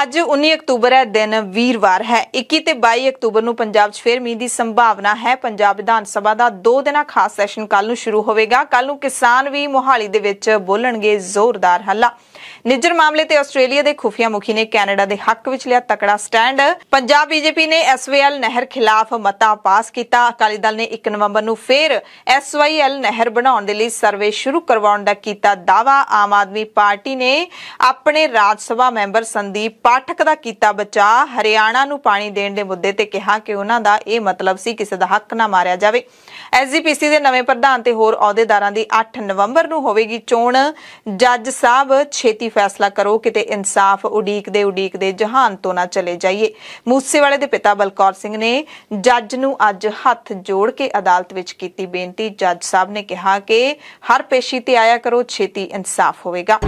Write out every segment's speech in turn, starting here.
ਅੱਜ 19 ਅਕਤੂਬਰ ਹੈ ਦਿਨ ਵੀਰਵਾਰ ਹੈ 21 ਤੇ 22 ਅਕਤੂਬਰ ਨੂੰ ਪੰਜਾਬ 'ਚ ਫੇਰ ਮੀਂਹ ਦੀ ਸੰਭਾਵਨਾ ਹੈ ਪੰਜਾਬ ਵਿਧਾਨ ਸਭਾ ਦਾ 2 ਦਿਨਾ ਖਾਸ ਸੈਸ਼ਨ ਕੱਲ ਨੂੰ ਸ਼ੁਰੂ ਹੋਵੇਗਾ ਕੱਲ ਨੂੰ ਕਿਸਾਨ ਵੀ ਮੋਹਾਲੀ ਦੇ ਵਿੱਚ ਬੋਲਣਗੇ ਜ਼ੋਰਦਾਰ ਹੱਲਾ ਨਿੱਜਰ ਮਾਮਲੇ ਤੇ ਆਸਟ੍ਰੇਲੀਆ ਦੇ ਖੁਫੀਆ ਮੁਖੀ ਨੇ ਕੈਨੇਡਾ ਦੇ ਹੱਕ ਵਿੱਚ ਲਿਆ ਤਕੜਾ ਸਟੈਂਡ ਪੰਜਾਬ ਬੀਜੇਪੀ ਨੇ ਐਸਵੀਐਲ ਨਹਿਰ ਖਿਲਾਫ ਮਤਾ ਪਾਸ ਕੀਤਾ ਅਕਾਲੀ ਦਲ ਨੇ 1 ਨਵੰਬਰ ਨੂੰ ਫੇਰ ਐਸਵਾਈਐਲ ਨਹਿਰ ਬਣਾਉਣ ਦੇ ਲਈ ਸਰਵੇ ਸ਼ੁਰੂ ਕਰਵਾਉਣ ਦਾ ਕੀਤਾ ਦਾਵਾ ਆਮ ਆਦਮੀ ਪਾਰਟੀ ਨੇ ਆਪਣੇ ਰਾਜ ਸਭਾ ਮੈਂਬਰ ਸੰਦੀਪ ਪਾਠਕ ਦਾ ਕੀਤਾ ਬਚਾ ਹਰਿਆਣਾ ਨੂੰ ਪਾਣੀ ਦੇਣ ਦੇ ਮੁੱਦੇ ਤੇ ਕਿਹਾ ਕਿ ਉਹਨਾਂ ਦਾ ਇਹ ਮਤਲਬ ਸੀ ਕਿਸੇ ਦਾ ਹੱਕ ਨਾ ਮਾਰਿਆ ਜਾਵੇ ਐਸਜੀਪੀਸੀ ਦੇ ਨਵੇਂ ਪ੍ਰਧਾਨ ਤੇ ਹੋਰ ਅਹੁਦੇਦਾਰਾਂ ਦੀ 8 ਨਵੰਬਰ ਨੂੰ ਹੋਵੇਗੀ ਚੋਣ ਜੱਜ ਸਾਹਿਬ ਛੇਤੀ ਫੈਸਲਾ ਕਰੋ ਕਿਤੇ ਇਨਸਾਫ ਉਡੀਕ ਦੇ ਉਡੀਕ ਦੇ ਜਹਾਨ ਤੋਂ ਨਾ ਚਲੇ ਜਾਈਏ ਮੂਸੇਵਾਲੇ ਦੇ ਪਿਤਾ ਬਲਕੌਰ ਸਿੰਘ ਨੇ ਜੱਜ ਨੂੰ ਅੱਜ ਹੱਥ ਜੋੜ ਕੇ ਅਦਾਲਤ ਵਿੱਚ ਕੀਤੀ ਬੇਨਤੀ ਜੱਜ ਸਾਹਿਬ ਨੇ ਕਿਹਾ ਕਿ ਹਰ ਪੇਸ਼ੀ ਤੇ ਆਇਆ ਕਰੋ ਛੇਤੀ ਇਨਸਾਫ ਹੋਵੇਗਾ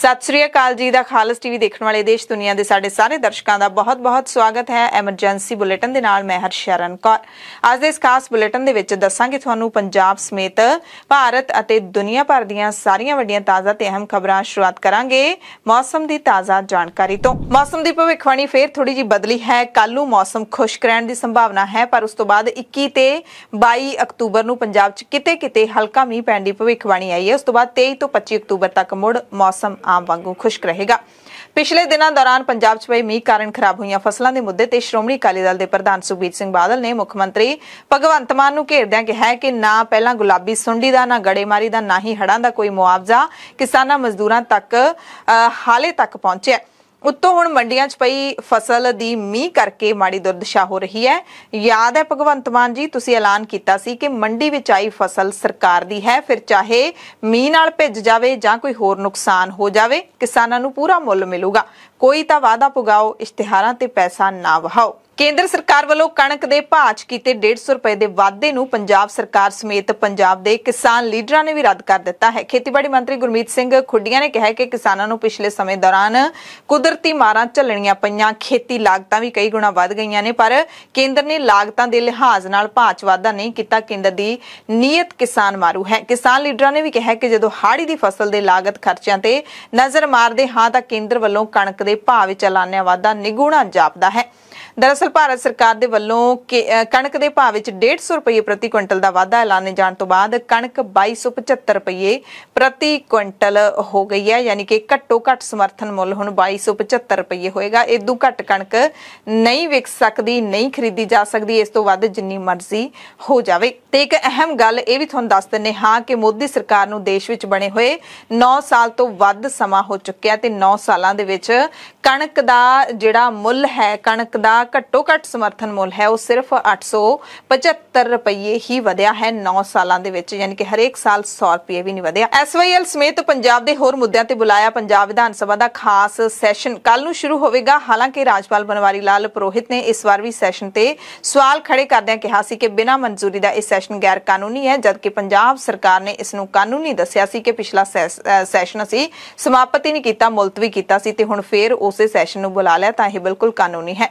ਸਤਿ ਸ੍ਰੀ ਅਕਾਲ ਜੀ ਦਾ ਖਾਲਸ ਟੀਵੀ ਦੇਖਣ ਵਾਲੇ ਦੇਸ਼ ਦੁਨੀਆ ਦੇ ਸਾਡੇ ਸਾਰੇ ਦਰਸ਼ਕਾਂ ਦਾ ਬਹੁਤ-ਬਹੁਤ ਸਵਾਗਤ ਹੈ ਐਮਰਜੈਂਸੀ ਬੁਲੇਟਿਨ ਦੇ ਨਾਲ ਮੈਂ ਹਰਸ਼ਰਨ ਕੌਰ ਅੱਜ ਦੇ ਇਸ ਖਾਸ ਬੁਲੇਟਿਨ ਦੇ ਵਿੱਚ ਦੱਸਾਂਗੇ ਤੁਹਾਨੂੰ ਪੰਜਾਬ ਸਮੇਤ ਭਾਰਤ ਅਤੇ ਦੁਨੀਆ ਭਰ ਦੀਆਂ ਸਾਰੀਆਂ ਵੱਡੀਆਂ ਤਾਜ਼ਾ ਤੇ ਅਹਿਮ ਖਬਰਾਂ ਸ਼ੁਰੂਆਤ ਕਰਾਂਗੇ ਮੌਸਮ ਦੀ ਤਾਜ਼ਾ ਜਾਣਕਾਰੀ ਤੋਂ ਮੌਸਮ ਦੀ ਭਵਿੱਖਬਾਣੀ ਫੇਰ ਥੋੜੀ ਜੀ ਬਦਲੀ ਹੈ ਕੱਲ ਨੂੰ ਮੌਸਮ ਖੁਸ਼ਕ ਰਹਿਣ ਦੀ ਸੰਭਾਵਨਾ ਹੈ ਪਰ ਉਸ ਤੋਂ ਬਾਅਦ 21 ਤੇ 22 ਅਕਤੂਬਰ ਨੂੰ ਪੰਜਾਬ 'ਚ ਕਿਤੇ-ਕਿਤੇ ਹਲਕਾ ਮੀਂਹ ਪੈਣ ਦੀ ਭਵਿੱਖਬਾਣੀ ਆਈ ਹੈ ਉਸ ਤੋਂ ਬਾਅਦ 23 ਤੋਂ 25 ਅਕਤੂਬਰ ਤੱਕ ਮੁੜ ਮੌਸਮ ਆਮ ਵਾਂਗੂ ਖੁਸ਼ਕ ਰਹੇਗਾ ਪਿਛਲੇ ਦਿਨਾਂ ਦੌਰਾਨ ਪੰਜਾਬ 'ਚ ਪਈ ਮੀਂਹ ਕਾਰਨ ਖਰਾਬ ਹੋਈਆਂ ਫਸਲਾਂ ਦੇ ਮੁੱਦੇ ਤੇ ਸ਼੍ਰੋਮਣੀ ਅਕਾਲੀ ਦਲ ਦੇ ਪ੍ਰਧਾਨ ਸੁਖਬੀਰ ਸਿੰਘ ਬਾਦਲ ਨੇ ਮੁੱਖ ਮੰਤਰੀ ਭਗਵੰਤ ਮਾਨ ਨੂੰ ਘੇਰਦਿਆਂ ਕਿਹਾ ਕਿ ਨਾ ਪਹਿਲਾਂ ਗੁਲਾਬੀ ਸੁੰਡੀ ਦਾ ਨਾ ਗੜੇਮਾਰੀ ਦਾ ਨਾ ਹੀ ਹੜਾਂ ਦਾ ਕੋਈ ਮੁਆਵਜ਼ਾ ਕਿਸਾਨਾਂ ਮਜ਼ਦੂਰਾਂ ਤੱਕ ਹਾਲੇ ਤੱਕ ਪਹੁੰਚਿਆ ਉੱਤੋਂ ਹੁਣ ਮੰਡੀਆਂ 'ਚ ਪਈ ਫਸਲ ਦੀ ਮੀਂਹ ਕਰਕੇ ਮਾੜੀ ਦੁਰਦਸ਼ਾ ਹੋ ਰਹੀ ਹੈ ਯਾਦ ਹੈ ਭਗਵੰਤ ਮਾਨ ਜੀ ਤੁਸੀਂ ਐਲਾਨ ਕੀਤਾ ਸੀ ਕਿ ਮੰਡੀ ਵਿੱਚ ਆਈ ਫਸਲ ਸਰਕਾਰ ਦੀ ਹੈ ਫਿਰ ਚਾਹੇ ਮੀਂਹ ਨਾਲ ਭਿੱਜ ਜਾਵੇ ਜਾਂ ਕੋਈ ਹੋਰ ਨੁਕਸਾਨ ਹੋ ਜਾਵੇ ਕਿਸਾਨਾਂ ਨੂੰ ਪੂਰਾ ਮੁੱਲ ਮਿਲੂਗਾ ਕੋਈ ਤਾਂ ਵਾਅਦਾ ਪੁਗਾਓ ਇਸ਼ਤਿਹਾਰਾਂ ਤੇ ਪੈਸਾ ਨਾ ਵਹਾਓ ਕੇਂਦਰ ਸਰਕਾਰ ਵੱਲੋਂ ਕਣਕ ਦੇ ਭਾਅ 'ਚ ਕੀਤੇ 150 ਰੁਪਏ ਦੇ ਵਾਅਦੇ ਨੂੰ ਪੰਜਾਬ ਸਰਕਾਰ ਸਮੇਤ ਪੰਜਾਬ ਦੇ ਕਿਸਾਨ ਲੀਡਰਾਂ ਨੇ ਵੀ ਰੱਦ ਕਰ ਦਿੱਤਾ ਹੈ ਖੇਤੀਬਾੜੀ ਮੰਤਰੀ ਗੁਰਮੀਤ ਸਿੰਘ ਖੁੱਡੀਆਂ ਨੇ ਕਿਹਾ ਕਿ ਕਿਸਾਨਾਂ ਨੂੰ ਪਿਛਲੇ ਸਮੇਂ ਦੌਰਾਨ ਕੁਦਰਤੀ ਮਾਰਾਂ ਝੱਲਣੀਆਂ ਪਈਆਂ ਖੇਤੀ ਲਾਗਤਾਂ ਵੀ ਕਈ ਗੁਣਾ ਵੱਧ ਗਈਆਂ ਨੇ ਪਰ ਕੇਂਦਰ ਨੇ ਲਾਗਤਾਂ ਦੇ ਲਿਹਾਜ਼ ਨਾਲ ਭਾਅ 'ਚ ਵਾਧਾ ਨਹੀਂ ਕੀਤਾ ਕੇਂਦਰ ਦੀ ਨੀਅਤ ਕਿਸਾਨ ਮਾਰੂ ਹੈ ਕਿਸਾਨ ਲੀਡਰਾਂ ਨੇ ਵੀ ਕਿਹਾ ਕਿ ਜਦੋਂ ਹਾੜੀ ਦੀ ਫਸਲ ਦੇ ਲਾਗਤ ਖਰਚਿਆਂ ਤੇ ਨਜ਼ਰ ਮਾਰਦੇ ਹਾਂ ਤਾਂ ਕੇਂਦਰ ਵੱਲੋਂ ਕਣਕ ਦੇ ਭਾਅ ਵਿੱਚ ਐਲਾਨਿਆ ਵਾਧਾ ਨਿਗੂਣਾ ਜਾਪਦਾ ਹੈ ਦਰਅਸਲ ਭਾਰਤ ਸਰਕਾਰ ਦੇ ਵੱਲੋਂ ਕਣਕ ਦੇ ਭਾਅ ਵਿੱਚ 150 ਰੁਪਏ ਪ੍ਰਤੀ ਕੁਇੰਟਲ ਦਾ ਵਾਧਾ ਐਲਾਨੇ ਜਾਣ ਤੋਂ ਬਾਅਦ ਕਣਕ 2275 ਰੁਪਏ ਪ੍ਰਤੀ ਕੁਇੰਟਲ ਹੋ ਗਈ ਹੈ ਯਾਨੀ ਕਿ ਘੱਟੋ ਘੱਟ ਸਮਰਥਨ ਮੁੱਲ ਹੁਣ 2275 ਰੁਪਏ ਹੋਏਗਾ ਇਦੋਂ ਘੱਟ ਕਣਕ ਨਹੀਂ ਵਿਕ ਸਕਦੀ ਨਹੀਂ ਖਰੀਦੀ ਜਾ ਸਕਦੀ ਇਸ ਤੋਂ ਵੱਧ ਜਿੰਨੀ ਮਰਜ਼ੀ ਹੋ ਜਾਵੇ ਤੇ ਇੱਕ ਅਹਿਮ ਗੱਲ ਇਹ ਵੀ ਤੁਹਾਨੂੰ ਦੱਸ ਦਿੰਨੇ ਹਾਂ ਕਿ ਮੋਦੀ ਸਰਕਾਰ ਨੂੰ ਦੇਸ਼ ਵਿੱਚ ਬਣੇ ਹੋਏ 9 ਸਾਲ ਤੋਂ ਵੱਧ ਸਮਾਂ ਹੋ ਚੁੱਕਿਆ ਤੇ 9 ਸਾਲਾਂ ਦੇ ਵਿੱਚ ਕਣਕ ਦਾ ਜਿਹੜਾ ਮੁੱਲ ਹੈ ਕਣਕ ਦਾ ਘੱਟੋ ਘੱਟ ਸਮਰਥਨ ਮੁੱਲ ਹੈ ਉਹ ਸਿਰਫ 875 ਰੁਪਏ ਹੀ ਵਧਿਆ ਹੈ 9 ਸਾਲਾਂ ਦੇ ਵਿੱਚ ਯਾਨੀ ਕਿ ਹਰੇਕ ਸਾਲ 100 ਰੁਪਏ ਵੀ ਨਹੀਂ ਵਧਿਆ ਐਸਵਾਈਐਲ ਸਮੇਤ ਪੰਜਾਬ ਦੇ ਹੋਰ ਮੁੱਦਿਆਂ ਤੇ ਬੁਲਾਇਆ ਪੰਜਾਬ ਵਿਧਾਨ ਸਭਾ ਦਾ ਖਾਸ ਸੈਸ਼ਨ ਕੱਲ ਨੂੰ ਸ਼ੁਰੂ ਹੋਵੇਗਾ ਹਾਲਾਂਕਿ ਰਾਜਪਾਲ ਬਨਵਾਰੀ ਲਾਲ ਪ੍ਰੋਹਿਤ ਨੇ ਇਸ ਵਾਰ ਵੀ ਸੈਸ਼ਨ ਤੇ ਸਵਾਲ ਖੜੇ ਕਰਦਿਆਂ ਕਿਹਾ ਸੀ ਕਿ ਬਿਨਾਂ ਮਨਜ਼ੂਰੀ ਦਾ ਇਹ ਸੈਸ਼ਨ ਗੈਰ ਕਾਨੂੰਨੀ ਹੈ ਜਦਕਿ ਪੰਜਾਬ ਸਰਕਾਰ ਨੇ ਇਸ ਨੂੰ ਕਾਨੂੰਨੀ ਦੱਸਿਆ ਸੀ ਕਿ ਪਿਛਲਾ ਸੈਸ਼ਨ ਅਸੀਂ ਸਮਾਪਤੀ ਨਹੀਂ ਕੀਤਾ ਮੁਲਤਵੀ ਕੀਤਾ ਸੀ ਤੇ ਹੁਣ ਫੇਰ ਉਸੇ ਸੈਸ਼ਨ ਨੂੰ ਬੁਲਾ ਲਿਆ ਤਾਂ ਇਹ ਬਿਲਕੁਲ ਕਾਨੂੰਨੀ ਹੈ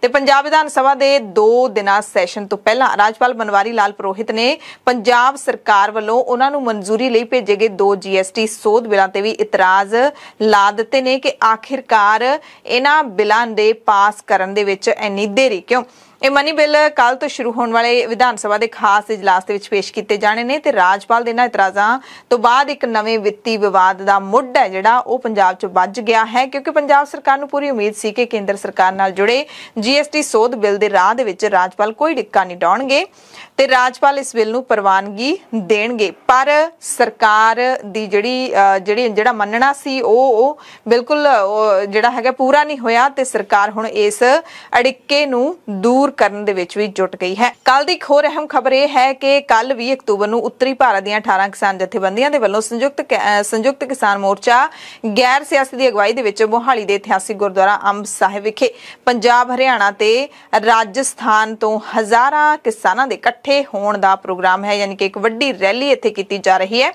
ਤੇ ਪੰਜਾਬ ਵਿਧਾਨ ਸਭਾ ਦੇ 2 ਦਿਨਾਂ ਸੈਸ਼ਨ ਤੋਂ ਪਹਿਲਾਂ ਰਾਜਪਾਲ ਬਨਵਾਰੀ ਲਾਲ ਪ੍ਰੋਹਿਤ ਨੇ ਪੰਜਾਬ ਸਰਕਾਰ ਵੱਲੋਂ ਉਹਨਾਂ ਨੂੰ ਮਨਜ਼ੂਰੀ ਲਈ ਭੇਜੇ ਗਏ ਦੋ ਜੀਐਸਟੀ ਸੋਧ ਬਿਲਾਂ ਤੇ ਵੀ ਇਤਰਾਜ਼ ਲਾ ਦਿੱਤੇ ਨੇ ਕਿ ਆਖਿਰਕਾਰ ਇਹਨਾਂ ਬਿਲਾਂ ਦੇ ਪਾਸ ਕਰਨ ਦੇ ਵਿੱਚ ਇੰਨੀ ਦੇਰੀ ਕਿਉਂ ਇਹ ਮਨੀ ਬਿੱਲ ਕੱਲ ਤੋਂ ਸ਼ੁਰੂ ਹੋਣ ਵਾਲੇ ਵਿਧਾਨ ਸਭਾ ਦੇ ਖਾਸ اجلاس ਦੇ ਵਿੱਚ ਪੇਸ਼ ਕੀਤੇ ਜਾਣੇ ਨੇ ਤੇ ਰਾਜਪਾਲ ਦੇ ਨਾਲ ਇਤਰਾਜ਼ਾਂ ਤੋਂ ਬਾਅਦ ਇੱਕ ਨਵੇਂ ਵਿੱਤੀ ਵਿਵਾਦ ਦਾ ਮੁੱਢ ਹੈ ਜਿਹੜਾ ਉਹ ਪੰਜਾਬ 'ਚ ਵੱਜ ਗਿਆ ਹੈ ਕਿਉਂਕਿ ਪੰਜਾਬ ਸਰਕਾਰ ਨੂੰ ਪੂਰੀ ਉਮੀਦ ਸੀ ਕਿ ਕੇਂਦਰ ਸਰਕਾਰ ਨਾਲ ਜੁੜੇ ਜੀਐਸਟੀ ਸੋਧ ਬਿੱਲ ਦੇ ਰਾਹ ਦੇ ਵਿੱਚ ਰਾਜਪਾਲ ਕੋਈ ਡਿੱਕਾ ਨਹੀਂ ਡਾਉਣਗੇ ਤੇ ਰਾਜਪਾਲ ਇਸ ਬਿੱਲ ਨੂੰ ਪ੍ਰਵਾਨਗੀ ਦੇਣਗੇ ਪਰ ਸਰਕਾਰ ਦੀ ਜਿਹੜੀ ਜਿਹੜੀ ਜਿਹੜਾ ਮੰਨਣਾ ਸੀ ਉਹ ਉਹ ਬਿਲਕੁਲ ਜਿਹੜਾ ਹੈਗਾ ਪੂਰਾ ਨਹੀਂ ਹੋਇਆ ਤੇ ਸਰਕਾਰ ਹੁਣ ਇਸ ਅੜਿੱਕੇ ਨੂੰ ਦੂਰ ਕਰਨ ਦੇ ਵਿੱਚ ਵੀ ਜੁਟ ਗਈ ਹੈ ਕੱਲ ਦੀ ਇੱਕ ਹੋਰ ਅਹਿਮ ਖਬਰ ਇਹ ਹੈ ਕਿ ਕੱਲ 20 ਅਕਤੂਬਰ ਨੂੰ ਉੱਤਰੀ ਭਾਰਤ ਦੀਆਂ 18 ਕਿਸਾਨ ਜਥੇਬੰਦੀਆਂ ਦੇ ਵੱਲੋਂ ਸੰਯੁਕਤ ਸੰਯੁਕਤ ਕਿਸਾਨ ਮੋਰਚਾ ਗੈਰ ਸਿਆਸੀ ਦੀ ਅਗਵਾਈ ਦੇ ਵਿੱਚ ਮੋਹਾਲੀ ਦੇ ਇਤਿਹਾਸਿਕ ਗੁਰਦੁਆਰਾ ਅੰਬ ਸਾਹਿਬ ਵਿਖੇ ਪੰਜਾਬ ਹਰਿਆਣਾ ਤੇ ਰਾਜਸਥਾਨ ਤੋਂ ਹਜ਼ਾਰਾਂ ਕਿਸਾਨਾਂ ਦੇ ਇਕੱਠੇ ਇਕੱਠੇ ਹੋਣ ਦਾ ਪ੍ਰੋਗਰਾਮ ਹੈ ਯਾਨੀ ਕਿ ਇੱਕ ਵੱਡੀ ਰੈਲੀ ਇੱਥੇ ਕੀਤੀ ਜਾ ਰਹੀ ਹੈ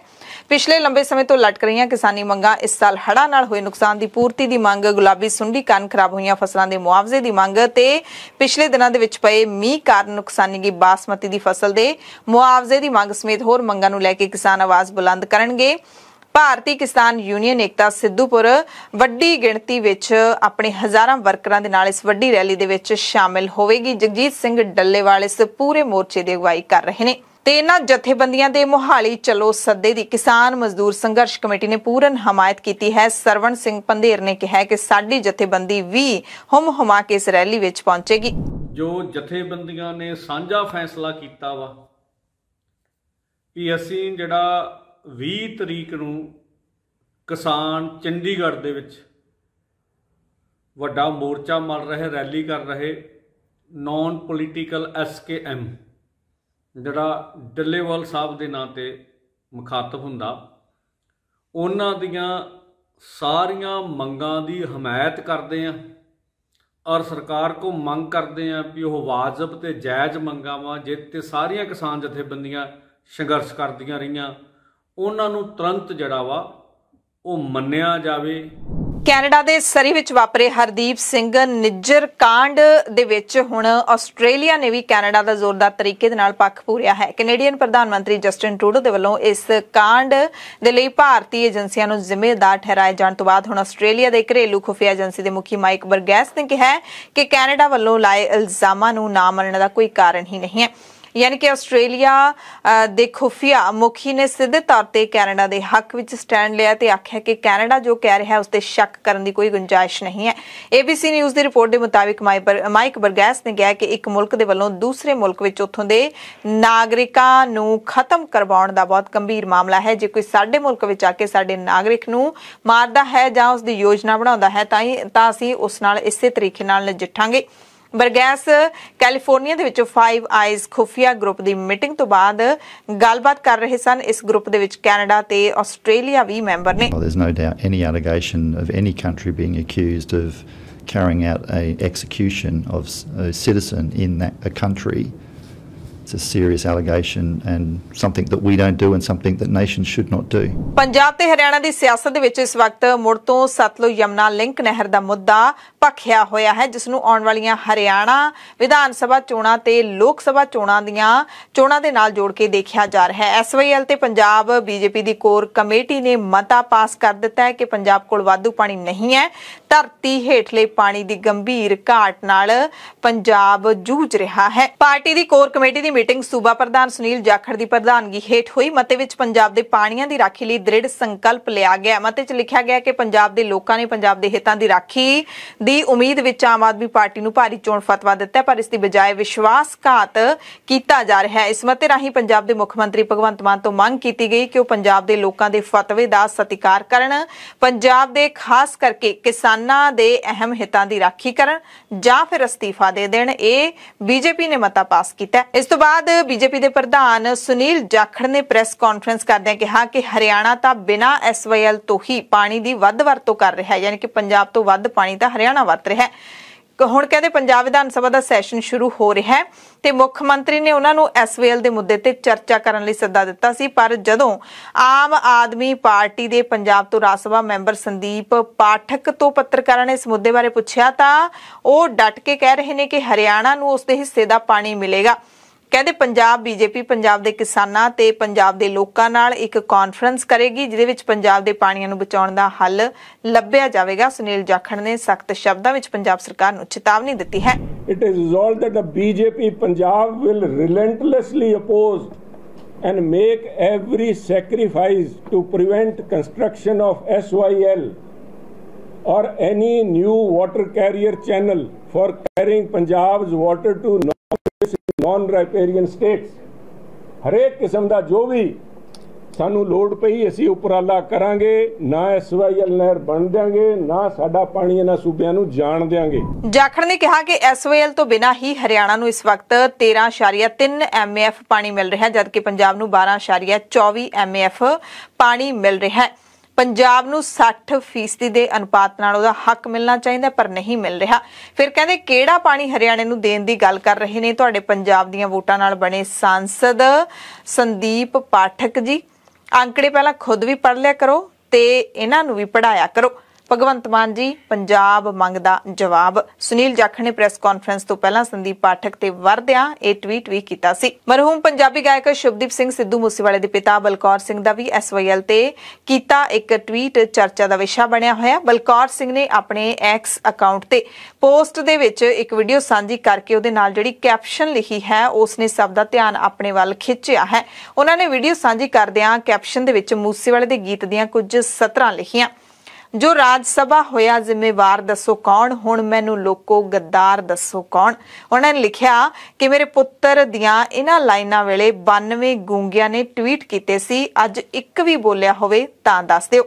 ਪਿਛਲੇ ਲੰਬੇ ਸਮੇਂ ਤੋਂ ਲਟਕ ਰਹੀਆਂ ਕਿਸਾਨੀ ਮੰਗਾਂ ਇਸ ਸਾਲ ਹੜਾ ਨਾਲ ਹੋਏ ਨੁਕਸਾਨ ਦੀ ਪੂਰਤੀ ਦੀ ਮੰਗ ਗੁਲਾਬੀ ਸੁੰਡੀ ਕਾਰਨ ਖਰਾਬ ਹੋਈਆਂ ਫਸਲਾਂ ਦੇ ਮੁਆਵਜ਼ੇ ਦੀ ਮੰਗ ਤੇ ਪਿਛਲੇ ਦਿਨਾਂ ਦੇ ਵਿੱਚ ਪਏ ਮੀਂਹ ਕਾਰਨ ਨੁਕਸਾਨੀ ਗਈ ਬਾਸਮਤੀ ਦੀ ਫਸਲ ਦੇ ਮੁਆਵਜ਼ੇ ਦੀ ਮੰਗ ਸਮੇਤ ਹੋਰ ਮੰਗਾਂ ਨੂੰ ਲੈ ਕੇ ਕਿਸਾਨ ਆਵਾਜ਼ ਬੁਲੰਦ ਕਰਨਗੇ ਭਾਰਤੀ ਕਿਸਾਨ ਯੂਨੀਅਨ ਏਕਤਾ ਸਿੱਧੂਪੁਰ ਵੱਡੀ ਗਿਣਤੀ ਵਿੱਚ ਆਪਣੇ ਹਜ਼ਾਰਾਂ ਵਰਕਰਾਂ ਦੇ ਨਾਲ ਇਸ ਵੱਡੀ ਰੈਲੀ ਦੇ ਵਿੱਚ ਸ਼ਾਮਿਲ ਹੋਵੇਗੀ ਜਗਜੀਤ ਸਿੰਘ ਡੱਲੇਵਾਲ ਇਸ ਪੂਰੇ ਮੋਰਚੇ ਦੀ ਅਗਵਾਈ ਕਰ ਰਹੇ ਨੇ ਤੇ ਇਹਨਾਂ ਜਥੇਬੰਦੀਆਂ ਦੇ ਮੁਹਾਲੀ ਚਲੋ ਸੱਦੇ ਦੀ ਕਿਸਾਨ ਮਜ਼ਦੂਰ ਸੰਘਰਸ਼ ਕਮੇਟੀ ਨੇ ਪੂਰਨ ਹਮਾਇਤ ਕੀਤੀ ਹੈ ਸਰਵਣ ਸਿੰਘ ਪੰਧੇਰ ਨੇ ਕਿਹਾ ਕਿ ਸਾਡੀ ਜਥੇਬੰਦੀ ਵੀ ਹਮ ਹਮਾ ਕੇ ਇਸ ਰੈਲੀ ਵਿੱਚ ਪਹੁੰਚੇਗੀ ਜੋ ਜਥੇਬੰਦੀਆਂ ਨੇ ਸਾਂਝਾ ਫੈਸਲਾ ਕੀਤਾ ਵਾ ਕਿ ਅਸੀਂ ਜਿਹੜਾ 20 ਤਰੀਕ ਨੂੰ ਕਿਸਾਨ ਚੰਡੀਗੜ੍ਹ ਦੇ ਵਿੱਚ ਵੱਡਾ ਮੋਰਚਾ ਮਲ ਰਹੇ ਰੈਲੀ ਕਰ ਰਹੇ ਨਾਨ ਪੋਲੀਟੀਕਲ ਐਸਕੇਐਮ ਜਿਹੜਾ ਡੱਲੇਵਾਲ ਸਾਹਿਬ ਦੇ ਨਾਂ ਤੇ ਮੁਖਾਤਬ ਹੁੰਦਾ ਉਹਨਾਂ ਦੀਆਂ ਸਾਰੀਆਂ ਮੰਗਾਂ ਦੀ ਹਮਾਇਤ ਕਰਦੇ ਆ ਔਰ ਸਰਕਾਰ ਕੋ ਮੰਗ ਕਰਦੇ ਆ ਵੀ ਉਹ ਵਾਜਬ ਤੇ ਜਾਇਜ਼ ਮੰਗਾਂ ਵਾ ਜਿੱਤੇ ਸਾਰੀਆਂ ਕਿਸਾਨ ਜਥੇਬੰਦੀਆਂ ਸੰਘਰਸ਼ ਕਰਦੀਆਂ ਰਹੀਆਂ ਉਹਨਾਂ ਨੂੰ ਤੁਰੰਤ ਜੜਾ ਵਾ ਉਹ ਮੰਨਿਆ ਜਾਵੇ ਕੈਨੇਡਾ ਦੇ ਸਰੀ ਵਿੱਚ ਵਾਪਰੇ ਹਰਦੀਪ ਸਿੰਘ ਨਿੱਜਰ ਕਾਂਡ ਦੇ ਵਿੱਚ ਹੁਣ ਆਸਟ੍ਰੇਲੀਆ ਨੇ ਵੀ ਕੈਨੇਡਾ ਦਾ ਜ਼ੋਰਦਾਰ ਤਰੀਕੇ ਦੇ ਨਾਲ ਪੱਖ ਪੂਰਿਆ ਹੈ ਕੈਨੇਡੀਅਨ ਪ੍ਰਧਾਨ ਮੰਤਰੀ ਜਸਟਿਨ ਟਰੂਡੋ ਦੇ ਵੱਲੋਂ ਇਸ ਕਾਂਡ ਦੇ ਲਈ ਭਾਰਤੀ ਏਜੰਸੀਆਂ ਨੂੰ ਜ਼ਿੰਮੇਵਾਰ ਠਹਿਰਾਏ ਜਾਣ ਤੋਂ ਬਾਅਦ ਹੁਣ ਆਸਟ੍ਰੇਲੀਆ ਦੇ ਘਰੇਲੂ ਖੁਫੀਆ ਏਜੰਸੀ ਦੇ ਮੁਖੀ ਮਾਈਕ ਬਰਗੈਸ ਨੇ ਕਿਹਾ ਕਿ ਕੈਨੇਡਾ ਵੱਲੋਂ ਲਾਏ ਇਲਜ਼ਾਮਾਂ ਨੂੰ ਨਾ ਮੰਨਣ ਦਾ ਕੋਈ ਕਾਰਨ ਹੀ ਨਹੀਂ ਹੈ ਯਾਨੀ ਕਿ ਆਸਟ੍ਰੇਲੀਆ ਦੇ ਖੁਫੀਆ ਮੁਖੀ ਨੇ ਸਿੱਧੇ ਤੌਰ ਤੇ ਕੈਨੇਡਾ ਦੇ ਹੱਕ ਵਿੱਚ ਸਟੈਂਡ ਲਿਆ ਤੇ ਆਖਿਆ ਕਿ ਕੈਨੇਡਾ ਜੋ ਕਹਿ ਰਿਹਾ ਹੈ ਉਸ ਤੇ ਸ਼ੱਕ ਕਰਨ ਦੀ ਕੋਈ ਗੁੰਜਾਇਸ਼ ਨਹੀਂ ਹੈ ABC ਨਿਊਜ਼ ਦੀ ਰਿਪੋਰਟ ਦੇ ਮੁਤਾਬਿਕ ਮਾਈਕ ਬਰਗੈਸ ਨੇ ਕਿਹਾ ਕਿ ਇੱਕ ਮੁਲਕ ਦੇ ਵੱਲੋਂ ਦੂਸਰੇ ਮੁਲਕ ਵਿੱਚ ਉੱਥੋਂ ਦੇ ਨਾਗਰਿਕਾਂ ਨੂੰ ਖਤਮ ਕਰਵਾਉਣ ਦਾ ਬਹੁਤ ਗੰਭੀਰ ਮਾਮਲਾ ਹੈ ਜੇ ਕੋਈ ਸਾਡੇ ਮੁਲਕ ਵਿੱਚ ਆ ਕੇ ਸਾਡੇ ਨਾਗਰਿਕ ਨੂੰ ਮਾਰਦਾ ਹੈ ਜਾਂ ਉਸ ਦੀ ਯੋਜਨਾ ਬਣਾਉਂਦਾ ਹੈ ਤਾਂ ਤਾਂ ਅਸੀਂ ਉਸ ਨਾਲ ਇਸੇ ਤਰੀਕੇ ਨਾਲ ਨਜਿੱਠਾਂਗੇ ਬਰਗੈਸ ਕੈਲੀਫੋਰਨੀਆ ਦੇ ਵਿੱਚ 5 ਆਈਜ਼ ਖੁਫੀਆ ਗਰੁੱਪ ਦੀ ਮੀਟਿੰਗ ਤੋਂ ਬਾਅਦ ਗੱਲਬਾਤ ਕਰ ਰਹੇ ਸਨ ਇਸ ਗਰੁੱਪ ਦੇ ਵਿੱਚ ਕੈਨੇਡਾ ਤੇ ਆਸਟ੍ਰੇਲੀਆ ਵੀ ਮੈਂਬਰ ਨੇ There's no doubt any allegation of any country being accused of carrying out an execution of a citizen in that a country it's a serious allegation and something that we don't do and something that nations should not do. Punjab ਤੇ ਹਰਿਆਣਾ ਦੀ ਸਿਆਸਤ ਦੇ ਵਿੱਚ ਇਸ ਵਕਤ ਮੁੜ ਤੋਂ Sutlej ਯਮਨਾ link ਨਹਿਰ ਦਾ ਮੁੱਦਾ ਭਖਿਆ ਹੋਇਆ ਹੈ ਜਿਸ ਨੂੰ ਆਉਣ ਵਾਲੀਆਂ ਹਰਿਆਣਾ ਵਿਧਾਨ ਸਭਾ ਚੋਣਾਂ ਤੇ ਲੋਕ ਸਭਾ ਚੋਣਾਂ ਦੀਆਂ ਚੋਣਾਂ ਦੇ ਨਾਲ ਜੋੜ ਕੇ ਦੇਖਿਆ ਜਾ ਰਿਹਾ ਹੈ ਐਸਵਾਈਐਲ ਤੇ ਪੰਜਾਬ ਬੀਜੇਪੀ ਦੀ ਕੋਰ ਕਮੇਟੀ ਨੇ ਮਤਾ ਪਾਸ ਕਰ ਦਿੱਤਾ ਹੈ ਕਿ ਪੰਜਾਬ ਕੋਲ ਵਾਧੂ ਪਾਣੀ ਨਹੀਂ ਹੈ ਧਰਤੀ ਹੇਠਲੇ ਪਾਣੀ ਦੀ ਗੰਭੀਰ ਘਾਟ ਨਾਲ ਪੰਜਾਬ ਜੂਝ ਰਿਹਾ ਹੈ ਪਾਰਟੀ ਦੀ ਕੋਰ ਕਮੇਟੀ ਦੀ ਮੀਟਿੰਗ ਸੂਬਾ ਪ੍ਰਧਾਨ ਸੁਨੀਲ ਜਾਖੜ ਦੀ ਪ੍ਰਧਾਨਗੀ ਹੇਠ ਹੋਈ ਮਤੇ ਵਿੱਚ ਪੰਜਾਬ ਦੇ ਪਾਣੀਆਂ ਦੀ ਰਾਖੀ ਲਈ ਦ੍ਰਿੜ ਸੰਕਲਪ ਲਿਆ ਗਿਆ ਮਤੇ 'ਚ ਲਿਖਿਆ ਗਿਆ ਕਿ ਪੰਜਾਬ ਦੇ ਲੋਕਾਂ ਨੇ ਪੰਜਾਬ ਦੇ ਹਿੱਤਾਂ ਦੀ ਰਾਖੀ ਦੀ ਉਮੀਦ ਵਿੱਚ ਆਮ ਆਦਮੀ ਪਾਰਟੀ ਨੂੰ ਭਾਰੀ ਚੋਣ ਫਤਵਾ ਦਿੱਤਾ ਪਰ ਇਸ ਦੀ ਬਜਾਏ ਵਿਸ਼ਵਾਸਘਾਤ ਕੀਤਾ ਜਾ ਰਿਹਾ ਹੈ ਇਸ ਮਤੇ ਰਾਹੀਂ ਪੰਜਾਬ ਦੇ ਮੁੱਖ ਮੰਤਰੀ ਭਗਵੰਤ ਮਾਨ ਤੋਂ ਮੰਗ ਕੀਤੀ ਗਈ ਕਿ ਉਹ ਪੰਜਾਬ ਦੇ ਲੋਕਾਂ ਦੇ ਫਤਵੇ ਦਾ ਸਤਿਕਾਰ ਕਰਨ ਪੰਜਾਬ ਦੇ ਖਾਸ ਕਰਕੇ ਕਿਸਾਨਾਂ ਦੇ ਅਹਿਮ ਹਿੱਤਾਂ ਦੀ ਰਾਖੀ ਕਰਨ ਜਾਂ ਫਿਰ ਅਸਤੀਫਾ ਦੇ ਦੇਣ ਇਹ ਬੀਜੇਪੀ ਨੇ ਮਤਾ ਪਾਸ ਕੀਤਾ ਇਸ ਤੋਂ ਬਾਅਦ ਬਾਅਦ ਬੀਜੇਪੀ ਦੇ ਪ੍ਰਧਾਨ ਸੁਨੀਲ ਜਾਖੜ ਨੇ ਪ੍ਰੈਸ ਕਾਨਫਰੰਸ ਕਰਦਿਆਂ ਕਿਹਾ ਕਿ ਹਰਿਆਣਾ ਤਾਂ ਬਿਨਾ ਐਸਵਾਈਐਲ ਤੋਂ ਹੀ ਪਾਣੀ ਦੀ ਵੱਧ ਵਰਤੋਂ ਕਰ ਰਿਹਾ ਹੈ ਯਾਨੀ ਕਿ ਪੰਜਾਬ ਤੋਂ ਵੱਧ ਪਾਣੀ ਤਾਂ ਹਰਿਆਣਾ ਵਰਤ ਰਿਹਾ ਹੈ ਹੁਣ ਕਹਿੰਦੇ ਪੰਜਾਬ ਵਿਧਾਨ ਸਭਾ ਦਾ ਸੈਸ਼ਨ ਸ਼ੁਰੂ ਹੋ ਰਿਹਾ ਹੈ ਤੇ ਮੁੱਖ ਮੰਤਰੀ ਨੇ ਉਹਨਾਂ ਨੂੰ ਐਸਵਾਈਐਲ ਦੇ ਮੁੱਦੇ ਤੇ ਚਰਚਾ ਕਰਨ ਲਈ ਸੱਦਾ ਦਿੱਤਾ ਸੀ ਪਰ ਜਦੋਂ ਆਮ ਆਦਮੀ ਪਾਰਟੀ ਦੇ ਪੰਜਾਬ ਤੋਂ ਰਾਜ ਸਭਾ ਮੈਂਬਰ ਸੰਦੀਪ ਪਾਠਕ ਤੋਂ ਪੱਤਰਕਾਰਾਂ ਨੇ ਇਸ ਮੁੱਦੇ ਬਾਰੇ ਪੁੱਛਿਆ ਤਾਂ ਉਹ ਡਟ ਕੇ ਕਹਿ ਰਹੇ ਨੇ ਕਿ ਹਰਿਆਣਾ ਨੂੰ ਉਸ ਦੇ ਹਿੱਸੇ ਦਾ ਪਾਣੀ ਮਿਲੇਗਾ ਕਹਿੰਦੇ ਪੰਜਾਬ ਬੀਜੇਪੀ ਪੰਜਾਬ ਦੇ ਕਿਸਾਨਾਂ ਤੇ ਪੰਜਾਬ ਦੇ ਲੋਕਾਂ ਨਾਲ ਇੱਕ ਕਾਨਫਰੰਸ ਕਰੇਗੀ ਜਿਹਦੇ ਵਿੱਚ ਪੰਜਾਬ ਦੇ ਪਾਣੀਆਂ ਨੂੰ ਬਚਾਉਣ ਦਾ ਹੱਲ ਲੱਭਿਆ ਜਾਵੇਗਾ ਸੁਨੀਲ ਜਾਖੜ ਨੇ ਸਖਤ ਸ਼ਬਦਾਂ ਵਿੱਚ ਪੰਜਾਬ ਸਰਕਾਰ ਨੂੰ ਚੇਤਾਵਨੀ ਦਿੱਤੀ ਹੈ it is resolved that the BJP Punjab will relentlessly oppose and make every sacrifice to prevent construction of SYL or any new water carrier channel for carrying Punjab's water to non riparian states ਹਰੇਕ ਕਿਸਮ ਦਾ ਜੋ ਵੀ ਸਾਨੂੰ ਲੋੜ ਪਈ ਅਸੀਂ ਉਪਰਾਲਾ ਕਰਾਂਗੇ ਨਾ ਐਸਵਾਈਐਲ ਨਹਿਰ ਬਣ ਦਿਆਂਗੇ ਨਾ ਸਾਡਾ ਪਾਣੀ ਇਹਨਾਂ ਸੂਬਿਆਂ ਨੂੰ ਜਾਣ ਦਿਆਂਗੇ ਜਾਖੜ ਨੇ ਕਿਹਾ ਕਿ ਐਸਵਾਈਐਲ ਤੋਂ ਬਿਨਾ ਹੀ ਹਰਿਆਣਾ ਨੂੰ ਇਸ ਵਕਤ 13.3 ਐਮਐਫ ਪਾਣੀ ਮਿਲ ਰਿਹਾ ਜਦਕਿ ਪੰਜਾਬ ਨੂੰ 12.24 ਐਮਐਫ ਪਾਣੀ ਮਿਲ ਰਿਹਾ ਹੈ ਪੰਜਾਬ ਨੂੰ 60% ਦੇ ਅਨੁਪਾਤ ਨਾਲ ਉਹਦਾ ਹੱਕ ਮਿਲਣਾ ਚਾਹੀਦਾ ਪਰ ਨਹੀਂ ਮਿਲ ਰਿਹਾ ਫਿਰ ਕਹਿੰਦੇ ਕਿਹੜਾ ਪਾਣੀ ਹਰਿਆਣੇ ਨੂੰ ਦੇਣ ਦੀ ਗੱਲ ਕਰ ਰਹੇ ਨੇ ਤੁਹਾਡੇ ਪੰਜਾਬ ਦੀਆਂ ਵੋਟਾਂ ਨਾਲ ਬਣੇ ਸੰਸਦ ਸੰਦੀਪ ਪਾਠਕ ਜੀ ਅੰਕੜੇ ਪਹਿਲਾਂ ਖੁਦ ਵੀ ਪੜ੍ਹ ਲਿਆ ਕਰੋ ਤੇ ਇਹਨਾਂ ਨੂੰ ਵੀ ਪੜਾਇਆ ਕਰੋ ਭਗਵੰਤ ਮਾਨ ਜੀ ਪੰਜਾਬ ਮੰਗਦਾ ਜਵਾਬ ਸੁਨੀਲ ਜਾਖੜ ਨੇ ਪ੍ਰੈਸ ਕਾਨਫਰੰਸ ਤੋਂ ਪਹਿਲਾਂ ਸੰਦੀਪ ਪਾਠਕ ਤੇ ਵਰਦਿਆਂ ਇਹ ਟਵੀਟ ਵੀ ਕੀਤਾ ਸੀ ਮਰਹੂਮ ਪੰਜਾਬੀ ਗਾਇਕ ਸ਼ੁਭਦੀਪ ਸਿੰਘ ਸਿੱਧੂ ਮੂਸੇਵਾਲੇ ਦੇ ਪਿਤਾ ਬਲਕੌਰ ਸਿੰਘ ਦਾ ਵੀ ਐਸਵਾਈਐਲ ਤੇ ਕੀਤਾ ਇੱਕ ਟਵੀਟ ਚਰਚਾ ਦਾ ਵਿਸ਼ਾ ਬਣਿਆ ਹੋਇਆ ਬਲਕੌਰ ਸਿੰਘ ਨੇ ਆਪਣੇ ਐਕਸ ਅਕਾਊਂਟ ਤੇ ਪੋਸਟ ਦੇ ਵਿੱਚ ਇੱਕ ਵੀਡੀਓ ਸਾਂਝੀ ਕਰਕੇ ਉਹਦੇ ਨਾਲ ਜਿਹੜੀ ਕੈਪਸ਼ਨ ਲਿਖੀ ਹੈ ਉਸ ਨੇ ਸਭ ਦਾ ਧਿਆਨ ਆਪਣੇ ਵੱਲ ਖਿੱਚਿਆ ਹੈ ਉਹਨਾਂ ਨੇ ਵੀਡੀਓ ਸਾਂਝੀ ਕਰਦਿਆਂ ਕੈਪਸ਼ਨ ਦੇ ਵਿੱਚ ਮੂਸੇਵਾਲੇ ਦੇ ਗੀਤ ਦੀਆਂ ਕੁਝ ਸਤਰਾਂ ਲਿਖੀਆਂ ਜੋ ਰਾਜ ਸਭਾ ਹੋਇਆ ਜ਼ਿੰਮੇਵਾਰ ਦੱਸੋ ਕੌਣ ਹੁਣ ਮੈਨੂੰ ਲੋਕੋ ਗੱਦਾਰ ਦੱਸੋ ਕੌਣ ਉਹਨਾਂ ਨੇ ਲਿਖਿਆ ਕਿ ਮੇਰੇ ਪੁੱਤਰ ਦੀਆਂ ਇਹਨਾਂ ਲਾਈਨਾਂ ਵੇਲੇ 92 ਗੂੰਗਿਆਂ ਨੇ ਟਵੀਟ ਕੀਤੇ ਸੀ ਅੱਜ ਇੱਕ ਵੀ ਬੋਲਿਆ ਹੋਵੇ ਤਾਂ ਦੱਸ ਦਿਓ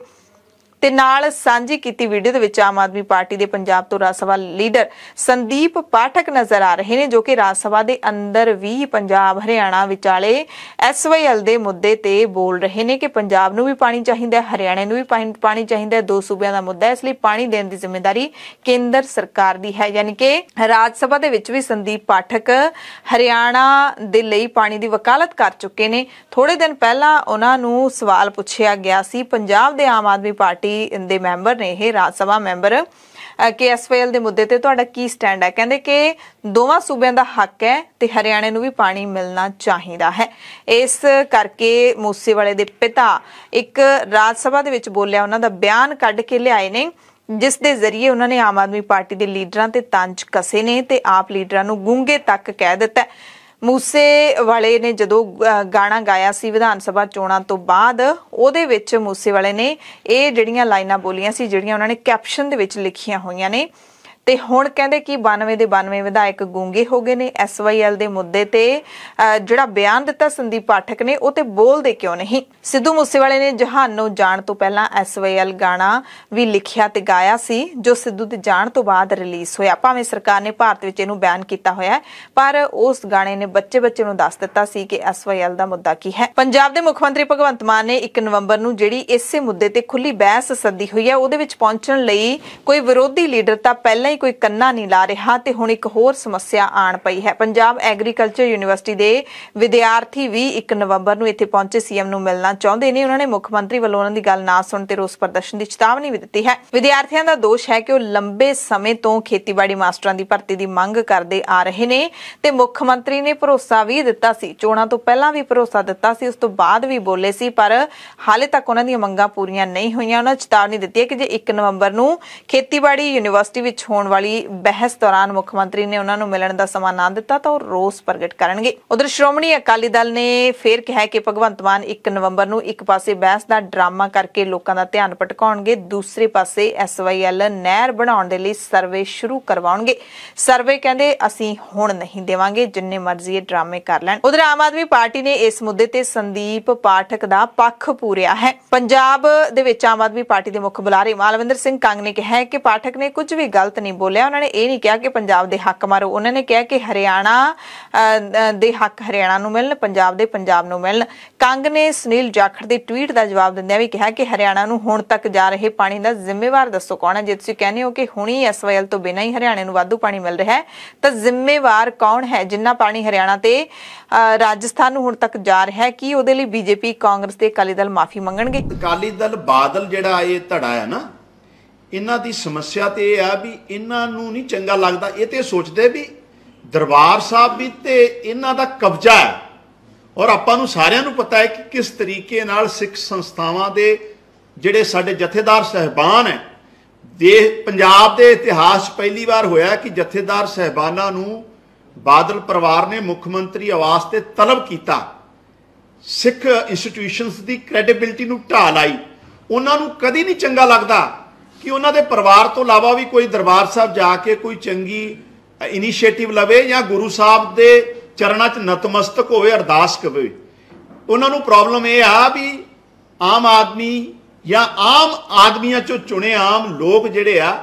ਤੇ ਨਾਲ ਸਾਂਝੀ ਕੀਤੀ ਵੀਡੀਓ ਦੇ ਵਿੱਚ ਆਮ ਆਦਮੀ ਪਾਰਟੀ ਦੇ ਪੰਜਾਬ ਤੋਂ ਰਾਜ ਸਭਾ ਲੀਡਰ ਸੰਦੀਪ ਪਾਠਕ ਨਜ਼ਰ ਆ ਰਹੇ ਨੇ ਜੋ ਕਿ ਰਾਜ ਸਭਾ ਦੇ ਅੰਦਰ ਵੀ ਪੰਜਾਬ ਹਰਿਆਣਾ ਵਿਚਾਲੇ ਐਸਵਾਈਐਲ ਦੇ ਮੁੱਦੇ ਤੇ ਬੋਲ ਰਹੇ ਨੇ ਕਿ ਪੰਜਾਬ ਨੂੰ ਵੀ ਪਾਣੀ ਚਾਹੀਦਾ ਹੈ ਹਰਿਆਣੇ ਨੂੰ ਵੀ ਪਾਣੀ ਚਾਹੀਦਾ ਹੈ ਦੋ ਸੂਬਿਆਂ ਦਾ ਮੁੱਦਾ ਹੈ ਇਸ ਲਈ ਪਾਣੀ ਦੇਣ ਦੀ ਜ਼ਿੰਮੇਵਾਰੀ ਕੇਂਦਰ ਸਰਕਾਰ ਦੀ ਹੈ ਯਾਨੀ ਕਿ ਰਾਜ ਸਭਾ ਦੇ ਵਿੱਚ ਵੀ ਸੰਦੀਪ ਪਾਠਕ ਹਰਿਆਣਾ ਦੇ ਲਈ ਪਾਣੀ ਦੀ ਵਕਾਲਤ ਕਰ ਚੁੱਕੇ ਨੇ ਥੋੜੇ ਦਿਨ ਪਹਿਲਾਂ ਉਹਨਾਂ ਨੂੰ ਸਵਾਲ ਪੁੱਛਿਆ ਗਿਆ ਸੀ ਪੰਜਾਬ ਦੇ ਆਮ ਆਦਮੀ ਪਾਰਟੀ ਪਾਰਟੀ ਦੇ ਮੈਂਬਰ ਨੇ ਇਹ ਰਾਜ ਸਭਾ ਮੈਂਬਰ ਐਸਵੀਐਲ ਦੇ ਮੁੱਦੇ ਤੇ ਤੁਹਾਡਾ ਕੀ ਸਟੈਂਡ ਹੈ ਕਹਿੰਦੇ ਕਿ ਦੋਵਾਂ ਸੂਬਿਆਂ ਦਾ ਹੱਕ ਹੈ ਤੇ ਹਰਿਆਣੇ ਨੂੰ ਵੀ ਪਾਣੀ ਮਿਲਣਾ ਚਾਹੀਦਾ ਹੈ ਇਸ ਕਰਕੇ ਵਾਲੇ ਦੇ ਪਿਤਾ ਇੱਕ ਰਾਜ ਸਭਾ ਦੇ ਵਿੱਚ ਬੋਲਿਆ ਉਹਨਾਂ ਦਾ ਬਿਆਨ ਕੱਢ ਕੇ ਲਿਆਏ ਨੇ ਜਿਸ ਦੇ ਜ਼ਰੀਏ ਉਹਨਾਂ ਨੇ ਆਮ ਆਦਮੀ ਪਾਰਟੀ ਦੇ ਲੀਡਰਾਂ ਤੇ ਤੰਜ ਕਸੇ ਨੇ ਤੇ ਆਪ ਲੀਡਰਾਂ ਨੂੰ ਗੁੰਗੇ ਤੱਕ ਕਹਿ ਦਿੱਤਾ ਮੂਸੇ ਵਾਲੇ ਨੇ ਜਦੋਂ ਗਾਣਾ ਗਾਇਆ ਸੀ ਵਿਧਾਨ ਸਭਾ ਚੋਣਾਂ ਤੋਂ ਬਾਅਦ ਉਹਦੇ ਵਿੱਚ ਮੂਸੇ ਵਾਲੇ ਨੇ ਇਹ ਜਿਹੜੀਆਂ ਲਾਈਨਾਂ ਬੋਲੀਆਂ ਸੀ ਜਿਹੜੀਆਂ ਉਹਨਾਂ ਨੇ ਕੈਪਸ਼ਨ ਦੇ ਵਿੱਚ ਲਿਖੀਆਂ ਹੋਈਆਂ ਨੇ ਤੇ ਹੁਣ ਕਹਿੰਦੇ ਕਿ 92 ਦੇ 92 ਵਿਧਾਇਕ ਗੂੰਗੇ ਹੋ ਗਏ ਨੇ ਐਸਵਾਈਐਲ ਦੇ ਮੁੱਦੇ ਤੇ ਜਿਹੜਾ ਬਿਆਨ ਦਿੱਤਾ ਸੰਦੀਪ ਪਾਠਕ ਨੇ ਉਹ ਤੇ ਬੋਲਦੇ ਕਿਉਂ ਨਹੀਂ ਸਿੱਧੂ ਮੂਸੇਵਾਲੇ ਨੇ ਜਹਾਨੋਂ ਜਾਣ ਤੋਂ ਪਹਿਲਾਂ ਐਸਵਾਈਐਲ ਗਾਣਾ ਵੀ ਲਿਖਿਆ ਤੇ ਗਾਇਆ ਸੀ ਜੋ ਸਿੱਧੂ ਦੇ ਜਾਣ ਤੋਂ ਬਾਅਦ ਰਿਲੀਜ਼ ਹੋਇਆ ਭਾਵੇਂ ਸਰਕਾਰ ਨੇ ਭਾਰਤ ਵਿੱਚ ਇਹਨੂੰ ਬੈਨ ਕੀਤਾ ਹੋਇਆ ਪਰ ਉਸ ਗਾਣੇ ਨੇ ਬੱਚੇ-ਬੱਚੇ ਨੂੰ ਦੱਸ ਦਿੱਤਾ ਸੀ ਕਿ ਐਸਵਾਈਐਲ ਦਾ ਮੁੱਦਾ ਕੀ ਹੈ ਪੰਜਾਬ ਦੇ ਮੁੱਖ ਮੰਤਰੀ ਭਗਵੰਤ ਮਾਨ ਨੇ 1 ਨਵੰਬਰ ਨੂੰ ਜਿਹੜੀ ਇਸੇ ਮੁੱਦੇ ਤੇ ਖੁੱਲੀ ਬਹਿਸ ਸੱਦੀ ਹੋਈ ਹੈ ਉਹਦੇ ਵਿੱਚ ਪਹੁੰਚਣ ਲਈ ਕੋਈ ਵਿਰੋਧੀ ਲੀਡਰ ਤਾਂ ਪਹਿਲਾਂ ਹੀ ਕੋਈ ਕੰਨਾ ਨਹੀਂ ਲਾ ਰਿਹਾ ਤੇ ਹੁਣ ਇੱਕ ਹੋਰ ਸਮੱਸਿਆ ਆਣ ਪਈ ਹੈ ਪੰਜਾਬ ਐਗਰੀਕਲਚਰ ਯੂਨੀਵਰਸਿਟੀ ਦੇ ਵਿਦਿਆਰਥੀ ਵੀ 1 ਨਵੰਬਰ ਨੂੰ ਇੱਥੇ ਪਹੁੰਚੇ ਸੀਐਮ ਨੂੰ ਮਿਲਣਾ ਚਾਹੁੰਦੇ ਨੇ ਉਹਨਾਂ ਨੇ ਮੁੱਖ ਮੰਤਰੀ ਵੱਲੋਂ ਉਹਨਾਂ ਦੀ ਗੱਲ ਨਾ ਸੁਣ ਤੇ ਰੋਸ ਪ੍ਰਦਰਸ਼ਨ ਦੀ ਚੇਤਾਵਨੀ ਵੀ ਦਿੱਤੀ ਹੈ ਵਿਦਿਆਰਥੀਆਂ ਦਾ ਦੋਸ਼ ਹੈ ਕਿ ਉਹ ਲੰਬੇ ਸਮੇਂ ਤੋਂ ਖੇਤੀਬਾੜੀ ਮਾਸਟਰਾਂ ਦੀ ਭਰਤੀ ਦੀ ਮੰਗ ਕਰਦੇ ਆ ਰਹੇ ਨੇ ਤੇ ਮੁੱਖ ਮੰਤਰੀ ਨੇ ਭਰੋਸਾ ਵੀ ਦਿੱਤਾ ਸੀ ਚੋਣਾਂ ਤੋਂ ਪਹਿਲਾਂ ਵੀ ਭਰੋਸਾ ਦਿੱਤਾ ਸੀ ਉਸ ਤੋਂ ਬਾਅਦ ਵੀ ਬੋਲੇ ਸੀ ਪਰ ਹਾਲੇ ਤੱਕ ਉਹਨਾਂ ਦੀਆਂ ਮੰਗਾਂ ਪੂਰੀਆਂ ਨਹੀਂ ਹੋਈਆਂ ਉਹਨਾਂ ਚੇਤਾਵਨੀ ਦਿੱਤੀ ਹੈ ਕਿ ਜੇ 1 ਨਵੰਬਰ ਨੂੰ ਖੇਤੀਬਾੜੀ ਯੂਨੀਵਰਸਿਟੀ ਵਿੱਚ ਹੋਣ ਹੋਣ ਵਾਲੀ ਬਹਿਸ ਦੌਰਾਨ ਮੁੱਖ ਮੰਤਰੀ ਨੇ ਉਹਨਾਂ ਨੂੰ ਮਿਲਣ ਦਾ ਸਮਾਂ ਨਾ ਦਿੱਤਾ ਤਾਂ ਉਹ ਰੋਸ ਪ੍ਰਗਟ ਕਰਨਗੇ ਉਧਰ ਸ਼੍ਰੋਮਣੀ ਅਕਾਲੀ ਦਲ ਨੇ ਫੇਰ ਕਿਹਾ ਕਿ ਭਗਵੰਤ ਮਾਨ 1 ਨਵੰਬਰ ਨੂੰ ਇੱਕ ਪਾਸੇ ਬਹਿਸ ਦਾ ਡਰਾਮਾ ਕਰਕੇ ਲੋਕਾਂ ਦਾ ਧਿਆਨ ਭਟਕਾਉਣਗੇ ਦੂਸਰੇ ਪਾਸੇ ਐਸਵਾਈਐਲ ਨਹਿਰ ਬਣਾਉਣ ਦੇ ਲਈ ਸਰਵੇ ਸ਼ੁਰੂ ਕਰਵਾਉਣਗੇ ਸਰਵੇ ਕਹਿੰਦੇ ਅਸੀਂ ਹੁਣ ਨਹੀਂ ਦੇਵਾਂਗੇ ਜਿੰਨੇ ਮਰਜ਼ੀ ਇਹ ਡਰਾਮੇ ਕਰ ਲੈਣ ਉਧਰ ਆਮ ਆਦਮੀ ਪਾਰਟੀ ਨੇ ਇਸ ਮੁੱਦੇ ਤੇ ਸੰਦੀਪ ਪਾਠਕ ਦਾ ਪੱਖ ਪੂਰਿਆ ਹੈ ਪੰਜਾਬ ਦੇ ਵਿੱਚ ਆਮ ਆਦਮੀ ਪਾਰਟੀ ਦੇ ਮੁੱਖ ਬੁਲਾਰੇ ਮਾਲਵਿੰਦਰ ਸਿੰਘ ਕੰਗ ਨੇ ਕਿਹਾ ਕਿ ਪਾਠਕ ਨੇ ਕੁਝ ਵੀ ਗਲਤ ਨਹੀਂ ਬੋਲਿਆ ਉਹਨਾਂ ਨੇ ਇਹ ਨਹੀਂ ਕਿਹਾ ਕਿ ਪੰਜਾਬ ਦੇ ਹੱਕ ਮਾਰੋ ਉਹਨਾਂ ਨੇ ਕਿਹਾ ਕਿ ਹਰਿਆਣਾ ਦੇ ਹੱਕ ਹਰਿਆਣਾ ਨੂੰ ਮਿਲਣ ਪੰਜਾਬ ਦੇ ਪੰਜਾਬ ਨੂੰ ਮਿਲਣ ਕੰਗ ਨੇ ਸੁਨੀਲ ਜਾਖੜ ਦੇ ਟਵੀਟ ਦਾ ਜਵਾਬ ਦਿੰਦਿਆਂ ਵੀ ਕਿਹਾ ਕਿ ਹਰਿਆਣਾ ਨੂੰ ਹੁਣ ਤੱਕ ਜਾ ਰਹੇ ਪਾਣੀ ਦਾ ਜ਼ਿੰਮੇਵਾਰ ਦੱਸੋ ਕੌਣ ਹੈ ਜੇ ਤੁਸੀਂ ਕਹਿੰਦੇ ਹੋ ਕਿ ਹੁਣੀ ਐਸਵਾਈਐਲ ਤੋਂ ਬਿਨਾਂ ਹੀ ਹਰਿਆਣੇ ਨੂੰ ਵਾਧੂ ਪਾਣੀ ਮਿਲ ਰਿਹਾ ਹੈ ਤਾਂ ਜ਼ਿੰਮੇਵਾਰ ਕੌਣ ਹੈ ਜਿੰਨਾ ਪਾਣੀ ਹਰਿਆਣਾ ਤੇ ਰਾਜਸਥਾਨ ਨੂੰ ਹੁਣ ਤੱਕ ਜਾ ਰਿਹਾ ਹੈ ਕੀ ਉਹਦੇ ਲਈ ਬੀਜੇਪੀ ਕਾਂਗਰਸ ਤੇ ਅਕਾਲੀ ਦਲ ਮਾਫੀ ਮੰਗਣਗੇ ਅਕਾਲੀ ਦਲ ਬਾਦਲ ਜਿਹੜਾ ਇਹ ਧੜਾ ਹੈ ਨਾ ਇਹਨਾਂ ਦੀ ਸਮੱਸਿਆ ਤੇ ਇਹ ਆ ਵੀ ਇਹਨਾਂ ਨੂੰ ਨਹੀਂ ਚੰਗਾ ਲੱਗਦਾ ਇਹ ਤੇ ਸੋਚਦੇ ਵੀ ਦਰਬਾਰ ਸਾਹਿਬ ਵੀ ਤੇ ਇਹਨਾਂ ਦਾ ਕਬਜ਼ਾ ਹੈ ਔਰ ਆਪਾਂ ਨੂੰ ਸਾਰਿਆਂ ਨੂੰ ਪਤਾ ਹੈ ਕਿ ਕਿਸ ਤਰੀਕੇ ਨਾਲ ਸਿੱਖ ਸੰਸਥਾਵਾਂ ਦੇ ਜਿਹੜੇ ਸਾਡੇ ਜਥੇਦਾਰ ਸਹਿਬਾਨ ਹੈ ਦੇ ਪੰਜਾਬ ਦੇ ਇਤਿਹਾਸ ਪਹਿਲੀ ਵਾਰ ਹੋਇਆ ਕਿ ਜਥੇਦਾਰ ਸਹਿਬਾਨਾਂ ਨੂੰ ਬਾਦਲ ਪਰਿਵਾਰ ਨੇ ਮੁੱਖ ਮੰਤਰੀ ਆਵਾਸ ਤੇ ਤਲਬ ਕੀਤਾ ਸਿੱਖ ਇੰਸਟੀਟਿਊਸ਼ਨਸ ਦੀ ਕ੍ਰੈਡੀਬਿਲਟੀ ਨੂੰ ਢਾਹ ਲਾਈ ਉਹਨਾਂ ਨੂੰ ਕਦੀ ਨਹੀਂ ਚੰਗਾ ਲੱਗਦਾ ਕਿ ਉਹਨਾਂ ਦੇ ਪਰਿਵਾਰ ਤੋਂ ਇਲਾਵਾ ਵੀ ਕੋਈ ਦਰਬਾਰ ਸਾਹਿਬ ਜਾ ਕੇ ਕੋਈ ਚੰਗੀ ਇਨੀਸ਼ੀਏਟਿਵ ਲਵੇ ਜਾਂ ਗੁਰੂ ਸਾਹਿਬ ਦੇ ਚਰਨਾਂ 'ਚ ਨਤਮਸਤਕ ਹੋਵੇ ਅਰਦਾਸ ਕਰੇ ਉਹਨਾਂ ਨੂੰ ਪ੍ਰੋਬਲਮ ਇਹ ਆ ਵੀ ਆਮ ਆਦਮੀ ਜਾਂ ਆਮ ਆਦਮੀਆਂ 'ਚੋਂ ਚੁਣੇ ਆਮ ਲੋਕ ਜਿਹੜੇ ਆ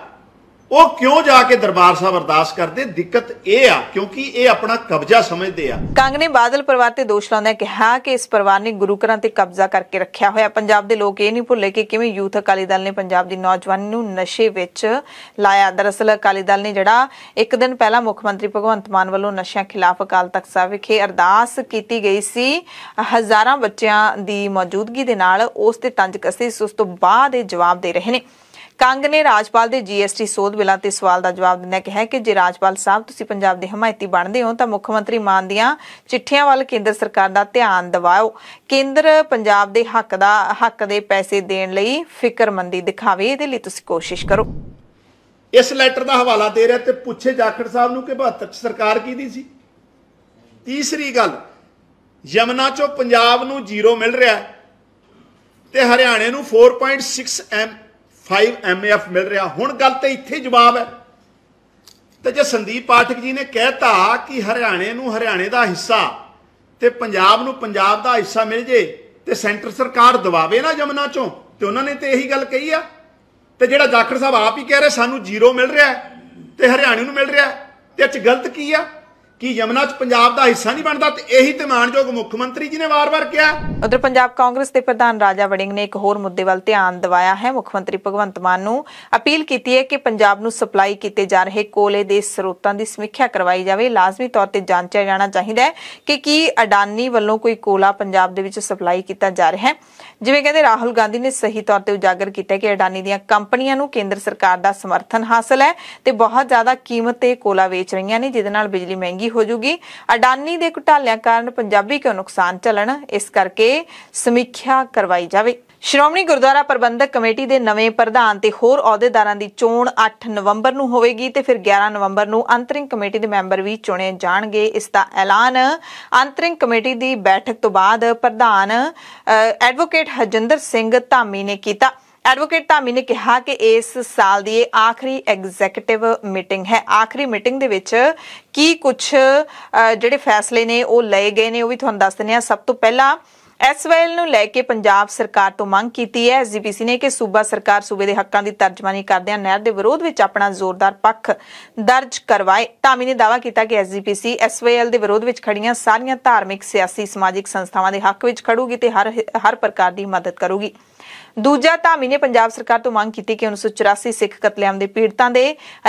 ਉਹ ਕਿਉਂ ਜਾ ਕੇ ਦਰਬਾਰ ਸਾਹਿਬ ਅਰਦਾਸ ਕਰਦੇ ਦਿੱਕਤ ਇਹ ਆ ਕਿਉਂਕਿ ਇਹ ਆਪਣਾ ਕਬਜ਼ਾ ਸਮਝਦੇ ਆ ਕੰਗ ਨੇ ਬਾਦਲ ਪਰਿਵਾਰ ਤੇ ਦੋਸ਼ ਲਾਉਂਦਿਆਂ ਕਿਹਾ ਕਿ ਇਸ ਪਰਿਵਾਰ ਨੇ ਗੁਰੂ ਘਰਾਂ ਤੇ ਕਬਜ਼ਾ ਕਰਕੇ ਰੱਖਿਆ ਹੋਇਆ ਪੰਜਾਬ ਦੇ ਲੋਕ ਇਹ ਨਹੀਂ ਭੁੱਲੇ ਕਿ ਕਿਵੇਂ ਯੂਥ ਅਕਾਲੀ ਦਲ ਨੇ ਪੰਜਾਬ ਦੀ ਨੌਜਵਾਨੀ ਨੂੰ ਨਸ਼ੇ ਵਿੱਚ ਲਾਇਆ ਦਰਅਸਲ ਅਕਾਲੀ ਦਲ ਨੇ ਜਿਹੜਾ ਇੱਕ ਦਿਨ ਪਹਿਲਾਂ ਮੁੱਖ ਮੰਤਰੀ ਭਗਵੰਤ ਮਾਨ ਵੱਲੋਂ ਨਸ਼ਿਆਂ ਖਿਲਾਫ ਅਕਾਲ ਤਖਤ ਸਾਹਿਬ ਵਿਖੇ ਅਰਦਾਸ ਕੀਤੀ ਗਈ ਸੀ ਹਜ਼ਾਰਾਂ ਬੱਚਿਆਂ ਦੀ ਮੌਜੂਦਗੀ ਦੇ ਨਾਲ ਉਸ ਤੇ ਤੰਜ ਕਸੇ ਉਸ ਤੋਂ ਬਾਅਦ ਇਹ ਜਵਾਬ ਦੇ ਰਹੇ ਨੇ ਕੰਗ ਨੇ ਰਾਜਪਾਲ ਦੇ ਜੀਐਸਟੀ ਸੋਧ ਬਿੱਲਾਂ ਤੇ ਸਵਾਲ ਦਾ ਜਵਾਬ ਦਿੰਦਿਆਂ ਕਿਹਾ ਕਿ ਜੇ ਰਾਜਪਾਲ ਸਾਹਿਬ ਤੁਸੀਂ ਪੰਜਾਬ ਦੇ ਹਮਾਇਤੀ ਬਣਦੇ ਹੋ ਤਾਂ ਮੁੱਖ ਮੰਤਰੀ ਮਾਨ ਦੀਆਂ ਚਿੱਠੀਆਂ ਵੱਲ ਕੇਂਦਰ ਸਰਕਾਰ ਦਾ ਧਿਆਨ ਦਿਵਾਓ ਕੇਂਦਰ ਪੰਜਾਬ ਦੇ ਹੱਕ ਦਾ ਹੱਕ ਦੇ ਪੈਸੇ ਦੇਣ ਲਈ ਫਿਕਰਮੰਦੀ ਦਿਖਾਵੇ ਇਹਦੇ ਲਈ ਤੁਸੀਂ ਕੋਸ਼ਿਸ਼ ਕਰੋ ਇਸ ਲੈਟਰ ਦਾ ਹਵਾਲਾ ਦੇ ਰਿਹਾ ਤੇ ਪੁੱਛੇ ਜਾਖੜ ਸਾਹਿਬ ਨੂੰ ਕਿ 72 ਸਰਕਾਰ ਦੀ ਸੀ ਤੀਸਰੀ ਗੱਲ ਯਮਨਾ ਚੋਂ ਪੰਜਾਬ ਨੂੰ 0 ਮਿਲ ਰਿਹਾ ਤੇ ਹਰਿਆਣੇ ਨੂੰ 4.6 ਐਮ 5 ਐਮਐਫ ਮਿਲ ਰਿਹਾ ਹੁਣ ਗੱਲ ਤੇ ਇੱਥੇ ਜਵਾਬ ਹੈ ਤੇ ਜੇ ਸੰਦੀਪ ਪਾਠਕ ਜੀ ਨੇ ਕਹਿਤਾ ਕਿ ਹਰਿਆਣੇ ਨੂੰ ਹਰਿਆਣੇ ਦਾ ਹਿੱਸਾ ਤੇ ਪੰਜਾਬ ਨੂੰ ਪੰਜਾਬ ਦਾ ਹਿੱਸਾ ਮਿਲ ਜੇ ਤੇ ਸੈਂਟਰ ਸਰਕਾਰ ਦਵਾਵੇ ਨਾ ਜਮਨਾ ਚੋਂ ਤੇ ਉਹਨਾਂ ਨੇ ਤੇ ਇਹੀ ਗੱਲ ਕਹੀ ਆ ਤੇ ਜਿਹੜਾ ਜਾਖੜ ਸਾਹਿਬ ਆਪ ਹੀ ਕਹਿ ਰਹੇ ਸਾਨੂੰ ਜ਼ੀਰੋ ਮਿਲ ਰਿਹਾ ਤੇ ਹਰਿਆਣੇ ਨੂੰ ਮਿਲ ਰਿਹਾ ਤੇ ਇੱਥੇ ਗਲਤ ਕੀ ਆ ਕਿ ਯਮਨਾ ਚ ਪੰਜਾਬ ਦਾ ਹਿੱਸਾ ਨਹੀਂ ਬਣਦਾ ਤੇ ਇਹੀ ਤੇ ਮਾਨਯੋਗ ਮੁੱਖ ਮੰਤਰੀ ਜੀ ਨੇ ਵਾਰ-ਵਾਰ ਕਿਹਾ ਉਧਰ ਪੰਜਾਬ ਕਾਂਗਰਸ ਦੇ ਪ੍ਰਧਾਨ ਰਾਜਾ ਵੜਿੰਗ ਨੇ ਇੱਕ ਹੋਰ ਮੁੱਦੇ ਵੱਲ ਧਿਆਨ ਦਿਵਾਇਆ ਹੈ ਮੁੱਖ ਮੰਤਰੀ ਭਗਵੰਤ ਮਾਨ ਨੂੰ ਅਪੀਲ ਕੀਤੀ ਹੈ ਕਿ ਪੰਜਾਬ ਨੂੰ ਸਪਲਾਈ ਕੀਤੇ ਜਾ ਰਹੇ ਕੋਲੇ ਦੇ ਸਰੋਤਾਂ ਦੀ ਸਮੀਖਿਆ ਕਰਵਾਈ ਜਾਵੇ ਲਾਜ਼ਮੀ ਤੌਰ ਤੇ ਜਾਂਚਿਆ ਜਾਣਾ ਚਾਹੀਦਾ ਹੈ ਕਿ ਕੀ ਅਡਾਨੀ ਵੱਲੋਂ ਕੋਈ ਕੋਲਾ ਪੰਜਾਬ ਦੇ ਵਿੱਚ ਸਪਲਾਈ ਕੀਤਾ ਜਾ ਰਿਹਾ ਹੈ ਜਿਵੇਂ ਕਹਿੰਦੇ ਰਾਹੁਲ ਗਾਂਧੀ ਨੇ ਸਹੀ ਤੌਰ ਤੇ ਉਜਾਗਰ ਕੀਤਾ ਕਿ ਅਡਾਨੀ ਦੀਆਂ ਕੰਪਨੀਆਂ ਨੂੰ ਕੇਂਦਰ ਸਰਕਾਰ ਦਾ ਸਮਰਥਨ ਹਾਸਲ ਹੈ ਤੇ ਬਹੁਤ ਜ਼ਿਆਦਾ ਕੀਮਤ ਤੇ ਕੋਲਾ ਵੇਚ ਰਹੀਆਂ ਨੇ ਜਿਹਦੇ ਨਾਲ ਬਿਜਲੀ ਮਹਿੰਗੀ ਹੋ ਜੂਗੀ ਅਡਾਨੀ ਦੇ ਘੁਟਾਲਿਆਂ ਕਾਰਨ ਪੰਜਾਬੀ ਕਿਉਂ ਨੁਕਸਾਨ ਚੱਲਣ ਇਸ ਕਰਕੇ ਸਮੀਖਿਆ ਕਰਵਾਈ ਜਾਵੇ ਸ਼੍ਰੋਮਣੀ ਗੁਰਦੁਆਰਾ ਪ੍ਰਬੰਧਕ ਕਮੇਟੀ ਦੇ ਨਵੇਂ ਪ੍ਰਧਾਨ ਤੇ ਹੋਰ ਅਹੁਦੇਦਾਰਾਂ ਦੀ ਚੋਣ 8 ਨਵੰਬਰ ਨੂੰ ਹੋਵੇਗੀ ਤੇ ਫਿਰ 11 ਨਵੰਬਰ ਨੂੰ ਅੰਤਰਿੰਗ ਕਮੇਟੀ ਦੇ ਮੈਂਬਰ ਵੀ ਚੁਣੇ ਜਾਣਗੇ ਇਸ ਦਾ ਐਲਾਨ ਅੰਤਰਿੰਗ ਕਮੇਟੀ ਦੀ ਬੈਠਕ ਤੋਂ ਬਾਅਦ ਪ੍ਰਧਾਨ ਐਡਵੋਕੇਟ ਹਜਿੰਦਰ ਸਿੰਘ ਧਾਮੀ ਨੇ ਕੀਤਾ ਐਡਵੋਕੇਟ ਧਾਮੀ ਨੇ ਕਿਹਾ ਕਿ ਇਸ ਸਾਲ ਦੀ ਇਹ ਆਖਰੀ ਐਗਜ਼ੀਕਟਿਵ ਮੀਟਿੰਗ ਹੈ ਆਖਰੀ ਮੀਟਿੰਗ ਦੇ ਵਿੱਚ ਕੀ ਕੁਝ ਜਿਹੜੇ ਫੈਸਲੇ ਨੇ ਉਹ ਲਏ ਗਏ ਨੇ ਉਹ ਵੀ ਤੁਹਾਨੂੰ ਦੱਸ ਦਿੰਦੇ ਆ ਸਭ ਤੋਂ ਪਹਿਲਾਂ ਐਸਵਾਈਐਲ ਨੂੰ ਲੈ ਕੇ ਪੰਜਾਬ ਸਰਕਾਰ ਤੋਂ ਮੰਗ ਕੀਤੀ ਹੈ ਐਸਜੀਪੀਸੀ ਨੇ ਕਿ ਸੂਬਾ ਸਰਕਾਰ ਸੂਬੇ ਦੇ ਹੱਕਾਂ ਦੀ ਤਰਜਮਾਨੀ ਕਰਦਿਆਂ ਨਹਿਰ ਦੇ ਵਿਰੋਧ ਵਿੱਚ ਆਪਣਾ ਜ਼ੋਰਦਾਰ ਪੱਖ ਦਰਜ ਕਰਵਾਏ ਧਾਮੀ ਨੇ ਦਾਵਾ ਕੀਤਾ ਕਿ ਐਸਜੀਪੀਸੀ ਐਸਵਾਈਐਲ ਦੇ ਵਿਰੋਧ ਵਿੱਚ ਖੜੀਆਂ ਸਾਰੀਆਂ ਧਾਰਮਿਕ ਸਿਆਸੀ ਸਮਾਜਿਕ ਸੰਸਥਾਵਾਂ ਦੇ ਹੱਕ ਵਿੱਚ ਖੜੂਗੀ ਤੇ ਹਰ ਹਰ ਪ੍ਰਕਾਰ ਦੀ ਮਦਦ ਕਰੂਗੀ ਦੂਜਾ ਧਾਮੀ ਨੇ ਪੰਜਾਬ ਸਰਕਾਰ ਤੋਂ ਮੰਗ ਕੀਤੀ ਕਿ 1984 ਸਿੱਖ ਕਤਲੇਆਮ ਦੇ ਪੀੜਤਾਂ ਦੇ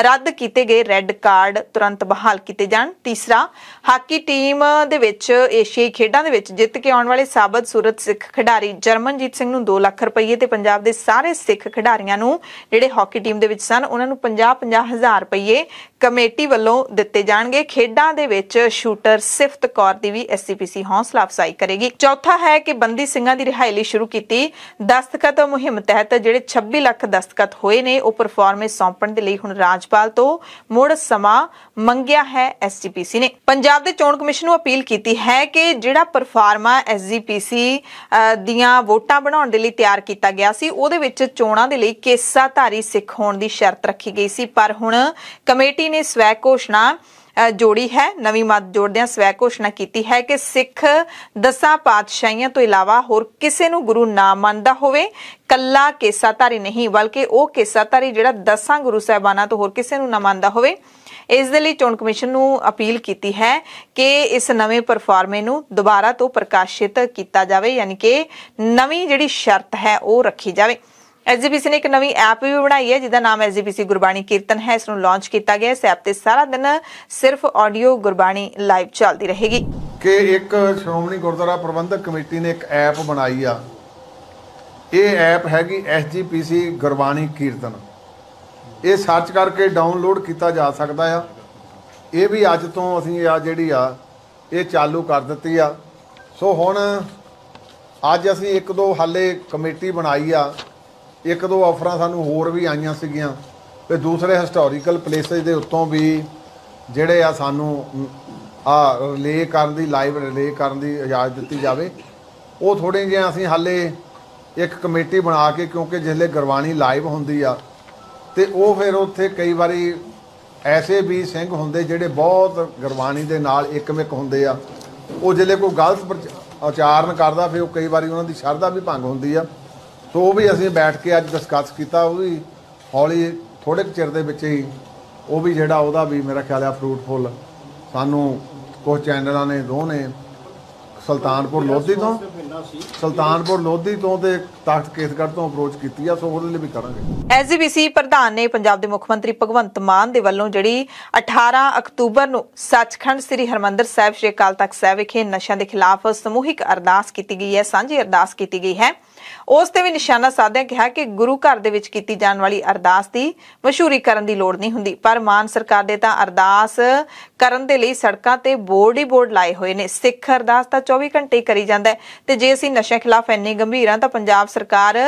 ਰੱਦ ਕੀਤੇ ਗਏ ਰੈੱਡ ਕਾਰਡ ਤੁਰੰਤ ਬਹਾਲ ਕੀਤੇ ਜਾਣ ਤੀਸਰਾ ਹਾਕੀ ਟੀਮ ਦੇ ਵਿੱਚ ਏਸ਼ੀਆਈ ਖੇਡਾਂ ਦੇ ਵਿੱਚ ਜਿੱਤ ਕੇ ਆਉਣ ਵਾਲੇ ਸਾਬਤ ਸੂਰਤ ਸਿੱਖ ਖਿਡਾਰੀ ਜਰਮਨਜੀਤ ਸਿੰਘ ਨੂੰ 2 ਲੱਖ ਰੁਪਏ ਤੇ ਪੰਜਾਬ ਦੇ ਸਾਰੇ ਸਿੱਖ ਖਿਡਾਰੀਆਂ ਨੂੰ ਜਿਹੜੇ ਹਾਕੀ ਟੀਮ ਦੇ ਵਿੱਚ ਸਨ ਉਹਨਾਂ ਨੂੰ 50 50 ਹਜ਼ਾਰ ਰੁਪਏ ਕਮੇਟੀ ਵੱਲੋਂ ਦਿੱਤੇ ਜਾਣਗੇ ਖੇਡਾਂ ਦੇ ਵਿੱਚ ਸ਼ੂਟਰ ਸਿਫਤ ਕੌਰ ਦੀ ਵੀ ਐਸਸੀਪੀਸੀ ਹੌਸਲਾ ਅਫਸਾਈ ਕਰੇਗੀ ਚੌਥਾ ਹੈ ਕਿ ਬੰਦੀ ਸਿੰਘਾਂ ਦੀ ਰਿਹਾਈ ਲਈ ਸ਼ੁਰੂ ਕੀਤੀ ਦਸਤਖਤ ਮੁਹਿੰਮ ਤਹਿਤ ਜਿਹੜੇ 26 ਲੱਖ ਦਸਤਖਤ ਹੋਏ ਨੇ ਉਹ ਪਰਫਾਰਮੈਂਸ ਸੌਂਪਣ ਦੇ ਲਈ ਹੁਣ ਰਾਜਪਾਲ ਤੋਂ ਮੁੜ ਸਮਾਂ ਮੰਗਿਆ ਹੈ ਐਸਸੀਪੀਸੀ ਨੇ ਪੰਜਾਬ ਦੇ ਚੋਣ ਕਮਿਸ਼ਨ ਨੂੰ ਅਪੀਲ ਕੀਤੀ ਹੈ ਕਿ ਜਿਹੜਾ ਪਰਫਾਰਮਾ ਐਸਜੀਪੀਸੀ ਦੀਆਂ ਵੋਟਾਂ ਬਣਾਉਣ ਦੇ ਲਈ ਤਿਆਰ ਕੀਤਾ ਗਿਆ ਸੀ ਉਹਦੇ ਵਿੱਚ ਚੋਣਾਂ ਦੇ ਲਈ ਕੇਸਾਧਾਰੀ ਸਿੱਖ ਹੋਣ ਦੀ ਸ਼ਰਤ ਰੱਖੀ ਗਈ ਸੀ ਪਰ ਹੁਣ ਕਮੇਟੀ ਨੇ ਸਵੈ ਘੋਸ਼ਣਾ ਜੋੜੀ ਹੈ ਨਵੀਂ ਮਤ ਜੋੜਦਿਆਂ ਸਵੈ ਘੋਸ਼ਣਾ ਕੀਤੀ ਹੈ ਕਿ ਸਿੱਖ ਦਸਾਂ ਪਾਤਸ਼ਾਹੀਆਂ ਤੋਂ ਇਲਾਵਾ ਹੋਰ ਕਿਸੇ ਨੂੰ ਗੁਰੂ ਨਾ ਮੰਨਦਾ ਹੋਵੇ ਕੱਲਾ ਕੇਸਾਧਾਰੀ ਨਹੀਂ ਬਲਕਿ ਉਹ ਕੇਸਾਧਾਰੀ ਜਿਹੜਾ ਦਸਾਂ ਗੁਰੂ ਸਾਹਿਬਾਨਾਂ ਤੋਂ ਹੋਰ ਕਿਸੇ ਨੂੰ ਨਾ ਮੰਨਦਾ ਹੋਵੇ ਇਸ ਦੇ ਲਈ ਚੋਣ ਕਮਿਸ਼ਨ ਨੂੰ ਅਪੀਲ ਕੀਤੀ ਹੈ ਕਿ ਇਸ ਨਵੇਂ ਪਰਫਾਰਮੇ ਨੂੰ ਦੁਬਾਰਾ ਤੋਂ ਪ੍ਰਕਾਸ਼ਿਤ ਕੀਤਾ ਜਾਵੇ ਯਾਨੀ ਕਿ ਨਵੀਂ ਜਿਹੜੀ ਸ਼ਰਤ ਹੈ ਉਹ ਰੱਖੀ ਜਾਵੇ SGPC ਨੇ ਇੱਕ ਨਵੀਂ ਐਪ ਵੀ ਬਣਾਈ ਹੈ ਜਿਹਦਾ ਨਾਮ SGPC ਗੁਰਬਾਣੀ ਕੀਰਤਨ ਹੈ ਇਸ ਨੂੰ ਲਾਂਚ ਕੀਤਾ ਗਿਆ ਇਸ ਐਪ ਤੇ ਸਾਰਾ ਦਿਨ ਸਿਰਫ ਆਡੀਓ ਗੁਰਬਾਣੀ ਲਾਈਵ ਚੱਲਦੀ ਰਹੇਗੀ ਕਿ ਇੱਕ ਸ਼੍ਰੋਮਣੀ ਗੁਰਦੁਆਰਾ ਪ੍ਰਬੰਧਕ ਕਮੇਟੀ ਨੇ ਇੱਕ ਐਪ ਬਣਾਈ ਆ ਇਹ ਐਪ ਹੈਗੀ SGPC ਗੁਰਬਾਣੀ ਕੀਰਤਨ ਇਹ ਸਰਚ ਕਰਕੇ ਡਾਊਨਲੋਡ ਕੀਤਾ ਜਾ ਸਕਦਾ ਆ ਇਹ ਵੀ ਅੱਜ ਤੋਂ ਅਸੀਂ ਆ ਜਿਹੜੀ ਆ ਇਹ ਚਾਲੂ ਕਰ ਦਿੱਤੀ ਆ ਸੋ ਹੁਣ ਅੱਜ ਅਸੀਂ ਇੱਕ ਦੋ ਹਾਲੇ ਕਮੇਟੀ ਬਣਾਈ ਆ ਇੱਕ ਦੋ ਆਫਰਾਂ ਸਾਨੂੰ ਹੋਰ ਵੀ ਆਈਆਂ ਸੀਗੀਆਂ ਤੇ ਦੂਸਰੇ ਹਿਸਟੋਰੀਕਲ ਪਲੇਸਸ ਦੇ ਉੱਤੋਂ ਵੀ ਜਿਹੜੇ ਆ ਸਾਨੂੰ ਆ ਰਿਲੇ ਕਰਨ ਦੀ ਲਾਈਵ ਰਿਲੇ ਕਰਨ ਦੀ ਇਜਾਜ਼ਤ ਦਿੱਤੀ ਜਾਵੇ ਉਹ ਥੋੜੇ ਜਿਹਾ ਅਸੀਂ ਹਾਲੇ ਇੱਕ ਕਮੇਟੀ ਬਣਾ ਕੇ ਕਿਉਂਕਿ ਜਿਸਲੇ ਗਰਵਾਣੀ ਲਾਈਵ ਹੁੰਦੀ ਆ ਤੇ ਉਹ ਫਿਰ ਉੱਥੇ ਕਈ ਵਾਰੀ ਐਸੇ ਵੀ ਸਿੰਘ ਹੁੰਦੇ ਜਿਹੜੇ ਬਹੁਤ ਗਰਵਾਣੀ ਦੇ ਨਾਲ ਇੱਕਮਿਕ ਹੁੰਦੇ ਆ ਉਹ ਜਿਲੇ ਕੋਈ ਗਲਤ ਉਚਾਰਨ ਕਰਦਾ ਫਿਰ ਉਹ ਕਈ ਵਾਰੀ ਉਹਨਾਂ ਦੀ ਸ਼ਰਧਾ ਵੀ ਭੰਗ ਹੁੰਦੀ ਆ ਸੋ ਉਹ ਵੀ ਅਸੀਂ ਬੈਠ ਕੇ ਅੱਜ ਡਿਸਕਸ ਕੀਤਾ ਉਹ ਵੀ ਹੌਲੀ ਥੋੜੇ ਚਿਰ ਦੇ ਵਿੱਚ ਹੀ ਉਹ ਵੀ ਜਿਹੜਾ ਉਹਦਾ ਵੀ ਮੇਰਾ ਖਿਆਲ ਆ ਫਰੂਟਫੁੱਲ ਸਾਨੂੰ ਕੁਝ ਚੈਨਲਾਂ ਨੇ ਦੋ ਨੇ ਸੁਲਤਾਨਪੁਰ ਲੋਧੀ ਤੋਂ ਸੁਲਤਾਨਪੁਰ ਲੋਧੀ ਤੋਂ ਤੇ ਤਖਤ ਕੇਸਗੜ ਤੋਂ ਅਪਰੋਚ ਕੀਤੀ ਆ ਸੋ ਉਹਦੇ ਲਈ ਵੀ ਕਰਾਂਗੇ ਐਸਜੀਪੀਸੀ ਪ੍ਰਧਾਨ ਨੇ ਪੰਜਾਬ ਦੇ ਮੁੱਖ ਮੰਤਰੀ ਭਗਵੰਤ ਮਾਨ ਦੇ ਵੱਲੋਂ ਜਿਹੜੀ 18 ਅਕਤੂਬਰ ਨੂੰ ਸੱਚਖੰਡ ਸ੍ਰੀ ਹਰਮੰਦਰ ਸਾਹਿਬ ਸ਼੍ਰੀ ਅਕਾਲ ਤਖਤ ਸਾਹਿਬ ਵਿਖੇ ਨਸ਼ਿਆਂ ਦੇ ਖਿਲਾਫ ਸਮੂਹਿਕ ਅਰਦਾਸ ਕੀਤੀ ਗਈ ਹੈ ਸਾਂਝੀ ਅਰਦਾਸ ਕੀਤੀ ਗਈ ਹੈ ਉਸ ਤੇ ਵੀ ਨਿਸ਼ਾਨਾ ਸਾਧਿਆ ਕਿਹਾ ਕਿ ਗੁਰੂ ਘਰ ਦੇ ਵਿੱਚ ਕੀਤੀ ਜਾਣ ਵਾਲੀ ਅਰਦਾਸ ਦੀ ਮਸ਼ਹੂਰੀ ਕਰਨ ਦੀ ਲੋੜ ਨਹੀਂ ਹੁੰਦੀ ਪਰ ਮਾਨ ਸਰਕਾਰ ਦੇ ਤਾਂ ਅਰਦਾਸ ਕਰਨ ਦੇ ਲਈ ਸੜਕਾਂ ਤੇ ਬੋਰਡ ਹੀ ਬੋਰਡ ਲਾਏ ਹੋਏ ਨੇ ਸਿੱਖ ਅਰਦਾਸ ਤਾਂ 24 ਘੰਟੇ ਕਰੀ ਜਾਂਦਾ ਤੇ ਜੇ ਅਸੀਂ ਨਸ਼ੇ ਖਿਲਾਫ ਇੰਨੇ ਗੰਭੀਰ ਆ ਤਾਂ ਪੰਜਾਬ ਸਰਕਾਰ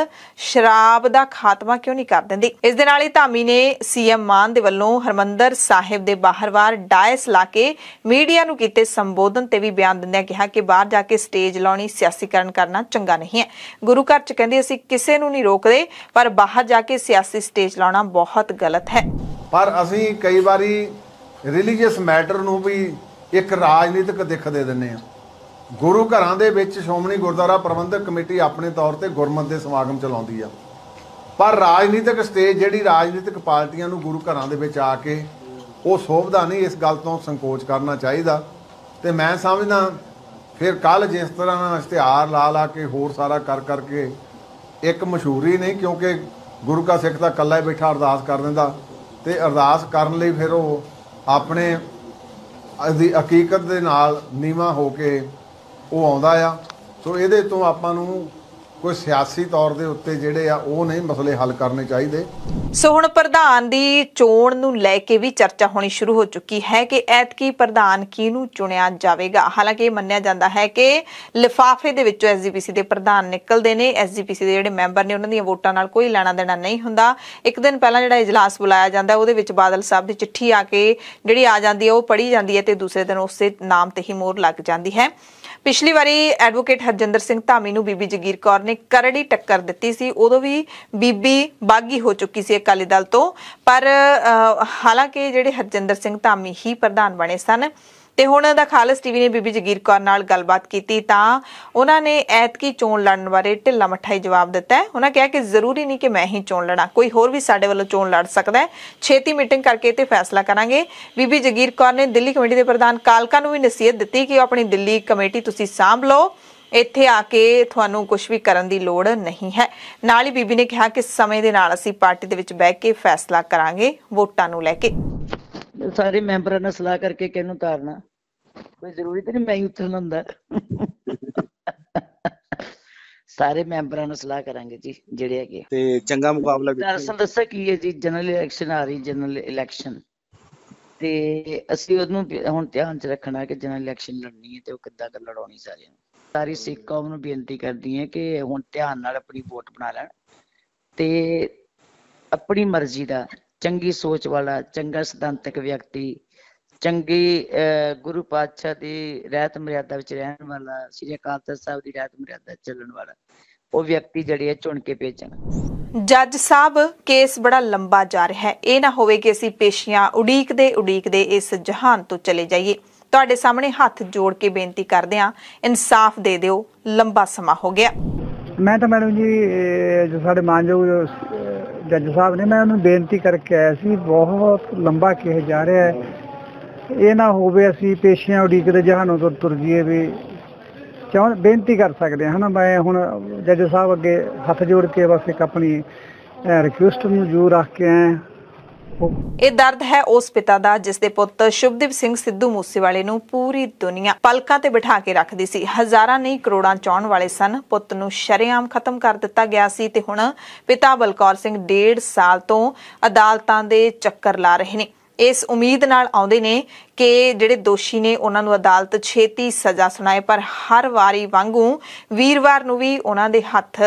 ਸ਼ਰਾਬ ਦਾ ਖਾਤਮਾ ਕਿਉਂ ਨਹੀਂ ਕਰ ਦਿੰਦੀ ਇਸ ਦੇ ਨਾਲ ਹੀ ਧਾਮੀ ਨੇ ਸੀਐਮ ਮਾਨ ਦੇ ਵੱਲੋਂ ਹਰਮੰਦਰ ਸਾਹਿਬ ਦੇ ਬਾਹਰਵਾਰ ਡਾਇਸ ਲਾ ਕੇ ਮੀਡੀਆ ਨੂੰ ਕੀਤੇ ਸੰਬੋਧਨ ਤੇ ਵੀ ਬਿਆਨ ਦਿੰਦਿਆਂ ਕਿਹਾ ਕਿ ਬਾਹਰ ਜਾ ਕੇ ਸਟੇਜ ਲਾਉਣੀ ਸਿਆਸੀਕਰਨ ਕਰਨਾ ਚੰਗਾ ਨਹੀਂ ਹੈ ਗੁਰੂ ਗੁਰੂ ਘਰ ਚ ਕਹਿੰਦੇ ਅਸੀਂ ਕਿਸੇ ਨੂੰ ਨਹੀਂ ਰੋਕਦੇ ਪਰ ਬਾਹਰ ਜਾ ਕੇ ਸਿਆਸੀ ਸਟੇਜ ਲਾਉਣਾ ਬਹੁਤ ਗਲਤ ਹੈ ਪਰ ਅਸੀਂ ਕਈ ਵਾਰੀ ਰਿਲੀਜੀਅਸ ਮੈਟਰ ਨੂੰ ਵੀ ਇੱਕ ਰਾਜਨੀਤਿਕ ਦਿੱਖ ਦੇ ਦਿੰਨੇ ਆ ਗੁਰੂ ਘਰਾਂ ਦੇ ਵਿੱਚ ਸ਼ੋਮਣੀ ਗੁਰਦੁਆਰਾ ਪ੍ਰਬੰਧਕ ਕਮੇਟੀ ਆਪਣੇ ਤੌਰ ਤੇ ਗੁਰਮਤ ਦੇ ਸਮਾਗਮ ਚਲਾਉਂਦੀ ਆ ਪਰ ਰਾਜਨੀਤਿਕ ਸਟੇਜ ਜਿਹੜੀ ਰਾਜਨੀਤਿਕ ਪਾਰਟੀਆਂ ਨੂੰ ਗੁਰੂ ਘਰਾਂ ਦੇ ਵਿੱਚ ਆ ਕੇ ਉਹ ਸੋਭਦਾ ਨਹੀਂ ਇਸ ਗੱਲ ਤੋਂ ਸੰਕੋਚ ਕਰਨਾ ਚਾਹੀਦਾ ਤੇ ਮੈਂ ਸਮਝਦਾ ਫਿਰ ਕੱਲ ਜਿਸ ਤਰ੍ਹਾਂ ਇਸ਼ਤਿਹਾਰ ਲਾ ਲਾ ਕੇ ਹੋਰ ਸਾਰਾ ਕਰ ਕਰਕੇ ਇੱਕ ਮਸ਼ਹੂਰੀ ਨਹੀਂ ਕਿਉਂਕਿ ਗੁਰੂ ਕਾ ਸਿੱਖ ਤਾਂ ਇਕੱਲਾ ਹੀ ਬੈਠਾ ਅਰਦਾਸ ਕਰ ਦਿੰਦਾ ਤੇ ਅਰਦਾਸ ਕਰਨ ਲਈ ਫਿਰ ਉਹ ਆਪਣੇ ਅਜ਼ੀ ਹਕੀਕਤ ਦੇ ਨਾਲ ਨੀਵਾ ਹੋ ਕੇ ਉਹ ਆਉਂਦਾ ਆ ਸੋ ਇਹਦੇ ਤੋਂ ਆਪਾਂ ਨੂੰ ਕੋਈ ਸਿਆਸੀ ਤੌਰ ਦੇ ਉੱਤੇ ਜਿਹੜੇ ਆ ਉਹ ਨਹੀਂ ਮਸਲੇ ਹੱਲ ਕਰਨੇ ਚਾਹੀਦੇ ਸੋ ਹੁਣ ਪ੍ਰਧਾਨ ਦੀ ਚੋਣ ਨੂੰ ਲੈ ਕੇ ਵੀ ਚਰਚਾ ਹੋਣੀ ਸ਼ੁਰੂ ਹੋ ਚੁੱਕੀ ਹੈ ਕਿ ਐਤਕੀ ਪ੍ਰਧਾਨ ਕਿਹਨੂੰ ਚੁਣਿਆ ਜਾਵੇਗਾ ਹਾਲਾਂਕਿ ਇਹ ਮੰਨਿਆ ਜਾਂਦਾ ਹੈ ਕਿ ਲਿਫਾਫੇ ਦੇ ਵਿੱਚੋਂ ਐਸਜੀਪੀਸੀ ਦੇ ਪ੍ਰਧਾਨ ਨਿਕਲਦੇ ਨੇ ਐਸਜੀਪੀਸੀ ਦੇ ਜਿਹੜੇ ਮੈਂਬਰ ਨੇ ਉਹਨਾਂ ਦੀਆਂ ਵੋਟਾਂ ਨਾਲ ਕੋਈ ਲੈਣਾ ਦੇਣਾ ਨਹੀਂ ਹੁੰਦਾ ਇੱਕ ਦਿਨ ਪਹਿਲਾਂ ਜਿਹੜਾ ਇਜਲਾਸ ਬੁਲਾਇਆ ਜਾਂਦਾ ਉਹਦੇ ਵਿੱਚ ਬਾਦਲ ਸਾਹਿਬ ਦੀ ਚਿੱਠੀ ਆ ਕੇ ਜਿਹੜੀ ਆ ਜਾਂਦੀ ਹੈ ਉਹ ਪੜ੍ਹੀ ਜਾਂਦੀ ਹੈ ਤੇ ਦੂਸਰੇ ਦਿਨ ਉਸੇ ਨਾਮ ਤੇ ਹੀ ਮੋਹਰ ਲੱਗ ਜਾਂਦੀ ਹੈ ਪਿਛਲੀ ਵਾਰੀ ਐਡਵੋਕੇਟ ਹਰਜਿੰਦਰ ਸਿੰਘ ਧਾਮੀ ਨੂੰ ਬੀਬੀ ਜਗੀਰ ਕੌਰ ਨੇ ਕਰੜੀ ਟੱਕਰ ਦਿੱਤੀ ਸੀ ਉਦੋਂ ਵੀ ਬੀਬੀ ਬਾਗੀ ਹੋ ਚੁੱਕੀ ਸੀ ਅਕਾਲੀ ਦਲ ਤੋਂ ਪਰ ਹਾਲਾਂਕਿ ਜਿਹੜੇ ਹਰਜਿੰਦਰ ਸਿੰਘ ਧਾਮੀ ਹੀ ਪ੍ਰਧਾਨ ਬਣੇ ਸਨ ਤੇ ਹੁਣ ਦਾ ਖਾਲਸ ਟੀਵੀ ਨੇ ਬੀਬੀ ਜਗੀਰ ਕੌਰ ਨਾਲ ਗੱਲਬਾਤ ਕੀਤੀ ਤਾਂ ਉਹਨਾਂ ਨੇ ਐਤਕੀ ਚੋਣ ਲੜਨ ਬਾਰੇ ਢਿੱਲਾ ਮਠਾਈ ਜਵਾਬ ਦਿੱਤਾ ਹੈ ਉਹਨਾਂ ਕਿਹਾ ਕਿ ਜ਼ਰੂਰੀ ਨਹੀਂ ਕਿ ਮੈਂ ਹੀ ਚੋਣ ਲੜਾਂ ਕੋਈ ਹੋਰ ਵੀ ਸਾਡੇ ਵੱਲੋਂ ਚੋਣ ਲੜ ਸਕਦਾ ਹੈ ਛੇਤੀ ਮੀਟਿੰਗ ਕਰਕੇ ਤੇ ਫੈਸਲਾ ਕਰਾਂਗੇ ਬੀਬੀ ਜਗੀਰ ਕੌਰ ਨੇ ਦਿੱਲੀ ਕਮੇਟੀ ਦੇ ਪ੍ਰਧਾਨ ਕਾਲਕਾ ਨੂੰ ਵੀ ਨਸੀਹਤ ਦਿੱਤੀ ਕਿ ਉਹ ਆਪਣੀ ਦਿੱਲੀ ਕਮੇਟੀ ਤੁਸੀਂ ਸਾਂਭ ਲਓ ਇੱਥੇ ਆ ਕੇ ਤੁਹਾਨੂੰ ਕੁਝ ਵੀ ਕਰਨ ਦੀ ਲੋੜ ਨਹੀਂ ਹੈ ਨਾਲ ਹੀ ਬੀਬੀ ਨੇ ਕਿਹਾ ਕਿ ਸਮੇਂ ਦੇ ਨਾਲ ਅਸੀਂ ਪਾਰਟੀ ਦੇ ਵਿੱਚ ਬਹਿ ਕੇ ਫੈਸਲਾ ਕਰਾਂਗੇ ਵੋਟਾਂ ਨੂੰ ਲੈ ਕੇ ਸਾਰੇ ਮੈਂਬਰਾਂ ਨਾਲ ਸਲਾਹ ਕਰਕੇ ਕਿਹਨੂੰ ਤਾਰਨਾ ਕੋਈ ਜ਼ਰੂਰੀ ਤੇ ਨਹੀਂ ਮੈਂ ਹੀ ਉੱਥੇ ਹੁੰਦਾ ਸਾਰੇ ਮੈਂਬਰਾਂ ਨਾਲ ਸਲਾਹ ਕਰਾਂਗੇ ਜੀ ਜਿਹੜੇ ਹੈਗੇ ਤੇ ਚੰਗਾ ਮੁਕਾਬਲਾ ਵੀ ਦਰਸਲ ਦੱਸਿਆ ਕੀ ਹੈ ਜੀ ਜਨਰਲ ਇਲੈਕਸ਼ਨ ਆ ਰਹੀ ਜਨਰਲ ਇਲੈਕਸ਼ਨ ਤੇ ਅਸੀਂ ਉਹਨੂੰ ਹੁਣ ਧਿਆਨ ਚ ਰੱਖਣਾ ਕਿ ਜਨਰਲ ਇਲੈਕਸ਼ਨ ਲੜਨੀ ਹੈ ਤੇ ਉਹ ਕਿੱਦਾਂ ਕਰ ਲੜਾਉਣੀ ਸਾਰਿਆਂ ਨੂੰ ਸਾਰੀ ਸਿੱਖ ਕੌਮ ਨੂੰ ਬੇਨਤੀ ਕਰਦੀ ਹੈ ਕਿ ਹੁਣ ਧਿਆਨ ਨਾਲ ਆਪਣੀ ਵੋਟ ਬਣਾ ਲੈਣ ਤੇ ਆਪਣੀ ਮਰਜ਼ੀ ਦਾ ਚੰਗੀ ਸੋਚ ਵਾਲਾ ਚੰਗਾ ਸਿਧਾਂਤਕ ਵਿਅਕਤੀ ਚੰਗੀ ਗੁਰੂ ਪਾਤਸ਼ਾਹ ਦੀ ਰਹਿਤ ਮਰਿਆਦਾ ਵਿੱਚ ਰਹਿਣ ਵਾਲਾ ਸ੍ਰੀ ਅਕਾਲ ਤਖਤ ਸਾਹਿਬ ਦੀ ਰਹਿਤ ਮਰਿਆਦਾ ਚੱਲਣ ਵਾਲਾ ਉਹ ਵਿਅਕਤੀ ਜਿਹੜੀ ਹੈ ਚੁਣ ਕੇ ਭੇਜਣ ਜੱਜ ਸਾਹਿਬ ਕੇਸ ਬੜਾ ਲੰਬਾ ਜਾ ਰਿਹਾ ਹੈ ਇਹ ਨਾ ਹੋਵੇ ਕਿ ਅਸੀਂ ਪੇਸ਼ੀਆਂ ਉਡੀਕਦੇ ਉਡੀਕਦੇ ਇਸ ਜਹਾਨ ਤੋਂ ਚਲੇ ਜਾਈਏ ਤੁਹਾਡੇ ਸਾਹਮਣੇ ਹੱਥ ਜੋੜ ਕੇ ਬੇਨਤੀ ਕਰਦੇ ਹਾਂ ਇਨਸਾਫ ਦੇ ਦਿਓ ਲੰਬਾ ਸਮਾਂ ਹੋ ਗਿਆ ਮੈਂ ਤਾਂ ਮੈਡਮ ਜੀ ਜੋ ਸਾਡੇ ਮਾਨਯੋਗ ਜੱਜ ਸਾਹਿਬ ਨੇ ਮੈਂ ਉਹਨੂੰ ਬੇਨਤੀ ਕਰਕੇ ਆਇਆ ਸੀ ਬਹੁਤ ਲੰਬਾ ਕਿਹਾ ਜਾ ਰਿਹਾ ਹੈ ਇਹ ਨਾ ਹੋਵੇ ਅਸੀਂ ਪੇਸ਼ੀਆਂ ਉਡੀਕਦੇ ਜਹਾਨੋਂ ਤੋਂ ਤੁਰ ਜੀਏ ਵੀ ਚਾਹ ਬੇਨਤੀ ਕਰ ਸਕਦੇ ਹਾਂ ਨਾ ਮੈਂ ਹੁਣ ਜੱਜ ਸਾਹਿਬ ਅੱਗੇ ਹੱਥ ਜੋੜ ਕੇ ਬਸ ਇੱਕ ਆਪਣੀ ਰਿਕੁਐਸਟ ਨੂੰ ਜੋ ਰੱਖ ਕੇ ਆਇਆ ਇਹ ਦਰਦ ਹੈ ਉਸ ਪਿਤਾ ਦਾ ਜਿਸ ਦੇ ਪੁੱਤ ਸ਼ੁਭਦੀਪ ਸਿੰਘ ਸਿੱਧੂ ਮੂਸੇਵਾਲੇ ਨੂੰ ਪੂਰੀ ਦੁਨੀਆ ਪਲਕਾਂ ਤੇ ਬਿਠਾ ਕੇ ਰੱਖਦੀ ਸੀ ਹਜ਼ਾਰਾਂ ਨਹੀਂ ਕਰੋੜਾਂ ਚਾਹਣ ਵਾਲੇ ਸਨ ਪੁੱਤ ਨੂੰ ਸ਼ਰਿਆਮ ਖਤਮ ਕਰ ਦਿੱਤਾ ਗਿਆ ਸੀ ਤੇ ਹੁਣ ਪਿਤਾ ਬਲਕੌਰ ਸਿੰਘ ਡੇਢ ਸਾਲ ਤੋਂ ਅਦਾਲਤਾਂ ਦੇ ਚੱਕਰ ਲਾ ਰਹੇ ਨੇ ਇਸ ਉਮੀਦ ਨਾਲ ਆਉਂਦੇ ਨੇ ਕਿ ਜਿਹੜੇ ਦੋਸ਼ੀ ਨੇ ਉਹਨਾਂ ਨੂੰ ਅਦਾਲਤ ਛੇਤੀ ਸਜ਼ਾ ਸੁਣਾਏ ਪਰ ਹਰ ਵਾਰੀ ਵਾਂਗੂ ਵੀਰਵਾਰ ਨੂੰ ਵੀ ਉਹਨਾਂ ਦੇ ਹੱਥ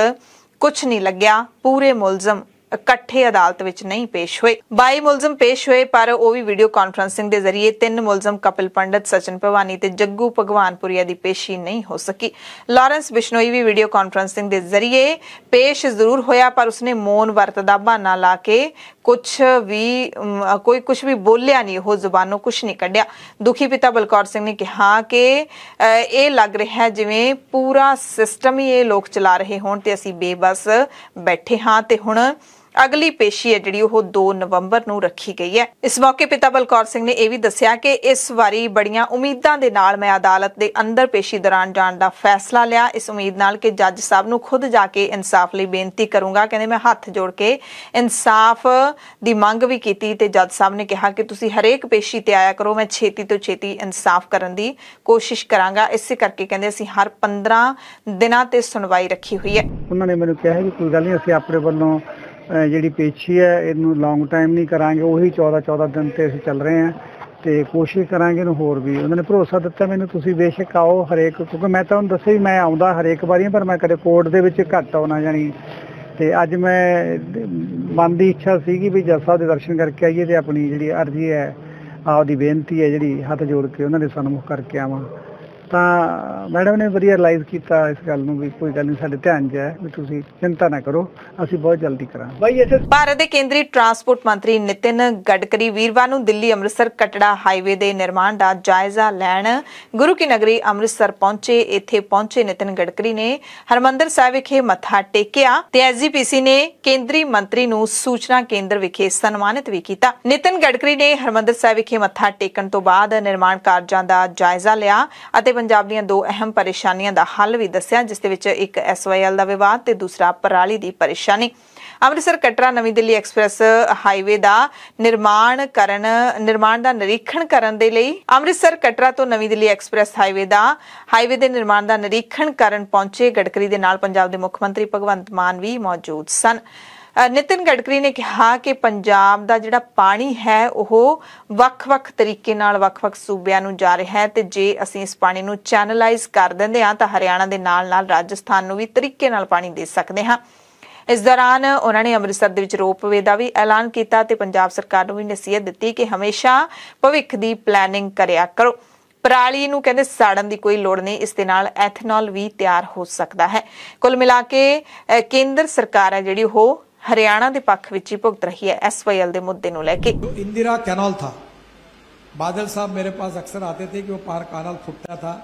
ਕੁਝ ਨਹੀਂ ਲੱਗਿਆ ਪੂਰੇ ਮੁਲਜ਼ਮ ਇਕੱਠੇ ਅਦਾਲਤ ਵਿੱਚ ਨਹੀਂ ਪੇਸ਼ ਹੋਏ 22 ਮੁਲਜ਼ਮ ਪੇਸ਼ ਹੋਏ ਪਰ ਉਹ ਵੀ ਵੀਡੀਓ ਕਾਨਫਰੈਂਸਿੰਗ ਦੇ ਜ਼ਰੀਏ ਤਿੰਨ ਮੁਲਜ਼ਮ ਕਪਿਲ ਪੰਡਤ ਸਚਨ ਭਵਾਨੀ ਤੇ ਜੱਗੂ ਭਗਵਾਨਪੁਰੀਆ ਦੀ ਪੇਸ਼ੀ ਨਹੀਂ ਹੋ ਸਕੀ ਲਾਰੈਂਸ ਬਿਸ਼ਨੋਈ ਵੀ ਵੀਡੀਓ ਕਾਨਫਰੈਂਸਿੰਗ ਦੇ ਜ਼ਰੀਏ ਪੇਸ਼ ਜ਼ਰੂਰ ਹੋਇਆ ਪਰ ਉਸਨੇ ਮੌਨ ਵਰਤ ਦਾ ਬਹਾਨਾ ਲਾ ਕੇ ਕੁਝ ਵੀ ਕੋਈ ਕੁਝ ਵੀ ਬੋਲਿਆ ਨਹੀਂ ਉਹ ਜ਼ੁਬਾਨੋਂ ਕੁਝ ਨਹੀਂ ਕੱਢਿਆ ਦੁਖੀ ਪਿਤਾ ਬਲਕੌਰ ਸਿੰਘ ਨੇ ਕਿਹਾ ਕਿ ਇਹ ਲੱਗ ਰਿਹਾ ਹੈ ਜਿਵੇਂ ਪੂਰਾ ਸਿਸਟਮ ਹੀ ਇਹ ਲੋਕ ਚਲਾ ਰਹੇ ਹੋਣ ਤੇ ਅਸੀਂ ਬੇਬਸ ਬੈਠੇ ਹਾਂ ਤੇ ਹੁਣ ਅਗਲੀ ਪੇਸ਼ੀ ਹੈ ਜਿਹੜੀ ਉਹ 2 ਨਵੰਬਰ ਨੂੰ ਰੱਖੀ ਗਈ ਹੈ ਇਸ ਮੌਕੇ ਪਿਤਾ ਬਲਕੌਰ ਸਿੰਘ ਨੇ ਇਹ ਵੀ ਦੱਸਿਆ ਕਿ ਇਸ ਵਾਰੀ ਬੜੀਆਂ ਉਮੀਦਾਂ ਦੇ ਨਾਲ ਮੈਂ ਅਦਾਲਤ ਦੇ ਅੰਦਰ ਪੇਸ਼ੀ ਦੌਰਾਨ ਜਾਣ ਦਾ ਫੈਸਲਾ ਲਿਆ ਇਸ ਉਮੀਦ ਨਾਲ ਕਿ ਜੱਜ ਸਾਹਿਬ ਨੂੰ ਖੁਦ ਜਾ ਕੇ ਇਨਸਾਫ ਲਈ ਬੇਨਤੀ ਕਰੂੰਗਾ ਕਹਿੰਦੇ ਮੈਂ ਹੱਥ ਜੋੜ ਕੇ ਇਨਸਾਫ ਦੀ ਮੰਗ ਵੀ ਕੀਤੀ ਤੇ ਜੱਜ ਸਾਹਿਬ ਨੇ ਕਿਹਾ ਕਿ ਤੁਸੀਂ ਹਰੇਕ ਪੇਸ਼ੀ ਤੇ ਆਇਆ ਕਰੋ ਮੈਂ ਛੇਤੀ ਤੋਂ ਛੇਤੀ ਇਨਸਾਫ ਕਰਨ ਦੀ ਕੋਸ਼ਿਸ਼ ਕਰਾਂਗਾ ਇਸੇ ਕਰਕੇ ਕਹਿੰਦੇ ਅਸੀਂ ਹਰ 15 ਦਿਨਾਂ ਤੇ ਸੁਣਵਾਈ ਰੱਖੀ ਹੋਈ ਹੈ ਉਹਨਾਂ ਨੇ ਮੈਨੂੰ ਕਿਹਾ ਕਿ ਕੋਈ ਗੱਲ ਨਹੀਂ ਅਸੀਂ ਆਪਣੇ ਵੱਲੋਂ ਜਿਹੜੀ ਪੇਛੀ ਹੈ ਇਹਨੂੰ ਲੌਂਗ ਟਾਈਮ ਨਹੀਂ ਕਰਾਂਗੇ ਉਹੀ 14 14 ਦਿਨ ਤੇ ਅਸੀਂ ਚੱਲ ਰਹੇ ਹਾਂ ਤੇ ਕੋਸ਼ਿਸ਼ ਕਰਾਂਗੇ ਇਹਨੂੰ ਹੋਰ ਵੀ ਉਹਨਾਂ ਨੇ ਭਰੋਸਾ ਦਿੱਤਾ ਮੈਨੂੰ ਤੁਸੀਂ ਬੇਸ਼ੱਕ ਆਓ ਹਰੇਕ ਕਿਉਂਕਿ ਮੈਂ ਤਾਂ ਉਹਨਾਂ ਦੱਸਿਆ ਵੀ ਮੈਂ ਆਉਂਦਾ ਹਰੇਕ ਵਾਰੀ ਪਰ ਮੈਂ ਕਦੇ ਕੋਰਟ ਦੇ ਵਿੱਚ ਘੱਟ ਆਉਣਾ ਜਾਨੀ ਤੇ ਅੱਜ ਮੈਂ ਮਨ ਦੀ ਇੱਛਾ ਸੀਗੀ ਵੀ ਜਸਾ ਦੇ ਦਰਸ਼ਨ ਕਰਕੇ ਆਈਏ ਤੇ ਆਪਣੀ ਜਿਹੜੀ ਅਰਜ਼ੀ ਹੈ ਆਪਦੀ ਬੇਨਤੀ ਹੈ ਜਿਹੜੀ ਹੱਥ ਜੋੜ ਕੇ ਉਹਨਾਂ ਦੇ ਸਨਮੁਖ ਕਰਕੇ ਆਵਾਂ ਤਾਂ ਮੈਡਮ ਨੇ ਵਧੀਆ ਰਿਅਲਾਈਜ਼ ਕੀਤਾ ਇਸ ਗੱਲ ਨੂੰ ਵੀ ਕੋਈ ਗੱਲ ਨਹੀਂ ਸਾਡੇ ਧਿਆਨ 'ਚ ਹੈ ਵੀ ਤੁਸੀਂ ਚਿੰਤਾ ਨਾ ਕਰੋ ਅਸੀਂ ਬਹੁਤ ਜਲਦੀ ਕਰਾਂਗੇ ਬਾਈ ਇਸ ਭਾਰਤ ਦੇ ਕੇਂਦਰੀ ਟਰਾਂਸਪੋਰਟ ਮੰਤਰੀ ਨਿਤਿਨ ਗਡਕਰੀ ਵੀਰਵਾਰ ਨੂੰ ਦਿੱਲੀ ਅੰਮ੍ਰਿਤਸਰ ਕਟੜਾ ਹਾਈਵੇ ਦੇ ਨਿਰਮਾਣ ਦਾ ਜਾਇਜ਼ਾ ਲੈਣ ਗੁਰੂ ਕੀ ਨਗਰੀ ਅੰਮ੍ਰਿਤਸਰ ਪਹੁੰਚੇ ਇੱਥੇ ਪਹੁੰਚੇ ਨਿਤਿਨ ਗਡਕਰੀ ਨੇ ਹਰਮੰਦਰ ਸਾਹਿਬ ਵਿਖੇ ਮੱਥਾ ਟੇਕਿਆ ਤੇ ਐਸਜੀਪੀਸੀ ਨੇ ਕੇਂਦਰੀ ਮੰਤਰੀ ਨੂੰ ਸੂਚਨਾ ਕੇਂਦਰ ਵਿਖੇ ਸਨਮਾਨਿਤ ਵੀ ਕੀਤਾ ਨਿਤਿਨ ਗਡਕਰੀ ਨੇ ਹਰਮੰਦਰ ਸਾਹਿਬ ਵਿਖੇ ਮੱਥਾ ਟੇਕਣ ਤੋਂ ਬਾਅਦ ਨਿਰਮਾਣ ਕਾਰਜਾਂ ਦਾ ਜਾਇਜ਼ਾ ਲਿਆ ਅਤੇ ਪੰਜਾਬ ਦੀਆਂ ਦੋ ਅਹਿਮ ਪਰੇਸ਼ਾਨੀਆਂ ਦਾ ਹੱਲ ਵੀ ਦੱਸਿਆ ਜਿਸ ਦੇ ਵਿੱਚ ਇੱਕ ਐਸਵਾਈਐਲ ਦਾ ਵਿਵਾਦ ਤੇ ਦੂਸਰਾ ਪਰਾਲੀ ਦੀ ਪਰੇਸ਼ਾਨੀ ਅੰਮ੍ਰਿਤਸਰ ਕਟਰਾ ਨਵੀਂ ਦਿੱਲੀ ਐਕਸਪ੍ਰੈਸ ਹਾਈਵੇ ਦਾ ਨਿਰਮਾਣ ਕਰਨ ਨਿਰਮਾਣ ਦਾ ਨਿਰੀਖਣ ਕਰਨ ਦੇ ਲਈ ਅੰਮ੍ਰਿਤਸਰ ਕਟਰਾ ਤੋਂ ਨਵੀਂ ਦਿੱਲੀ ਐਕਸਪ੍ਰੈਸ ਹਾਈਵੇ ਦਾ ਹਾਈਵੇ ਦੇ ਨਿਰਮਾਣ ਦਾ ਨਿਰੀਖਣ ਕਰਨ ਪਹੁੰਚੇ ਗਡਕਰੀ ਦੇ ਨਾਲ ਪੰਜਾਬ ਦੇ ਮੁੱਖ ਮੰਤਰੀ ਭਗਵੰਤ ਮਾਨ ਵੀ ਮੌਜੂਦ ਸਨ ਨਿਤਿਨ ਗਡਕਰੀ ਨੇ ਕਿਹਾ ਕਿ ਪੰਜਾਬ ਦਾ ਜਿਹੜਾ ਪਾਣੀ ਹੈ ਉਹ ਵੱਖ-ਵੱਖ ਤਰੀਕੇ ਨਾਲ ਵੱਖ-ਵੱਖ ਸੂਬਿਆਂ ਨੂੰ ਜਾ ਰਿਹਾ ਹੈ ਤੇ ਜੇ ਅਸੀਂ ਇਸ ਪਾਣੀ ਨੂੰ ਚੈਨਲਾਈਜ਼ ਕਰ ਦਿੰਦੇ ਹਾਂ ਤਾਂ ਹਰਿਆਣਾ ਦੇ ਨਾਲ-ਨਾਲ ਰਾਜਸਥਾਨ ਨੂੰ ਵੀ ਤਰੀਕੇ ਨਾਲ ਪਾਣੀ ਦੇ ਸਕਦੇ ਹਾਂ ਇਸ ਦੌਰਾਨ ਉਹਨਾਂ ਨੇ ਅੰਮ੍ਰਿਤਸਰ ਦੇ ਵਿੱਚ ਰੋਪਵੇ ਦਾ ਵੀ ਐਲਾਨ ਕੀਤਾ ਤੇ ਪੰਜਾਬ ਸਰਕਾਰ ਨੂੰ ਵੀ ਨਸੀਹਤ ਦਿੱਤੀ ਕਿ ਹਮੇਸ਼ਾ ਭਵਿੱਖ ਦੀ ਪਲੈਨਿੰਗ ਕਰਿਆ ਕਰੋ ਪਰਾਲੀ ਨੂੰ ਕਹਿੰਦੇ ਸਾੜਨ ਦੀ ਕੋਈ ਲੋੜ ਨਹੀਂ ਇਸ ਦੇ ਨਾਲ ਐਥਨੋਲ ਵੀ ਤਿਆਰ ਹੋ ਸਕਦਾ ਹੈ ਕੁੱਲ ਮਿਲਾ ਕੇ ਕੇਂਦਰ ਸਰਕਾਰ ਹੈ ਜਿਹੜੀ ਉਹ ਹਰਿਆਣਾ ਦੇ ਪੱਖ ਵਿੱਚ ਹੀ ਭੁਗਤ ਰਹੀ ਹੈ ਐਸਵਾਈਐਲ ਦੇ ਮੁੱਦੇ ਨੂੰ ਲੈ ਕੇ ਇੰਦਿਰਾ ਕੈਨਲ ਥਾ ਬਾਦਲ ਸਾਹਿਬ ਮੇਰੇ ਪਾਸ ਅਕਸਰ ਆਤੇ ਥੇ ਕਿ ਉਹ ਪਾਰ ਕੈਨਲ ਫੁੱਟਿਆ ਥਾ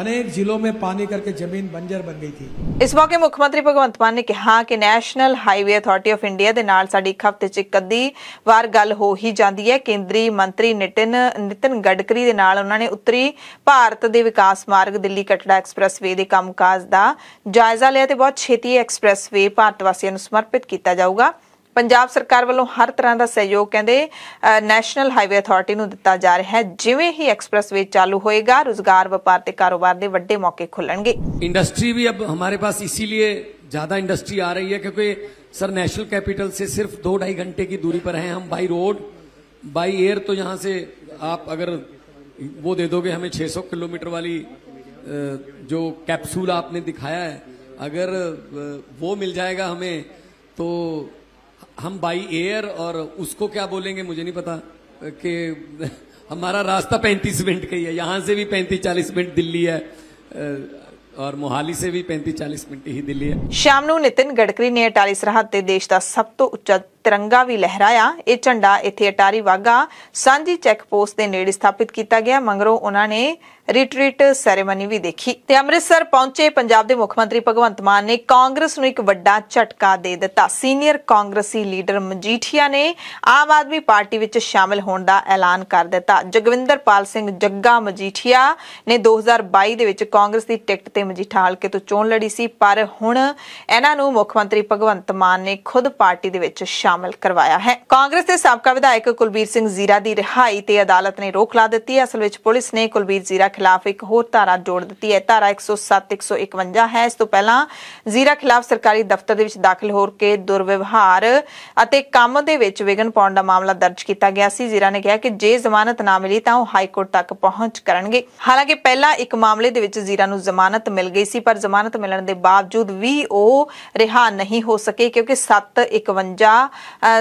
ਅਨੇਕ जिलों ਮੇ ਪਾਣੀ ਕਰਕੇ ਜ਼ਮੀਨ ਬੰਜਰ ਬਣ ਗਈ ਥੀ ਇਸ ਮੌਕੇ ਮੁੱਖ ਮੰਤਰੀ ਭਗਵੰਤ ਮਾਨ ਨੇ ਕਿਹਾ ਕਿ national highway authority of India ਦੇ ਨਾਲ ਸਾਡੀ ਇੱਕ ਹਫ਼ਤੇ 'ਚ ਕਦੀ ਵਾਰ ਗੱਲ ਹੋ ਹੀ ਜਾਂਦੀ ਹੈ ਕੇਂਦਰੀ ਮੰਤਰੀ ਨਿਤਿਨ ਨਿਤਿਨ ਗਡਕਰੀ ਦੇ ਨਾਲ ਉਹਨਾਂ ਨੇ ਉੱਤਰੀ ਭਾਰਤ ਦੇ ਵਿਕਾਸ ਮਾਰਗ ਦਿੱਲੀ ਕਟੜਾ ਐਕਸਪ੍ਰੈਸਵੇ ਦੇ ਕੰਮਕਾਜ ਦਾ ਜਾਇਜ਼ਾ ਲਿਆ ਤੇ ਬਹੁਤ ਛੇਤੀ ਐਕਸਪ੍ਰੈਸਵੇ ਭਾਰਤ ਵਾਸੀਆਂ ਨੂੰ ਸਮਰਪਿਤ ਕੀਤਾ ਜਾਊਗਾ ਪੰਜਾਬ ਸਰਕਾਰ ਵੱਲੋਂ ਹਰ ਤਰ੍ਹਾਂ ਦਾ ਸਹਿਯੋਗ ਕਹਿੰਦੇ ਨੈਸ਼ਨਲ ਹਾਈਵੇ ਅਥਾਰਟੀ ਨੂੰ ਦਿੱਤਾ ਜਾ ਰਿਹਾ ਹੈ ਜਿਵੇਂ ਹੀ ਐਕਸਪ੍ਰੈਸਵੇ ਚਾਲੂ ਹੋਏਗਾ ਰੋਜ਼ਗਾਰ ਵਪਾਰ ਤੇ ਕਾਰੋਬਾਰ ਦੇ ਵੱਡੇ ਮੌਕੇ ਖੁੱਲਣਗੇ ਇੰਡਸਟਰੀ ਵੀ ਅਬ ਹਮਾਰੇ ਪਾਸ ਇਸੇ ਲਈ ਜ਼ਿਆਦਾ ਇੰਡਸਟਰੀ ਆ ਰਹੀ ਹੈ ਕਿਉਂਕਿ ਸਰ ਨੈਸ਼ਨਲ ਕੈਪੀਟਲ ਸੇ ਸਿਰਫ 2.5 ਘੰਟੇ ਦੀ ਦੂਰੀ ਪਰ ਹੈ ਹਮ ਬਾਈ ਰੋਡ ਬਾਈ 에ਅਰ ਤੋਂ ਯਹਾਂ ਸੇ ਆਪ ਅਗਰ ਉਹ ਦੇ ਦੋਗੇ ਹਮੇ 600 ਕਿਲੋਮੀਟਰ ਵਾਲੀ ਜੋ ਕੈਪਸੂਲ ਆਪਨੇ ਦਿਖਾਇਆ ਹੈ ਅਗਰ ਉਹ ਮਿਲ ਜਾਏਗਾ ਹਮੇ ਤੋ हम बाई एयर और उसको क्या बोलेंगे मुझे नहीं पता कि हमारा रास्ता पैंतीस मिनट का ही है यहाँ से भी पैंतीस चालीस मिनट दिल्ली है और मोहाली से भी 35 40 मिनट ही दिल्ली है शाम नितिन गडकरी ने अटाली सरहद से देश का सब तो उच्चा ਤਿਰੰਗਾ ਵੀ ਲਹਿਰਾਇਆ ਇਹ ਝੰਡਾ ਇੱਥੇ ਅਟਾਰੀ ਵਾਗਾ ਸਾਂਝੀ ਚੈੱਕ ਪੋਸਟ ਦੇ ਨੇੜੇ ਸਥਾਪਿਤ ਕੀਤਾ ਗਿਆ ਮੰਗਰੋਂ ਉਹਨਾਂ ਨੇ ਰਿਟਰੀਟ ਸੈਰੇਮਨੀ ਵੀ ਦੇਖੀ ਤੇ ਅੰਮ੍ਰਿਤਸਰ ਪਹੁੰਚੇ ਪੰਜਾਬ ਦੇ ਮੁੱਖ ਮੰਤਰੀ ਭਗਵੰਤ ਮਾਨ ਨੇ ਕਾਂਗਰਸ ਨੂੰ ਇੱਕ ਵੱਡਾ ਝਟਕਾ ਦੇ ਦਿੱਤਾ ਸੀਨੀਅਰ ਕਾਂਗਰਸੀ ਲੀਡਰ ਮਜੀਠੀਆ ਨੇ ਆਮ ਆਦਮੀ ਪਾਰਟੀ ਵਿੱਚ ਸ਼ਾਮਲ ਹੋਣ ਦਾ ਐਲਾਨ ਕਰ ਦਿੱਤਾ ਜਗਵਿੰਦਰਪਾਲ ਸਿੰਘ ਜੱਗਾ ਮਜੀਠੀਆ ਨੇ 2022 ਦੇ ਵਿੱਚ ਕਾਂਗਰਸ ਦੀ ਟਿਕਟ ਤੇ ਮਜੀਠਾ ਹਲਕੇ ਤੋਂ ਚੋਣ ਲੜੀ ਸੀ ਪਰ ਹੁਣ ਇਹਨਾਂ ਨੂੰ ਮੁੱਖ ਮੰਤਰੀ ਭਗਵੰਤ ਮਾਨ ਨੇ ਖੁਦ ਪਾਰਟੀ ਦੇ ਵਿੱਚ ਸ਼ਾਮਲ ਸ਼ਾਮਲ ਕਰਵਾਇਆ ਹੈ ਕਾਂਗਰਸ ਦੇ ਸਾਬਕਾ ਵਿਧਾਇਕ ਕੁਲਬੀਰ ਸਿੰਘ ਜ਼ੀਰਾ ਦੀ ਰਿਹਾਈ ਤੇ ਅਦਾਲਤ ਨੇ ਰੋਕ ਲਾ ਦਿੱਤੀ ਹੈ ਅਸਲ ਵਿੱਚ ਪੁਲਿਸ ਨੇ ਕੁਲਬੀਰ ਜ਼ੀਰਾ ਖਿਲਾਫ ਇੱਕ ਹੋਰ ਧਾਰਾ ਜੋੜ ਦਿੱਤੀ ਹੈ ਧਾਰਾ 107 151 ਹੈ ਇਸ ਤੋਂ ਪਹਿਲਾਂ ਜ਼ੀਰਾ ਖਿਲਾਫ ਸਰਕਾਰੀ ਦਫ਼ਤਰ ਦੇ ਵਿੱਚ ਦਾਖਲ ਹੋ ਕੇ ਦੁਰਵਿਵਹਾਰ ਅਤੇ ਕੰਮ ਦੇ ਵਿੱਚ ਵਿਗਨ ਪਾਉਣ ਦਾ ਮਾਮਲਾ ਦਰਜ ਕੀਤਾ ਗਿਆ ਸੀ ਜ਼ੀਰਾ ਨੇ ਕਿਹਾ ਕਿ ਜੇ ਜ਼ਮਾਨਤ ਨਾ ਮਿਲੀ ਤਾਂ ਉਹ ਹਾਈ ਕੋਰਟ ਤੱਕ ਪਹੁੰਚ ਕਰਨਗੇ ਹਾਲਾਂਕਿ ਪਹਿਲਾਂ ਇੱਕ ਮਾਮਲੇ ਦੇ ਵਿੱਚ ਜ਼ੀਰਾ ਨੂੰ ਜ਼ਮਾਨਤ ਮਿਲ ਗਈ ਸੀ ਪਰ ਜ਼ਮਾਨਤ ਮਿਲਣ ਦੇ ਬਾਵਜੂਦ ਵੀ ਉਹ ਰਿਹਾ ਨਹੀਂ ਹੋ ਸਕੇ ਕਿਉਂਕਿ 751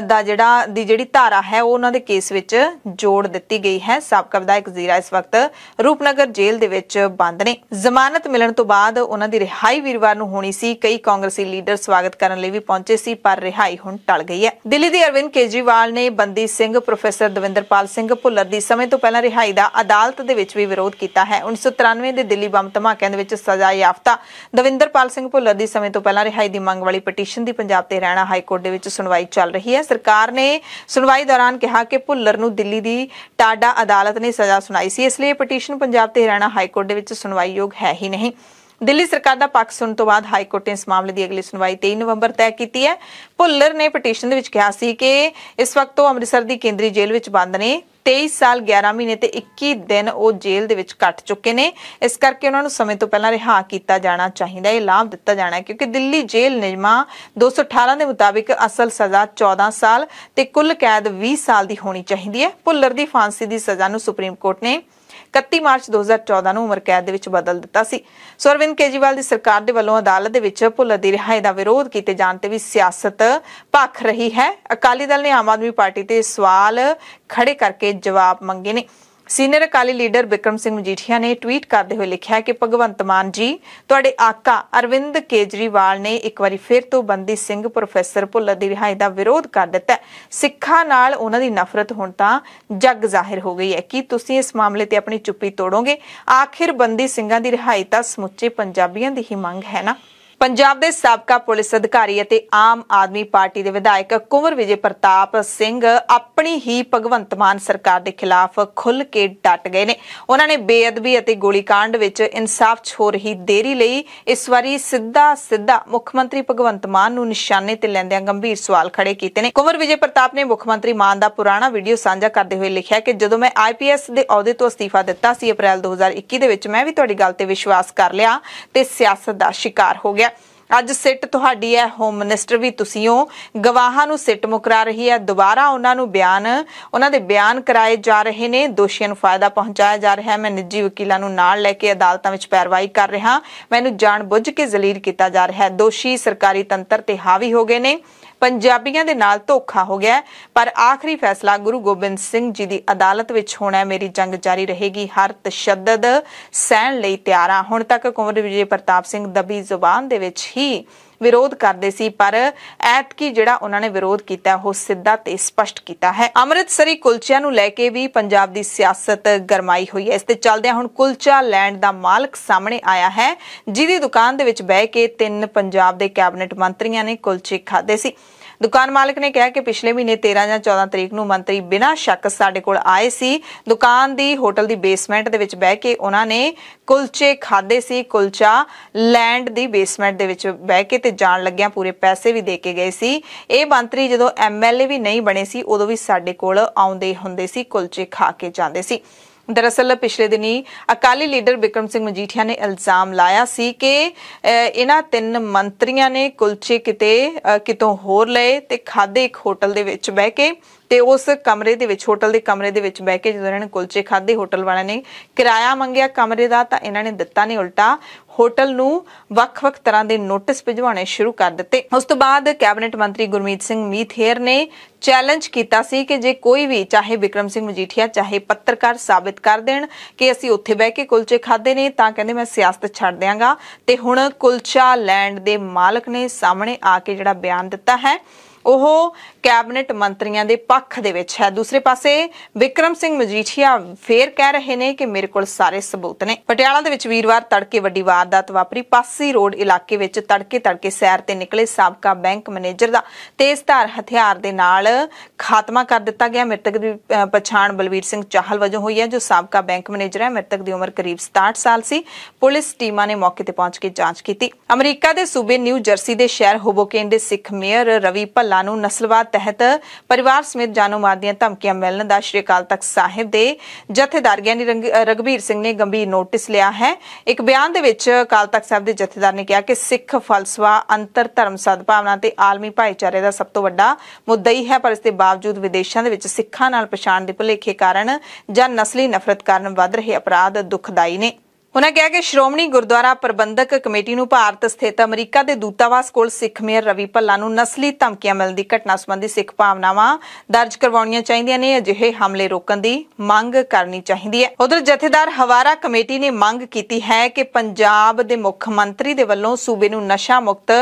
ਦਾ ਜਿਹੜਾ ਦੀ ਜਿਹੜੀ ਧਾਰਾ ਹੈ ਉਹ ਉਹਨਾਂ ਦੇ ਕੇਸ ਵਿੱਚ ਜੋੜ ਦਿੱਤੀ ਗਈ ਹੈ ਸਾਬਕਾ ਵਿਧਾਇਕ ਜ਼ੀਰਾ ਇਸ ਵਕਤ ਰੂਪਨਗਰ ਜੇਲ੍ਹ ਦੇ ਵਿੱਚ ਬੰਦ ਨੇ ਜ਼ਮਾਨਤ ਮਿਲਣ ਤੋਂ ਬਾਅਦ ਉਹਨਾਂ ਦੀ ਰਿਹਾਈ ਵੀਰਵਾਰ ਨੂੰ ਹੋਣੀ ਸੀ ਕਈ ਕਾਂਗਰਸੀ ਲੀਡਰ ਸਵਾਗਤ ਕਰਨ ਲਈ ਵੀ ਪਹੁੰਚੇ ਸੀ ਪਰ ਰਿਹਾਈ ਹੁਣ ਟਲ ਗਈ ਹੈ ਦਿੱਲੀ ਦੇ ਅਰਵਿੰਦ ਕੇਜਰੀਵਾਲ ਨੇ ਬੰਦੀ ਸਿੰਘ ਪ੍ਰੋਫੈਸਰ ਦਵਿੰਦਰਪਾਲ ਸਿੰਘ ਭੁੱਲਰ ਦੀ ਸਮੇਂ ਤੋਂ ਪਹਿਲਾਂ ਰਿਹਾਈ ਦਾ ਅਦਾਲਤ ਦੇ ਵਿੱਚ ਵੀ ਵਿਰੋਧ ਕੀਤਾ ਹੈ 1993 ਦੇ ਦਿੱਲੀ ਬੰਬ ਧਮਾਕਿਆਂ ਦੇ ਵਿੱਚ ਸਜ਼ਾ ਯਾਫਤਾ ਦਵਿੰਦਰਪਾਲ ਸਿੰਘ ਭੁੱਲਰ ਦੀ ਸਮੇਂ ਤੋਂ ਪਹਿਲਾਂ ਰਿਹਾਈ ਦੀ ਮੰਗ ਵਾਲੀ ਪਟੀਸ਼ਨ ਦੀ ਪੰਜਾਬ ਤੇ ਹਰਿਆਣਾ ਹਾਈ ਕੋਰਟ ਦੇ ਵਿੱਚ ਸੁਣਵਾਈ ਚੱਲ ਚੱਲ ਰਹੀ ਹੈ ਸਰਕਾਰ ਨੇ ਸੁਣਵਾਈ ਦੌਰਾਨ ਕਿਹਾ ਕਿ ਭੁੱਲਰ ਨੂੰ ਦਿੱਲੀ ਦੀ ਟਾਡਾ ਅਦਾਲਤ ਨੇ ਸਜ਼ਾ ਸੁਣਾਈ ਸੀ ਇਸ ਲਈ ਪਟੀਸ਼ਨ ਪੰਜਾਬ ਤੇ ਹਰਿਆਣਾ ਹਾਈ ਕੋਰਟ ਦੇ ਵਿੱਚ ਸੁਣਵਾਈ ਯੋਗ ਹੈ ਹੀ ਨਹੀਂ ਦਿੱਲੀ ਸਰਕਾਰ ਦਾ ਪੱਖ ਸੁਣਨ ਤੋਂ ਬਾਅਦ ਹਾਈ ਕੋਰਟ ਨੇ ਇਸ ਮਾਮਲੇ ਦੀ ਅਗਲੀ ਸੁਣਵਾਈ 23 ਨਵੰਬਰ ਤੈਅ ਕੀਤੀ ਹੈ ਭੁੱਲਰ ਨੇ ਪਟੀਸ਼ਨ ਦੇ ਵਿੱਚ ਕਿਹਾ ਸੀ ਕਿ ਇਸ ਵਕਤ ਤੋਂ ਅੰਮ੍ਰਿਤਸਰ ਦੀ ਕੇਂਦਰੀ ਜੇਲ੍ਹ ਵਿੱਚ ਬੰਦ ਨੇ 23 ਸਾਲ 11 ਮਹੀਨੇ ਤੇ 21 ਦਿਨ ਉਹ ਜੇਲ੍ਹ ਦੇ ਵਿੱਚ ਕੱਟ ਚੁੱਕੇ ਨੇ ਇਸ ਕਰਕੇ ਉਹਨਾਂ ਨੂੰ ਸਮੇਂ ਤੋਂ ਪਹਿਲਾਂ ਰਿਹਾ ਕੀਤਾ ਜਾਣਾ ਚਾਹੀਦਾ ਹੈ ਲਾਭ ਦਿੱਤਾ ਜਾਣਾ ਹੈ ਕਿਉਂਕਿ ਦਿੱਲੀ ਜੇਲ੍ਹ ਨਿਯਮਾਂ 218 ਦੇ ਮੁਤਾਬਿਕ ਅਸਲ ਸਜ਼ਾ 14 ਸਾਲ ਤੇ ਕੁੱਲ ਕੈਦ 20 ਸਾਲ ਦੀ ਹੋਣੀ ਚਾਹੀਦੀ ਹੈ ਭੁੱਲਰ ਦੀ ਫਾਂਸੀ ਦੀ ਸਜ਼ਾ ਨੂੰ ਸੁਪਰੀਮ ਕੋਰਟ ਨੇ 31 ਮਾਰਚ 2014 ਨੂੰ ਉਮਰ ਕੈਦ ਦੇ ਵਿੱਚ ਬਦਲ ਦਿੱਤਾ ਸੀ ਸਰਵਿੰਦ ਕੇਜੀਵਾਲ ਦੀ ਸਰਕਾਰ ਦੇ ਵੱਲੋਂ ਅਦਾਲਤ ਦੇ ਵਿੱਚ ਭੁੱਲ ਦੀ ਰਿਹਾਈ ਦਾ ਵਿਰੋਧ ਕੀਤੇ ਜਾਣ ਤੇ ਵੀ ਸਿਆਸਤ ਭਖ ਰਹੀ ਹੈ ਅਕਾਲੀ ਦਲ ਨੇ ਆਮ ਆਦਮੀ ਪਾਰਟੀ ਤੇ ਸਵਾਲ ਖੜੇ ਕਰਕੇ ਜਵਾਬ ਮੰਗੇ ਨੇ ਸੀਨੀਅਰ ਅਕਾਲੀ ਲੀਡਰ ਬਿਕਰਮ ਸਿੰਘ ਮਜੀਠੀਆ ਨੇ ਟਵੀਟ ਕਰਦੇ ਹੋਏ ਲਿਖਿਆ ਕਿ ਭਗਵੰਤ ਮਾਨ ਜੀ ਤੁਹਾਡੇ ਆਕਾ ਅਰਵਿੰਦ ਕੇਜਰੀਵਾਲ ਨੇ ਇੱਕ ਵਾਰੀ ਫਿਰ ਤੋਂ ਬੰਦੀ ਸਿੰਘ ਪ੍ਰੋਫੈਸਰ ਭੁੱਲਰ ਦੀ ਰਿਹਾਈ ਦਾ ਵਿਰੋਧ ਕਰ ਦਿੱਤਾ ਸਿੱਖਾਂ ਨਾਲ ਉਹਨਾਂ ਦੀ ਨਫ਼ਰਤ ਹੁਣ ਤਾਂ ਜੱਗ ਜ਼ਾਹਿਰ ਹੋ ਗਈ ਹੈ ਕਿ ਤੁਸੀਂ ਇਸ ਮਾਮਲੇ ਤੇ ਆਪਣੀ ਚੁੱਪੀ ਤੋੜੋਗੇ ਆਖਿਰ ਬੰਦੀ ਸਿੰਘਾਂ ਦੀ ਰਿਹਾਈ ਤਾਂ ਸਮੁੱਚੇ ਪੰਜਾਬੀਆਂ ਦੀ ਹੀ ਮੰਗ ਹੈ ਨਾ ਪੰਜਾਬ ਦੇ ਸਾਬਕਾ ਪੁਲਿਸ ਅਧਿਕਾਰੀ ਅਤੇ ਆਮ ਆਦਮੀ ਪਾਰਟੀ ਦੇ ਵਿਧਾਇਕ ਕੁਮਰ ਵਿਜੇ ਪ੍ਰਤਾਪ ਸਿੰਘ ਆਪਣੀ ਹੀ ਭਗਵੰਤ ਮਾਨ ਸਰਕਾਰ ਦੇ ਖਿਲਾਫ ਖੁੱਲ ਕੇ ਡਟ ਗਏ ਨੇ ਉਹਨਾਂ ਨੇ ਬੇਅਦਬੀ ਅਤੇ ਗੋਲੀकांड ਵਿੱਚ ਇਨਸਾਫ ਛੋ ਰਹੀ ਦੇਰੀ ਲਈ ਇਸ ਵਾਰੀ ਸਿੱਧਾ ਸਿੱਧਾ ਮੁੱਖ ਮੰਤਰੀ ਭਗਵੰਤ ਮਾਨ ਨੂੰ ਨਿਸ਼ਾਨੇ ਤੇ ਲੈਂਦਿਆਂ ਗੰਭੀਰ ਸਵਾਲ ਖੜੇ ਕੀਤੇ ਨੇ ਕੁਮਰ ਵਿਜੇ ਪ੍ਰਤਾਪ ਨੇ ਮੁੱਖ ਮੰਤਰੀ ਮਾਨ ਦਾ ਪੁਰਾਣਾ ਵੀਡੀਓ ਸਾਂਝਾ ਕਰਦੇ ਹੋਏ ਲਿਖਿਆ ਕਿ ਜਦੋਂ ਮੈਂ ਆਈਪੀਐਸ ਦੇ ਅਹੁਦੇ ਤੋਂ ਅਸਤੀਫਾ ਦਿੱਤਾ ਸੀ ਅਪ੍ਰੈਲ 2021 ਦੇ ਵਿੱਚ ਮੈਂ ਵੀ ਤੁਹਾਡੀ ਗੱਲ ਤੇ ਵਿਸ਼ਵਾਸ ਕਰ ਲਿਆ ਤੇ ਸਿਆਸਤ ਦਾ ਸ਼ਿਕਾਰ ਹੋ ਗਿਆ ਅੱਜ ਸਿੱਟ ਤੁਹਾਡੀ ਹੈ ਹੋਮ ਮਿਨਿਸਟਰ ਵੀ ਤੁਸੀਂ ਹੋ ਗਵਾਹਾਂ ਨੂੰ ਸਿੱਟ ਮੁਕਰਾ ਰਹੀ ਹੈ ਦੁਬਾਰਾ ਉਹਨਾਂ ਨੂੰ ਬਿਆਨ ਉਹਨਾਂ ਦੇ ਬਿਆਨ ਕਰਾਏ ਜਾ ਰਹੇ ਨੇ ਦੋਸ਼ੀਆਂ ਨੂੰ ਫਾਇਦਾ ਪਹੁੰਚਾਇਆ ਜਾ ਰਿਹਾ ਹੈ ਮੈਂ ਨਿੱਜੀ ਵਕੀਲਾਂ ਨੂੰ ਨਾਲ ਲੈ ਕੇ ਅਦਾਲਤਾਂ ਵਿੱਚ ਪੈਰਵਾਈ ਕਰ ਰਿਹਾ ਮੈਨੂੰ ਜਾਣਬੁੱਝ ਕੇ ਜ਼ਲੀਲ ਕੀਤਾ ਜਾ ਰਿਹਾ ਹੈ ਦੋਸ਼ੀ ਸਰਕਾਰੀ ਤੰਤਰ ਤੇ ਹਾਵੀ ਹੋ ਗਏ ਨੇ ਪੰਜਾਬੀਆਂ ਦੇ ਨਾਲ ਧੋਖਾ ਹੋ ਗਿਆ ਪਰ ਆਖਰੀ ਫੈਸਲਾ ਗੁਰੂ ਗੋਬਿੰਦ ਸਿੰਘ ਜੀ ਦੀ ਅਦਾਲਤ ਵਿੱਚ ਹੋਣਾ ਹੈ ਮੇਰੀ ਜੰਗ ਜਾਰੀ ਰਹੇਗੀ ਹਰ ਤਸ਼ੱਦਦ ਸਹਿਣ ਲਈ ਤਿਆਰ ਹਾਂ ਹੁਣ ਤੱਕ ਕੁੰਵਰ ਵਿਜੇ ਪ੍ਰਤਾਪ ਸਿੰਘ ਦਬੀ ਜ਼ੁਬਾਨ ਦੇ ਵਿੱਚ ਹੀ ਵਿਰੋਧ ਕਰਦੇ ਸੀ ਪਰ ਐਤਕੀ ਜਿਹੜਾ ਉਹਨਾਂ ਨੇ ਵਿਰੋਧ ਕੀਤਾ ਉਹ ਸਿੱਧਾ ਤੇ ਸਪਸ਼ਟ ਕੀਤਾ ਹੈ ਅੰਮ੍ਰਿਤਸਰੀ ਕੁਲਚਿਆਂ ਨੂੰ ਲੈ ਕੇ ਵੀ ਪੰਜਾਬ ਦੀ ਸਿਆਸਤ ਗਰਮਾਈ ਹੋਈ ਹੈ ਇਸ ਤੇ ਚੱਲਦਿਆਂ ਹੁਣ ਕੁਲਚਾ ਲੈਂਡ ਦਾ ਮਾਲਕ ਸਾਹਮਣੇ ਆਇਆ ਹੈ ਜਿਹਦੀ ਦੁਕਾਨ ਦੇ ਵਿੱਚ ਬਹਿ ਕੇ ਤਿੰਨ ਪੰਜਾਬ ਦੇ ਕੈਬਨਿਟ ਮੰਤਰੀਆਂ ਨੇ ਕੁਲਚੇ ਖਾਦੇ ਸੀ ਦੁਕਾਨ ਮਾਲਕ ਨੇ ਕਿਹਾ ਕਿ ਪਿਛਲੇ ਮਹੀਨੇ 13 ਜਾਂ 14 ਤਰੀਕ ਨੂੰ ਮੰਤਰੀ ਬਿਨਾਂ ਸ਼ੱਕ ਸਾਡੇ ਕੋਲ ਆਏ ਸੀ ਦੁਕਾਨ ਦੀ ਹੋਟਲ ਦੀ ਬੇਸਮੈਂਟ ਦੇ ਵਿੱਚ ਬਹਿ ਕੇ ਉਹਨਾਂ ਨੇ ਕੁਲਚੇ ਖਾਦੇ ਸੀ ਕੁਲਚਾ ਲੈਂਡ ਦੀ ਬੇਸਮੈਂਟ ਦੇ ਵਿੱਚ ਬਹਿ ਕੇ ਤੇ ਜਾਣ ਲੱਗਿਆਂ ਪੂਰੇ ਪੈਸੇ ਵੀ ਦੇ ਕੇ ਗਏ ਸੀ ਇਹ ਮੰਤਰੀ ਜਦੋਂ ਐਮਐਲਏ ਵੀ ਨਹੀਂ ਬਣੇ ਸੀ ਉਦੋਂ ਵੀ ਸਾਡੇ ਕੋਲ ਆਉਂਦੇ ਹੁੰਦੇ ਸੀ ਕੁਲਚੇ ਖਾ ਕੇ ਜਾਂਦੇ ਸੀ ਦਰਅਸਲ ਪਿਛਲੇ ਦਿਨੀ ਅਕਾਲੀ ਲੀਡਰ ਵਿਕਰਮ ਸਿੰਘ ਮਜੀਠੀਆ ਨੇ ਇਲਜ਼ਾਮ ਲਾਇਆ ਸੀ ਕਿ ਇਹਨਾਂ ਤਿੰਨ ਮੰਤਰੀਆਂ ਨੇ ਕੁਲਚੇ ਕਿਤੇ ਕਿਤੋਂ ਹੋਰ ਲਏ ਤੇ ਖਾਦੇ ਇੱਕ ਹੋਟਲ ਦੇ ਵਿੱਚ ਬਹਿ ਕੇ ਤੇ ਉਸ ਕਮਰੇ ਦੇ ਵਿੱਚ ਹੋਟਲ ਦੇ ਕਮਰੇ ਦੇ ਵਿੱਚ ਬਹਿ ਕੇ ਜਦੋਂ ਇਹਨਾਂ ਨੇ ਕੁਲਚੇ ਖਾਦੇ ਹੋਟਲ ਵਾਲਿਆਂ ਨੇ ਕਿਰਾਇਆ ਮੰਗਿਆ ਕਮਰੇ ਦਾ ਤਾਂ ਇਹਨਾਂ ਨੇ ਦਿੱਤਾ ਨਹੀਂ ਉਲਟਾ ਹੋਟਲ ਨੂੰ ਵੱਖ-ਵੱਖ ਤਰ੍ਹਾਂ ਦੇ ਨੋਟਿਸ ਭਿਜਵਾਉਣੇ ਸ਼ੁਰੂ ਕਰ ਦਿੱਤੇ ਉਸ ਤੋਂ ਬਾਅਦ ਕੈਬਨਿਟ ਮੰਤਰੀ ਗੁਰਮੀਤ ਸਿੰਘ ਮੀਥੇਰ ਨੇ ਚੈਲੰਜ ਕੀਤਾ ਸੀ ਕਿ ਜੇ ਕੋਈ ਵੀ ਚਾਹੇ ਵਿਕਰਮ ਸਿੰਘ ਮਜੀਠੀਆ ਚਾਹੇ ਪੱਤਰਕਾਰ ਸਾਬਿਤ ਕਰ ਦੇਣ ਕਿ ਅਸੀਂ ਉੱਥੇ ਬਹਿ ਕੇ ਕੁਲਚੇ ਖਾਦੇ ਨੇ ਤਾਂ ਕਹਿੰਦੇ ਮੈਂ ਸਿਆਸਤ ਛੱਡ ਦਿਆਂਗਾ ਤੇ ਹੁਣ ਕੁਲਚਾ ਲੈਂਡ ਦੇ ਮਾਲਕ ਨੇ ਸਾਹਮਣੇ ਆ ਕੇ ਜਿਹੜਾ ਬਿਆਨ ਦਿੱਤਾ ਹੈ ਉਹ ਕੈਬਨਿਟ ਮੰਤਰੀਆਂ ਦੇ ਪੱਖ ਦੇ ਵਿੱਚ ਹੈ ਦੂਸਰੇ ਪਾਸੇ ਵਿਕਰਮ ਸਿੰਘ ਮਜੀਠੀਆ ਫੇਰ ਕਹਿ ਰਹੇ ਨੇ ਕਿ ਮੇਰੇ ਕੋਲ ਸਾਰੇ ਸਬੂਤ ਨੇ ਪਟਿਆਲਾ ਦੇ ਵਿੱਚ ਵੀਰਵਾਰ ਤੜਕੇ ਵੱਡੀ ਵਾਰਦਾਤ ਵਾਪਰੀ ਪਾਸੀ ਰੋਡ ਇਲਾਕੇ ਵਿੱਚ ਤੜਕੇ ਤੜਕੇ ਸੈਰ ਤੇ ਨਿਕਲੇ ਸਾਬਕਾ ਬੈਂਕ ਮੈਨੇਜਰ ਦਾ ਤੇਜ਼ਧਾਰ ਹਥਿਆਰ ਦੇ ਨਾਲ ਖਾਤਮਾ ਕਰ ਦਿੱਤਾ ਗਿਆ ਮ੍ਰਿਤਕ ਦੀ ਪਛਾਣ ਬਲਵੀਰ ਸਿੰਘ ਚਾਹਲ ਵਜੋਂ ਹੋਈ ਹੈ ਜੋ ਸਾਬਕਾ ਬੈਂਕ ਮੈਨੇਜਰ ਹੈ ਮ੍ਰਿਤਕ ਦੀ ਉਮਰ ਕਰੀਬ 67 ਸਾਲ ਸੀ ਪੁਲਿਸ ਟੀਮਾਂ ਨੇ ਮੌਕੇ ਤੇ ਪਹੁੰਚ ਕੇ ਜਾਂਚ ਕੀਤੀ ਅਮਰੀਕਾ ਦੇ ਸੂਬੇ ਨਿਊ ਜਰਸੀ ਦੇ ਸ਼ਹਿਰ ਹੋਬੋਕੇਨ ਦੇ ਸਿੱਖ ਮੇਅਰ ਰਵੀ ਭੱਲਾ ਮਹਿਲਾ ਨੂੰ ਨਸਲਵਾਦ ਤਹਿਤ ਪਰਿਵਾਰ ਸਮੇਤ ਜਾਨੋਂ ਮਾਰ ਦੀਆਂ ਧਮਕੀਆਂ ਮਿਲਣ ਦਾ ਸ਼੍ਰੀ ਅਕਾਲ ਤਖਤ ਸਾਹਿਬ ਦੇ ਜਥੇਦਾਰ ਗਿਆਨੀ ਰਗਵੀਰ ਸਿੰਘ ਨੇ ਗੰਭੀਰ ਨੋਟਿਸ ਲਿਆ ਹੈ ਇੱਕ ਬਿਆਨ ਦੇ ਵਿੱਚ ਅਕਾਲ ਤਖਤ ਸਾਹਿਬ ਦੇ ਜਥੇਦਾਰ ਨੇ ਕਿਹਾ ਕਿ ਸਿੱਖ ਫਲਸਫਾ ਅੰਤਰ ਧਰਮ ਸਦਭਾਵਨਾ ਤੇ ਆਲਮੀ ਭਾਈਚਾਰੇ ਦਾ ਸਭ ਤੋਂ ਵੱਡਾ ਮੁੱਦਾ ਹੀ ਹੈ ਪਰ ਇਸ ਦੇ ਬਾਵਜੂਦ ਵਿਦੇਸ਼ਾਂ ਦੇ ਵਿੱਚ ਸਿੱਖਾਂ ਨਾਲ ਪਛਾਣ ਦੇ ਭੁਲੇਖੇ ਕਾਰਨ ਜਾਂ ਨਸਲੀ ਨਫ਼ਰਤ ਕਾਰਨ ਵੱਧ ਰਹੇ ਅਪਰਾਧ ਦੁਖਦਾਈ ਨੇ ਉਹਨਾਂ ਕਿਹਾ ਕਿ ਸ਼੍ਰੋਮਣੀ ਗੁਰਦੁਆਰਾ ਪ੍ਰਬੰਧਕ ਕਮੇਟੀ ਨੂੰ ਭਾਰਤ ਸਥਿਤ ਅਮਰੀਕਾ ਦੇ ਦੂਤਾਵਾਸ ਕੋਲ ਸਿੱਖ ਮੇਅਰ ਰਵੀ ਭੱਲਾ ਨੂੰ ਨਸਲੀ ਧਮਕੀਆਂ ਮਿਲਣ ਦੀ ਘਟਨਾ ਸੰਬੰਧੀ ਸਿੱਖ ਭਾਵਨਾਵਾਂ ਦਰਜ ਕਰਵਾਉਣੀਆਂ ਚਾਹੀਦੀਆਂ ਨੇ ਅਜਿਹੇ ਹਮਲੇ ਰੋਕਣ ਦੀ ਮੰਗ ਕਰਨੀ ਚਾਹੀਦੀ ਹੈ ਉਧਰ ਜਥੇਦਾਰ ਹਵਾਰਾ ਕਮੇਟੀ ਨੇ ਮੰਗ ਕੀਤੀ ਹੈ ਕਿ ਪੰਜਾਬ ਦੇ ਮੁੱਖ ਮੰਤਰੀ ਦੇ ਵੱਲੋਂ ਸੂਬੇ ਨੂੰ ਨਸ਼ਾ ਮੁਕਤ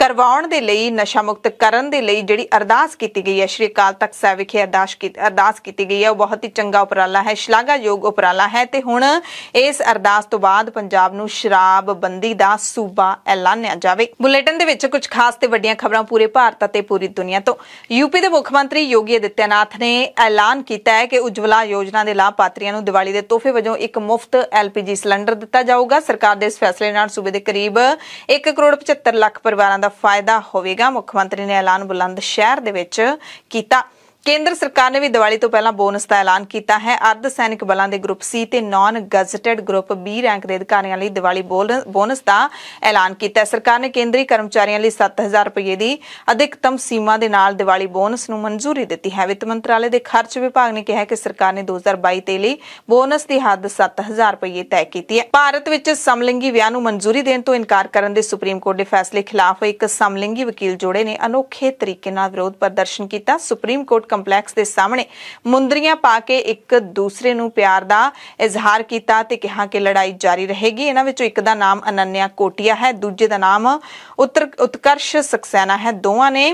ਕਰਵਾਉਣ ਦੇ ਲਈ ਨਸ਼ਾ ਮੁਕਤ ਕਰਨ ਦੇ ਲਈ ਜਿਹੜੀ ਅਰਦਾਸ ਕੀਤੀ ਗਈ ਹੈ ਸ਼੍ਰੀ ਅਕਾਲ ਤਖਤ ਸਾਹਿਬ ਵਿਖੇ ਅਰਦਾਸ ਕੀਤੀ ਅਰਦਾਸ ਕੀਤੀ ਗਈ ਹੈ ਉਹ ਬਹੁਤ ਹੀ ਚੰਗਾ ਉਪਰਾਲਾ ਹੈ ਸ਼ਲਾਘਾਯੋਗ ਉਪਰਾਲਾ ਹੈ ਤੇ ਹੁਣ ਇਸ ਅਰਦਾਸ ਤੋਂ ਬਾਅਦ ਪੰਜਾਬ ਨੂੰ ਸ਼ਰਾਬ ਬੰਦੀ ਦਾ ਸੂਬਾ ਐਲਾਨਿਆ ਜਾਵੇ ਬੁਲੇਟਿਨ ਦੇ ਵਿੱਚ ਕੁਝ ਖਾਸ ਤੇ ਵੱਡੀਆਂ ਖਬਰਾਂ ਪੂਰੇ ਭਾਰਤ ਅਤੇ ਪੂਰੀ ਦੁਨੀਆ ਤੋਂ ਯੂਪੀ ਦੇ ਮੁੱਖ ਮੰਤਰੀ ਯੋਗੀ ਅਦਿੱਤਿਆਨਾਥ ਨੇ ਐਲਾਨ ਕੀਤਾ ਹੈ ਕਿ ਉਜਵਲਾ ਯੋਜਨਾ ਦੇ ਲਾਭਪਾਤਰੀਆਂ ਨੂੰ ਦੀਵਾਲੀ ਦੇ ਤੋਹਫੇ ਵਜੋਂ ਇੱਕ ਮੁਫਤ ਐਲਪੀਜੀ ਸਿਲੰਡਰ ਦਿੱਤਾ ਜਾਊਗਾ ਸਰਕਾਰ ਦੇ ਇਸ ਫੈਸਲੇ ਨਾਲ ਸੂਬੇ ਦੇ ਕਰੀਬ 1 ਕਰੋੜ 75 ਲੱਖ ਪਰਿਵਾਰਾਂ ਦਾ ਫਾਇਦਾ ਹੋਵੇਗਾ ਮੁੱਖ ਮੰਤਰੀ ਨੇ ਐਲਾਨ ਬੁਲੰਦ ਸ਼ਹਿਰ ਦੇ ਵਿੱਚ ਕੀਤਾ ਕੇਂਦਰ ਸਰਕਾਰ ਨੇ ਵੀ ਦੀਵਾਲੀ ਤੋਂ ਪਹਿਲਾਂ ਬੋਨਸ ਦਾ ਐਲਾਨ ਕੀਤਾ ਹੈ ਅਰਧ ਸੈਨਿਕ ਬਲਾਂ ਦੇ ਗਰੁੱਪ ਸੀ ਤੇ non gazetted group B rank ਦੇ ਅਧਿਕਾਰੀਆਂ ਲਈ ਦੀਵਾਲੀ ਬੋਨਸ ਦਾ ਐਲਾਨ ਕੀਤਾ ਹੈ ਸਰਕਾਰ ਨੇ ਕੇਂਦਰੀ ਕਰਮਚਾਰੀਆਂ ਲਈ 7000 ਰੁਪਏ ਦੀ ਅਧਿਕਤਮ ਸੀਮਾ ਦੇ ਨਾਲ ਦੀਵਾਲੀ ਬੋਨਸ ਨੂੰ ਮਨਜ਼ੂਰੀ ਦਿੱਤੀ ਹੈ ਵਿੱਤ ਮੰਤਰਾਲੇ ਦੇ ਖਰਚ ਵਿਭਾਗ ਨੇ ਕਿਹਾ ਕਿ ਸਰਕਾਰ ਨੇ 2022 ਤੇ ਲਈ ਬੋਨਸ ਦੀ ਹੱਦ 7000 ਰੁਪਏ ਤੈਅ ਕੀਤੀ ਹੈ ਭਾਰਤ ਵਿੱਚ ਸਮਲਿੰਗੀ ਵਿਆਹ ਨੂੰ ਮਨਜ਼ੂਰੀ ਦੇਣ ਤੋਂ ਇਨਕਾਰ ਕਰਨ ਦੇ ਸੁਪਰੀਮ ਕੋਰਟ ਦੇ ਫੈਸਲੇ ਖਿਲਾਫ ਇੱਕ ਸਮਲਿੰਗੀ ਵਕੀਲ ਜੋੜੇ ਨੇ ਅਨੋਖੇ ਤਰੀਕੇ ਨਾਲ ਵਿਰੋਧ ਪ੍ਰਦਰਸ਼ਨ ਕੀਤਾ ਸੁਪਰੀਮ ਕੋਰਟ ਕੰਪਲੈਕਸ ਦੇ ਸਾਹਮਣੇ ਮੁੰਦਰੀਆਂ ਪਾ ਕੇ ਇੱਕ ਦੂਸਰੇ ਨੂੰ ਪਿਆਰ ਦਾ ਇਜ਼ਹਾਰ ਕੀਤਾ ਤੇ ਕਿਹਾ ਕਿ ਲੜਾਈ ਜਾਰੀ ਰਹੇਗੀ ਇਹਨਾਂ ਵਿੱਚੋਂ ਇੱਕ ਦਾ ਨਾਮ ਅਨੰਨਿਆ ਕੋਟੀਆ ਹੈ ਦੂਜੇ ਦਾ ਨਾਮ ਉਤਰ ਉਤਕਰਸ਼ ਸਕਸੈਨਾ ਹੈ ਦੋਵਾਂ ਨੇ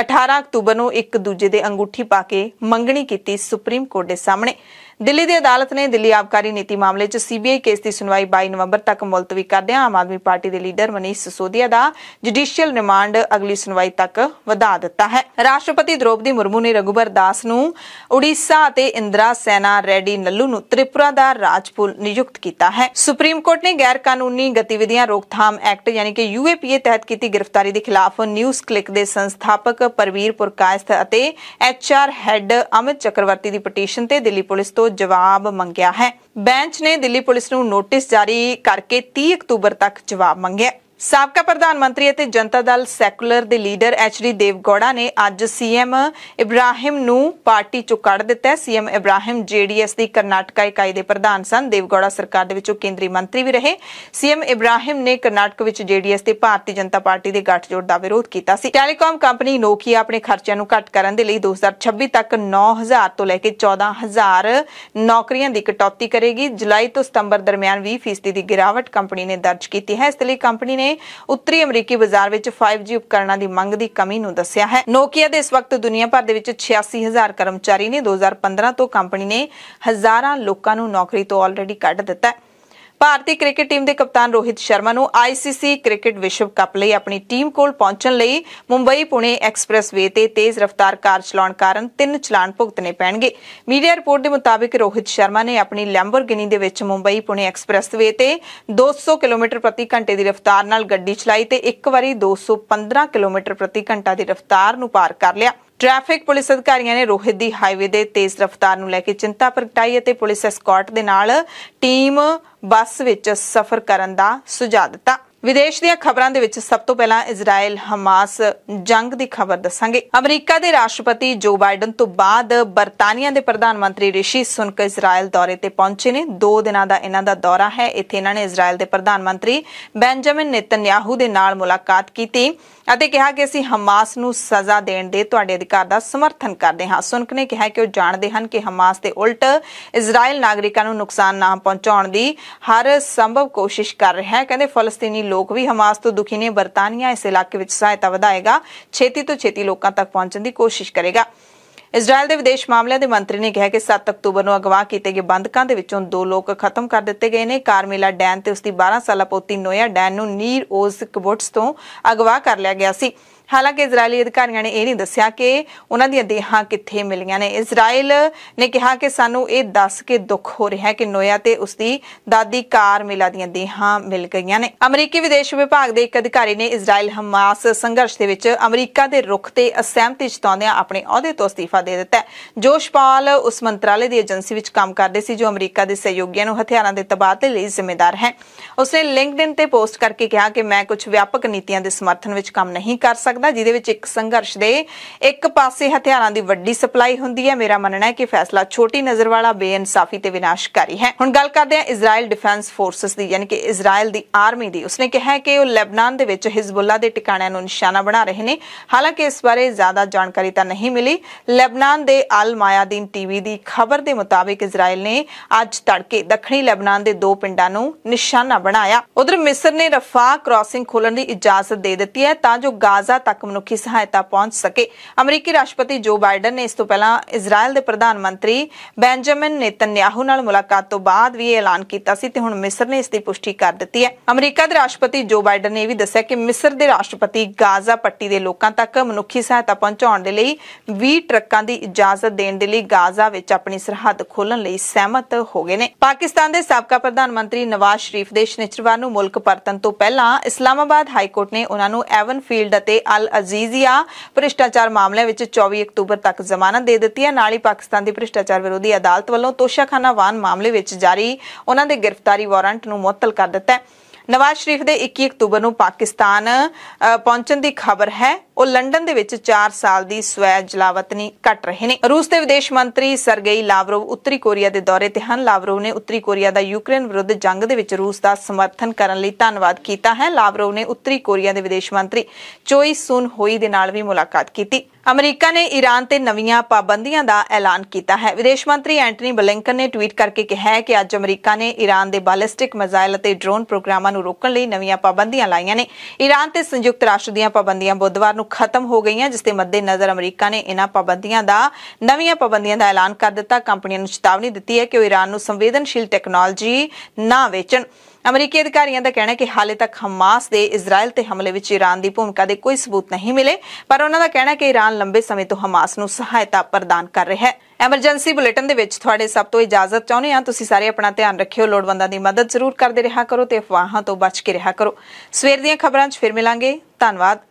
18 ਅਕਤੂਬਰ ਨੂੰ ਇੱਕ ਦੂਜੇ ਦੇ ਅੰਗੂਠੀ ਪਾ ਕੇ ਮੰਗਣੀ ਕੀਤੀ ਸੁਪਰੀਮ ਕੋਰਟ ਦੇ ਸਾਹਮਣੇ ਦਿੱਲੀ ਦੀ ਅਦਾਲਤ ਨੇ ਦਿੱਲੀ ਆਬਕਾਰੀ ਨੀਤੀ ਮਾਮਲੇ 'ਚ ਸੀਬੀਆਈ ਕੇਸ ਦੀ ਸੁਣਵਾਈ 22 ਨਵੰਬਰ ਤੱਕ ਮੁਲਤਵੀ ਕਰਦਿਆਂ ਆਮ ਆਦਮੀ ਪਾਰਟੀ ਦੇ ਲੀਡਰ ਮਨੀਸ਼ ਸਿਸੋਦੀਆ ਦਾ ਜੁਡੀਸ਼ੀਅਲ ਰਿਮਾਂਡ ਅਗਲੀ ਸੁਣਵਾਈ ਤੱਕ ਵਧਾ ਦਿੱਤਾ ਹੈ ਰਾਸ਼ਟਰਪਤੀ ਦ੍ਰੋਪਦੀ ਮੁਰਮੂ ਨੇ ਰਗੂਬਰ ਦਾਸ ਨੂੰ ਉੜੀਸਾ ਅਤੇ ਇੰਦਰਾ ਸੈਨਾ ਰੈਡੀ ਨੱਲੂ ਨੂੰ ਤ੍ਰਿਪੁਰਾ ਦਾ ਰਾਜਪੂਲ ਨਿਯੁਕਤ ਕੀਤਾ ਹੈ ਸੁਪਰੀਮ ਕੋਰਟ ਨੇ ਗੈਰ ਕਾਨੂੰਨੀ ਗਤੀਵਿਧੀਆਂ ਰੋਕਥਾਮ ਐਕਟ ਯਾਨੀ ਕਿ ਯੂਏਪੀਏ ਤਹਿਤ ਕੀਤੀ ਗ੍ਰਿਫਤਾਰੀ ਦੇ ਖਿਲਾਫ ਨਿਊਜ਼ ਕਲਿੱਕ ਦੇ ਸੰਸਥਾਪਕ ਪਰਵੀਰ ਪੁਰਕਾਇਸਤ ਅਤੇ ਐਚਆਰ ਹੈੱਡ ਅਮਿਤ ਚੱਕਰਵਰਤੀ ਦੀ ਪਟੀਸ਼ਨ ਤੇ ਦਿੱਲੀ ਪੁਲਿਸ ਤੋਂ ਜਵਾਬ ਮੰਗਿਆ ਹੈ ਬੈਂਚ ਨੇ ਦਿੱਲੀ ਪੁਲਿਸ ਨੂੰ ਨੋਟਿਸ ਜਾਰੀ ਕਰਕੇ 30 ਅਕਤੂਬਰ ਤੱਕ ਜਵਾਬ ਮੰਗਿਆ ਸਾਬਕਾ ਪ੍ਰਧਾਨ ਮੰਤਰੀ ਅਤੇ ਜਨਤਾ ਦਲ ਸੈਕੂਲਰ ਦੇ ਲੀਡਰ ਐਚ ਦੇਵ ਦੇਵਗੌੜਾ ਨੇ ਅੱਜ ਸੀਐਮ ਇਬਰਾਹਿਮ ਨੂੰ ਪਾਰਟੀ ਚੋਂ ਕੱਢ ਦਿੱਤਾ ਸੀਐਮ ਇਬਰਾਹਿਮ ਜੀਡੀਐਸ ਦੀ ਕਰਨਾਟਕਾ ਇਕਾਈ ਦੇ ਪ੍ਰਧਾਨ ਸਨ ਦੇਵਗੌੜਾ ਸਰਕਾਰ ਦੇ ਵਿੱਚੋਂ ਕੇਂਦਰੀ ਮੰਤਰੀ ਵੀ ਰਹੇ ਸੀਐਮ ਇਬਰਾਹਿਮ ਨੇ ਕਰਨਾਟਕ ਵਿੱਚ ਜੀਡੀਐਸ ਤੇ ਭਾਰਤੀ ਜਨਤਾ ਪਾਰਟੀ ਦੇ ਗੱਠਜੋੜ ਦਾ ਵਿਰੋਧ ਕੀਤਾ ਸੀ ਟੈਲੀਕਾਮ ਕੰਪਨੀ ਨੋਕੀਆ ਆਪਣੇ ਖਰਚਿਆਂ ਨੂੰ ਘੱਟ ਕਰਨ ਦੇ ਲਈ 2026 ਤੱਕ 9000 ਤੋਂ ਲੈ ਕੇ 14000 ਨੌਕਰੀਆਂ ਦੀ ਕਟੌਤੀ ਕਰੇਗੀ ਜੁਲਾਈ ਤੋਂ ਸਤੰਬਰ ਦਰਮਿਆਨ 20% ਦੀ ਗਿਰਾਵਟ ਕੰਪਨੀ ਨੇ ਦਰਜ ਕੀਤੀ ਹੈ ਇਸ ਲਈ ਕੰਪਨੀ ਨੇ ਨੇ ਉੱਤਰੀ ਅਮਰੀਕੀ ਬਾਜ਼ਾਰ ਵਿੱਚ 5G ਉਪਕਰਣਾਂ ਦੀ ਮੰਗ ਦੀ ਕਮੀ ਨੂੰ ਦੱਸਿਆ ਹੈ ਨੋਕੀਆ ਦੇ ਇਸ ਵਕਤ ਦੁਨੀਆ ਭਰ ਦੇ ਵਿੱਚ 86000 ਕਰਮਚਾਰੀ ਨੇ 2015 ਤੋਂ ਕੰਪਨੀ ਨੇ ਹਜ਼ਾਰਾਂ ਲੋਕਾਂ ਨੂੰ ਨੌਕਰੀ ਤੋਂ ਆਲਰੇਡੀ ਕੱਢ ਦਿੱਤਾ ਹੈ ਭਾਰਤੀ ਕ੍ਰਿਕਟ ਟੀਮ ਦੇ ਕਪਤਾਨ ਰੋਹਿਤ ਸ਼ਰਮਾ ਨੂੰ ICC ਕ੍ਰਿਕਟ ਵਿਸ਼ਵ ਕੱਪ ਲਈ ਆਪਣੀ ਟੀਮ ਕੋਲ ਪਹੁੰਚਣ ਲਈ ਮੁੰਬਈ ਪੁਣੇ ਵੇ ਤੇ ਤੇਜ਼ ਰਫ਼ਤਾਰ ਕਾਰ ਚਲਾਉਣ ਕਾਰਨ ਤਿੰਨ ਚਲਾਨ ਭੁਗਤਨੇ ਪੈਣਗੇ ਮੀਡੀਆ ਰਿਪੋਰਟ ਦੇ ਮੁਤਾਬਕ ਰੋਹਿਤ ਸ਼ਰਮਾ ਨੇ ਆਪਣੀ ਲੈਂਬਰਗਿਨੀ ਦੇ ਵਿੱਚ ਮੁੰਬਈ ਪੁਣੇ ਵੇ ਤੇ 200 ਕਿਲੋਮੀਟਰ ਪ੍ਰਤੀ ਘੰਟੇ ਦੀ ਰਫ਼ਤਾਰ ਨਾਲ ਗੱਡੀ ਚਲਾਈ ਤੇ ਇੱਕ ਵਾਰੀ 215 ਕਿਲੋਮੀਟਰ ਪ੍ਰਤੀ ਘੰਟਾ ਦੀ ਰਫ਼ਤਾਰ ਨੂੰ ਪਾਰ ਕਰ ਲਿਆ ਟ੍ਰੈਫਿਕ ਪੁਲਿਸ ਅਧਿਕਾਰੀਆਂ ਨੇ ਰੋਹਿਤ ਦੀ ਹਾਈਵੇ ਦੇ ਤੇਜ਼ ਰਫ਼ਤਾਰ ਨੂੰ ਲੈ ਕੇ ਚਿੰਤਾ ਪ੍ਰਗਟਾਈ ਅਤੇ ਪੁਲਿਸ ਸਕਾਟ ਦੇ ਨਾਲ ਟੀਮ ਬੱਸ ਵਿੱਚ ਸਫ਼ਰ ਕਰਨ ਦਾ ਸੁਝਾਅ ਦਿੱਤਾ ਵਿਦੇਸ਼ ਦੀਆਂ ਖਬਰਾਂ ਦੇ ਵਿੱਚ ਸਭ ਤੋਂ ਪਹਿਲਾਂ ਇਜ਼ਰਾਈਲ ਹਮਾਸ ਜੰਗ ਦੀ ਖਬਰ ਦੱਸਾਂਗੇ ਅਮਰੀਕਾ ਦੇ ਰਾਸ਼ਟਰਪਤੀ ਜੋ ਬਾਈਡਨ ਤੋਂ ਬਾਅਦ ਬਰਤਾਨੀਆ ਦੇ ਪ੍ਰਧਾਨ ਮੰਤਰੀ ਰਿਸ਼ੀ ਸੁਨਕ ਇਜ਼ਰਾਈਲ ਦੌਰੇ ਤੇ ਪਹੁੰਚੇ ਨੇ 2 ਦਿਨਾਂ ਦਾ ਇਹਨਾਂ ਦਾ ਦੌਰਾ ਹੈ ਇੱਥੇ ਇਹਨਾਂ ਨੇ ਇਜ਼ਰਾਈਲ ਦੇ ਪ੍ਰਧਾਨ ਮੰਤਰੀ ਬੈਂਜਾਮਿਨ ਨੇਤਨਯਾਹੂ ਦੇ ਨਾਲ ਮੁਲਾਕਾਤ ਕੀਤੀ ਅਤੇ ਕਿਹਾ ਕਿ ਅਸੀਂ ਹਮਾਸ ਨੂੰ ਸਜ਼ਾ ਦੇਣ ਦੇ ਤੁਹਾਡੇ ਅਧਿਕਾਰ ਦਾ ਸਮਰਥਨ ਕਰਦੇ ਹਾਂ ਸੁਨਕ ਨੇ ਕਿਹਾ ਕਿ ਉਹ ਜਾਣਦੇ ਹਨ ਕਿ ਹਮਾਸ ਦੇ ਉਲਟ ਇਜ਼ਰਾਈਲ ਨਾਗਰਿਕਾਂ ਨੂੰ ਨੁਕਸਾਨ ਨਾ ਪਹੁੰਚਾਉਣ ਦੀ ਹਰ ਸੰਭਵ ਕੋਸ਼ਿਸ਼ ਕਰ ਰਿਹਾ ਹੈ ਕਹਿੰਦੇ ਫਲਸਤੀਨੀ ਲੋਕ ਵੀ ਹਮਾਸ ਤੋਂ ਦੁਖੀ ਨੇ ਬਰਤਾਨੀਆ ਇਸ ਇਲਾਕੇ ਵਿੱਚ ਸਹਾਇਤਾ ਵਧਾਏਗਾ ਛੇਤੀ ਤੋਂ ਛੇਤੀ ਲੋਕਾਂ ਤੱਕ ਪਹੁੰਚਣ ਦੀ ਕੋਸ਼ਿਸ਼ ਕਰੇਗਾ ਇਜ਼ਰਾਈਲ ਦੇ ਵਿਦੇਸ਼ ਮਾਮਲਿਆਂ ਦੇ ਮੰਤਰੀ ਨੇ ਕਿਹਾ ਕਿ 7 ਅਕਤੂਬਰ ਨੂੰ ਅਗਵਾ ਕੀਤੇ ਗਏ ਬੰਦਕਾਂ ਦੇ ਵਿੱਚੋਂ ਦੋ ਲੋਕ ਖਤਮ ਕਰ ਦਿੱਤੇ ਗਏ ਨੇ ਕਾਰਮੇਲਾ ਡੈਨ ਤੇ ਉਸਦੀ 12 ਸਾਲਾ ਪੋਤੀ ਨੋਇਆ ਡੈਨ ਨੂੰ ਨੀਰ ਓਜ਼ ਤੋਂ ਅਗਵਾ ਕਰ ਲਿਆ ਗਿਆ ਸੀ ਹਾਲਾਂਕਿ ਇਜ਼ਰਾਈਲੀ ਅਧਿਕਾਰੀਆਂ ਨੇ ਇਹ ਨਹੀਂ ਦੱਸਿਆ ਕਿ ਉਹਨਾਂ ਦੀਆਂ ਦੇਹਾਂ ਕਿੱਥੇ ਮਿਲੀਆਂ ਨੇ ਇਜ਼ਰਾਈਲ ਨੇ ਕਿਹਾ ਕਿ ਸਾਨੂੰ ਇਹ ਦੱਸ ਕੇ ਦੁੱਖ ਹੋ ਰਿਹਾ ਹੈ ਕਿ ਨੋਇਆ ਤੇ ਉਸ ਦੀ ਦਾਦੀ ਕਾਰ ਮਿਲਾ ਦੀਆਂ ਦੇਹਾਂ ਮਿਲ ਗਈਆਂ ਨੇ ਅਮਰੀਕੀ ਵਿਦੇਸ਼ ਵਿਭਾਗ ਦੇ ਇੱਕ ਅਧਿਕਾਰੀ ਨੇ ਇਜ਼ਰਾਈਲ ਹਮਾਸ ਸੰਘਰਸ਼ ਦੇ ਵਿੱਚ ਅਮਰੀਕਾ ਦੇ ਰੁਖ ਤੇ ਅਸਹਿਮਤੀ ਜਤਾਉਂਦਿਆਂ ਆਪਣੇ ਅਹੁਦੇ ਤੋਂ ਅਸਤੀਫਾ ਦੇ ਦਿੱਤਾ ਜੋਸ਼ ਪਾਲ ਉਸ ਮੰਤਰਾਲੇ ਦੀ ਏਜੰਸੀ ਵਿੱਚ ਕੰਮ ਕਰਦੇ ਸੀ ਜੋ ਅਮਰੀਕਾ ਦੇ ਸਹਿਯੋਗੀਆਂ ਨੂੰ ਹਥਿਆਰਾਂ ਦੇ ਤਬਾਦਲੇ ਲਈ ਜ਼ਿੰਮੇਵਾਰ ਹੈ ਉਸਨੇ ਲਿੰਕਡਇਨ ਤੇ ਪੋਸਟ ਕਰਕੇ ਕਿਹਾ ਕਿ ਮੈਂ ਕੁਝ ਵਿਆਪਕ ਨੀਤੀਆਂ ਦੇ ਸਮਰਥਨ ਵਿੱਚ ਕੰਮ ਨਹੀਂ ਕਰ ਸਕਦਾ ਸਕਦਾ ਜਿਹਦੇ ਵਿੱਚ ਇੱਕ ਸੰਘਰਸ਼ ਦੇ ਇੱਕ ਪਾਸੇ ਹਥਿਆਰਾਂ ਦੀ ਵੱਡੀ ਸਪਲਾਈ ਹੁੰਦੀ ਹੈ ਮੇਰਾ ਮੰਨਣਾ ਹੈ ਕਿ ਫੈਸਲਾ ਛੋਟੀ ਨਜ਼ਰ ਵਾਲਾ ਬੇਇਨਸਾਫੀ ਤੇ ਵਿਨਾਸ਼ਕਾਰੀ ਹੈ ਹੁਣ ਗੱਲ ਕਰਦੇ ਹਾਂ ਇਜ਼ਰਾਈਲ ਡਿਫੈਂਸ ਫੋਰਸਸ ਦੀ ਯਾਨੀ ਕਿ ਇਜ਼ਰਾਈਲ ਦੀ ਆਰਮੀ ਦੀ ਉਸਨੇ ਕਿਹਾ ਕਿ ਉਹ ਲੈਬਨਾਨ ਦੇ ਵਿੱਚ ਹਿਜ਼ਬੁੱਲਾ ਦੇ ਟਿਕਾਣਿਆਂ ਨੂੰ ਨਿਸ਼ਾਨਾ ਬਣਾ ਰਹੇ ਨੇ ਹਾਲਾਂਕਿ ਇਸ ਬਾਰੇ ਜ਼ਿਆਦਾ ਜਾਣਕਾਰੀ ਤਾਂ ਨਹੀਂ ਮਿਲੀ ਲੈਬਨਾਨ ਦੇ ਅਲ ਮਾਇਆਦੀਨ ਟੀਵੀ ਦੀ ਖਬਰ ਦੇ ਮੁਤਾਬਿਕ ਇਜ਼ਰਾਈਲ ਨੇ ਅੱਜ ਤੜਕੇ ਦੱਖਣੀ ਲੈਬਨਾਨ ਦੇ ਦੋ ਪਿੰਡਾਂ ਨੂੰ ਨਿਸ਼ਾਨਾ ਬਣਾਇਆ ਉਧਰ ਮਿਸਰ ਨੇ ਰਫਾ ਕ੍ਰਾਸਿੰਗ ਖੋਲਣ ਦੀ ਇਜਾਜ਼ਤ ਦੇ ਦਿੱਤੀ ਹੈ ਤਾਂ ਜੋ ਗਾਜ਼ਾ ਤੱਕ ਮਨੁੱਖੀ ਸਹਾਇਤਾ ਪਹੁੰਚ ਸਕੇ ਅਮਰੀਕੀ ਰਾਸ਼ਟਰਪਤੀ ਜੋ ਬਾਈਡਨ ਨੇ ਇਸ ਤੋਂ ਪਹਿਲਾਂ ਇਜ਼ਰਾਈਲ ਦੇ ਪ੍ਰਧਾਨ ਮੰਤਰੀ ਬੈਂਜਾਮਿਨ ਨੇਤਨਯਾਹੂ ਨਾਲ ਮੁਲਾਕਾਤ ਤੋਂ ਬਾਅਦ ਵੀ ਇਹ ਐਲਾਨ ਕੀਤਾ ਸੀ ਤੇ ਹੁਣ ਮਿਸਰ ਨੇ ਇਸ ਦੀ ਪੁਸ਼ਟੀ ਕਰ ਦਿੱਤੀ ਹੈ ਅਮਰੀਕਾ ਦੇ ਰਾਸ਼ਟਰਪਤੀ ਜੋ ਬਾਈਡਨ ਨੇ ਇਹ ਵੀ ਦੱਸਿਆ ਕਿ ਮਿਸਰ ਦੇ ਰਾਸ਼ਟਰਪਤੀ ਗਾਜ਼ਾ ਪੱਟੀ ਦੇ ਲੋਕਾਂ ਤੱਕ ਮਨੁੱਖੀ ਸਹਾਇਤਾ ਪਹੁੰਚਾਉਣ ਦੇ ਲਈ 20 ਟਰੱਕਾਂ ਦੀ ਇਜਾਜ਼ਤ ਦੇਣ ਦੇ ਲਈ ਗਾਜ਼ਾ ਵਿੱਚ ਆਪਣੀ ਸਰਹੱਦ ਖੋਲਣ ਲਈ ਸਹਿਮਤ ਹੋ ਗਏ ਨੇ ਪਾਕਿਸਤਾਨ ਦੇ ਸਾਬਕਾ ਪ੍ਰਧਾਨ ਮੰਤਰੀ ਨਵਾਜ਼ ਸ਼ਰੀਫ ਦੇ ਸ਼ਨੀਚਰਵਾਰ ਨੂੰ ਮੁਲਕ ਪਰਤਣ ਤੋਂ ਪਹਿਲਾਂ ਇਸਲਾਮਾਬਾਦ ਹਾਈ ਕੋਰਟ ਨੇ ਉਹਨਾਂ ਨੂੰ ਐਵਨ ਫੀਲਡ ਅਤੇ ਅਲ ਅਜ਼ੀਜ਼ੀਆ ਭ੍ਰਿਸ਼ਟਾਚਾਰ ਮਾਮਲੇ ਵਿੱਚ 24 ਅਕਤੂਬਰ ਤੱਕ ਜ਼ਮਾਨਤ ਦੇ ਦਿੱਤੀ ਹੈ ਨਾਲ ਹੀ ਪਾਕਿਸਤਾਨ ਦੀ ਭ੍ਰਿਸ਼ਟਾਚਾਰ ਵਿਰੋਧੀ ਅਦਾਲਤ ਵੱਲੋਂ ਤੋਸ਼ਾਖਾਨਾ ਵਾਨ ਮਾਮਲੇ ਵਿੱਚ ਜਾਰੀ ਉਹਨਾਂ ਦੇ ਗ੍ਰਿਫਤਾਰੀ ਵਾਰੰਟ ਨੂੰ ਮੁਅੱਤਲ ਕਰ ਦਿੱਤਾ ਹੈ ਨਵਾਜ਼ ਸ਼ਰੀਫ ਦੇ 21 ਅਕਤੂਬਰ ਨੂੰ ਪਾਕਿਸਤਾਨ ਪਹੁੰਚਣ ਦੀ ਖਬਰ ਹੈ ਉਹ ਲੰਡਨ ਦੇ ਵਿੱਚ 4 ਸਾਲ ਦੀ ਸਵੈ ਜਲਾਵਤਨੀ ਕੱਟ ਰਹੇ ਨੇ ਰੂਸ ਦੇ ਵਿਦੇਸ਼ ਮੰਤਰੀ ਸਰਗਈ ਲਾਵਰੋਵ ਉੱਤਰੀ ਕੋਰੀਆ ਦੇ ਦੌਰੇ ਤੇ ਹਨ ਲਾਵਰੋਵ ਨੇ ਉੱਤਰੀ ਕੋਰੀਆ ਦਾ ਯੂਕਰੇਨ ਵਿਰੁੱਧ ਜੰਗ ਦੇ ਵਿੱਚ ਰੂਸ ਦਾ ਸਮਰਥਨ ਕਰਨ ਲਈ ਧੰਨਵਾਦ ਕੀਤਾ ਹੈ ਲਾਵਰੋਵ ਨੇ ਉੱਤਰੀ ਕੋਰੀਆ ਦੇ ਵਿਦੇਸ਼ ਮੰਤਰੀ ਚੋਈ ਸੁਨ ਹੋਈ ਦੇ ਨਾਲ ਵੀ ਮੁਲਾਕਾਤ ਕੀਤੀ ਅਮਰੀਕਾ ਨੇ ਈਰਾਨ ਤੇ ਨਵੀਆਂ ਪਾਬੰਦੀਆਂ ਦਾ ਐਲਾਨ ਕੀਤਾ ਹੈ ਵਿਦੇਸ਼ ਮੰਤਰੀ ਐਂਟਨੀ ਬਲਿੰਕਨ ਨੇ ਟਵੀਟ ਕਰਕੇ ਕਿਹਾ ਹੈ ਕਿ ਅੱਜ ਅਮਰੀਕਾ ਨੇ ਈਰਾਨ ਦੇ ਬੈਲਿਸਟਿਕ ਮਿਜ਼ਾਈਲ ਅਤੇ ਡਰੋਨ ਪ੍ਰੋਗਰਾਮਾਂ ਨੂੰ ਰੋਕਣ ਲਈ ਨਵੀਆਂ ਪਾਬੰਦੀਆਂ ਲਾਈਆਂ ਨੇ ਈਰਾਨ ਤੇ ਸੰਯੁਕਤ ਰਾਸ਼ਟਰ ਦੀਆਂ ਪਾਬੰਦੀਆਂ ਬੁੱਧਵਾਰ ਨੂੰ ਖਤਮ ਹੋ ਗਈਆਂ ਜਿਸ ਦੇ ਮੱਦੇਨਜ਼ਰ ਅਮਰੀਕਾ ਨੇ ਇਹਨਾਂ ਪਾਬੰਦੀਆਂ ਦਾ ਨਵੀਆਂ ਪਾਬੰਦੀਆਂ ਦਾ ਐਲਾਨ ਕਰ ਦਿੱਤਾ ਕੰਪਨੀਆਂ ਨੂੰ ਚੇਤਾਵਨੀ ਦਿੱਤੀ ਹੈ ਕਿ ਉਹ ਈਰਾਨ ਨੂੰ ਸੰਵੇਦਨਸ਼ੀਲ ਟੈਕਨੋਲੋਜੀ ਨਾ ਵੇਚਣ ਅਮਰੀਕੀ ਅਧਿਕਾਰੀਆਂ ਦਾ ਕਹਿਣਾ ਹੈ ਕਿ ਹਾਲੇ ਤੱਕ ਹਮਾਸ ਦੇ ਇਜ਼ਰਾਈਲ ਤੇ ਹਮਲੇ ਵਿੱਚ ਈਰਾਨ ਦੀ ਭੂਮਿਕਾ ਦੇ ਕੋਈ ਸਬੂਤ ਨਹੀਂ ਮਿਲੇ ਪਰ ਉਹਨਾਂ ਦਾ ਕਹਿਣਾ ਹੈ ਕਿ ਈਰਾਨ ਲੰਬੇ ਸਮੇਂ ਤੋਂ ਹਮਾਸ ਨੂੰ ਸਹਾਇਤਾ ਪ੍ਰਦਾਨ ਕਰ ਰਿਹਾ ਹੈ ਐਮਰਜੈਂਸੀ ਬੁਲੇਟਿਨ ਦੇ ਵਿੱਚ ਤੁਹਾਡੇ ਸਭ ਤੋਂ ਇਜਾਜ਼ਤ ਚਾਹੁੰਦੇ ਹਾਂ ਤੁਸੀਂ ਸਾਰੇ ਆਪਣਾ ਧਿਆਨ ਰੱਖਿਓ ਲੋੜਵੰਦਾਂ ਦੀ ਮਦਦ ਜ਼ਰੂਰ ਕਰਦੇ ਰਿਹਾ ਕਰੋ ਤੇ ਅਫਵਾਹਾਂ ਤੋਂ ਬਚ ਕੇ ਰਿਹਾ ਕਰੋ ਸਵੇਰ ਦੀਆਂ ਖਬਰਾਂ 'ਚ ਫਿਰ ਮਿਲਾਂਗੇ ਧੰਨਵਾਦ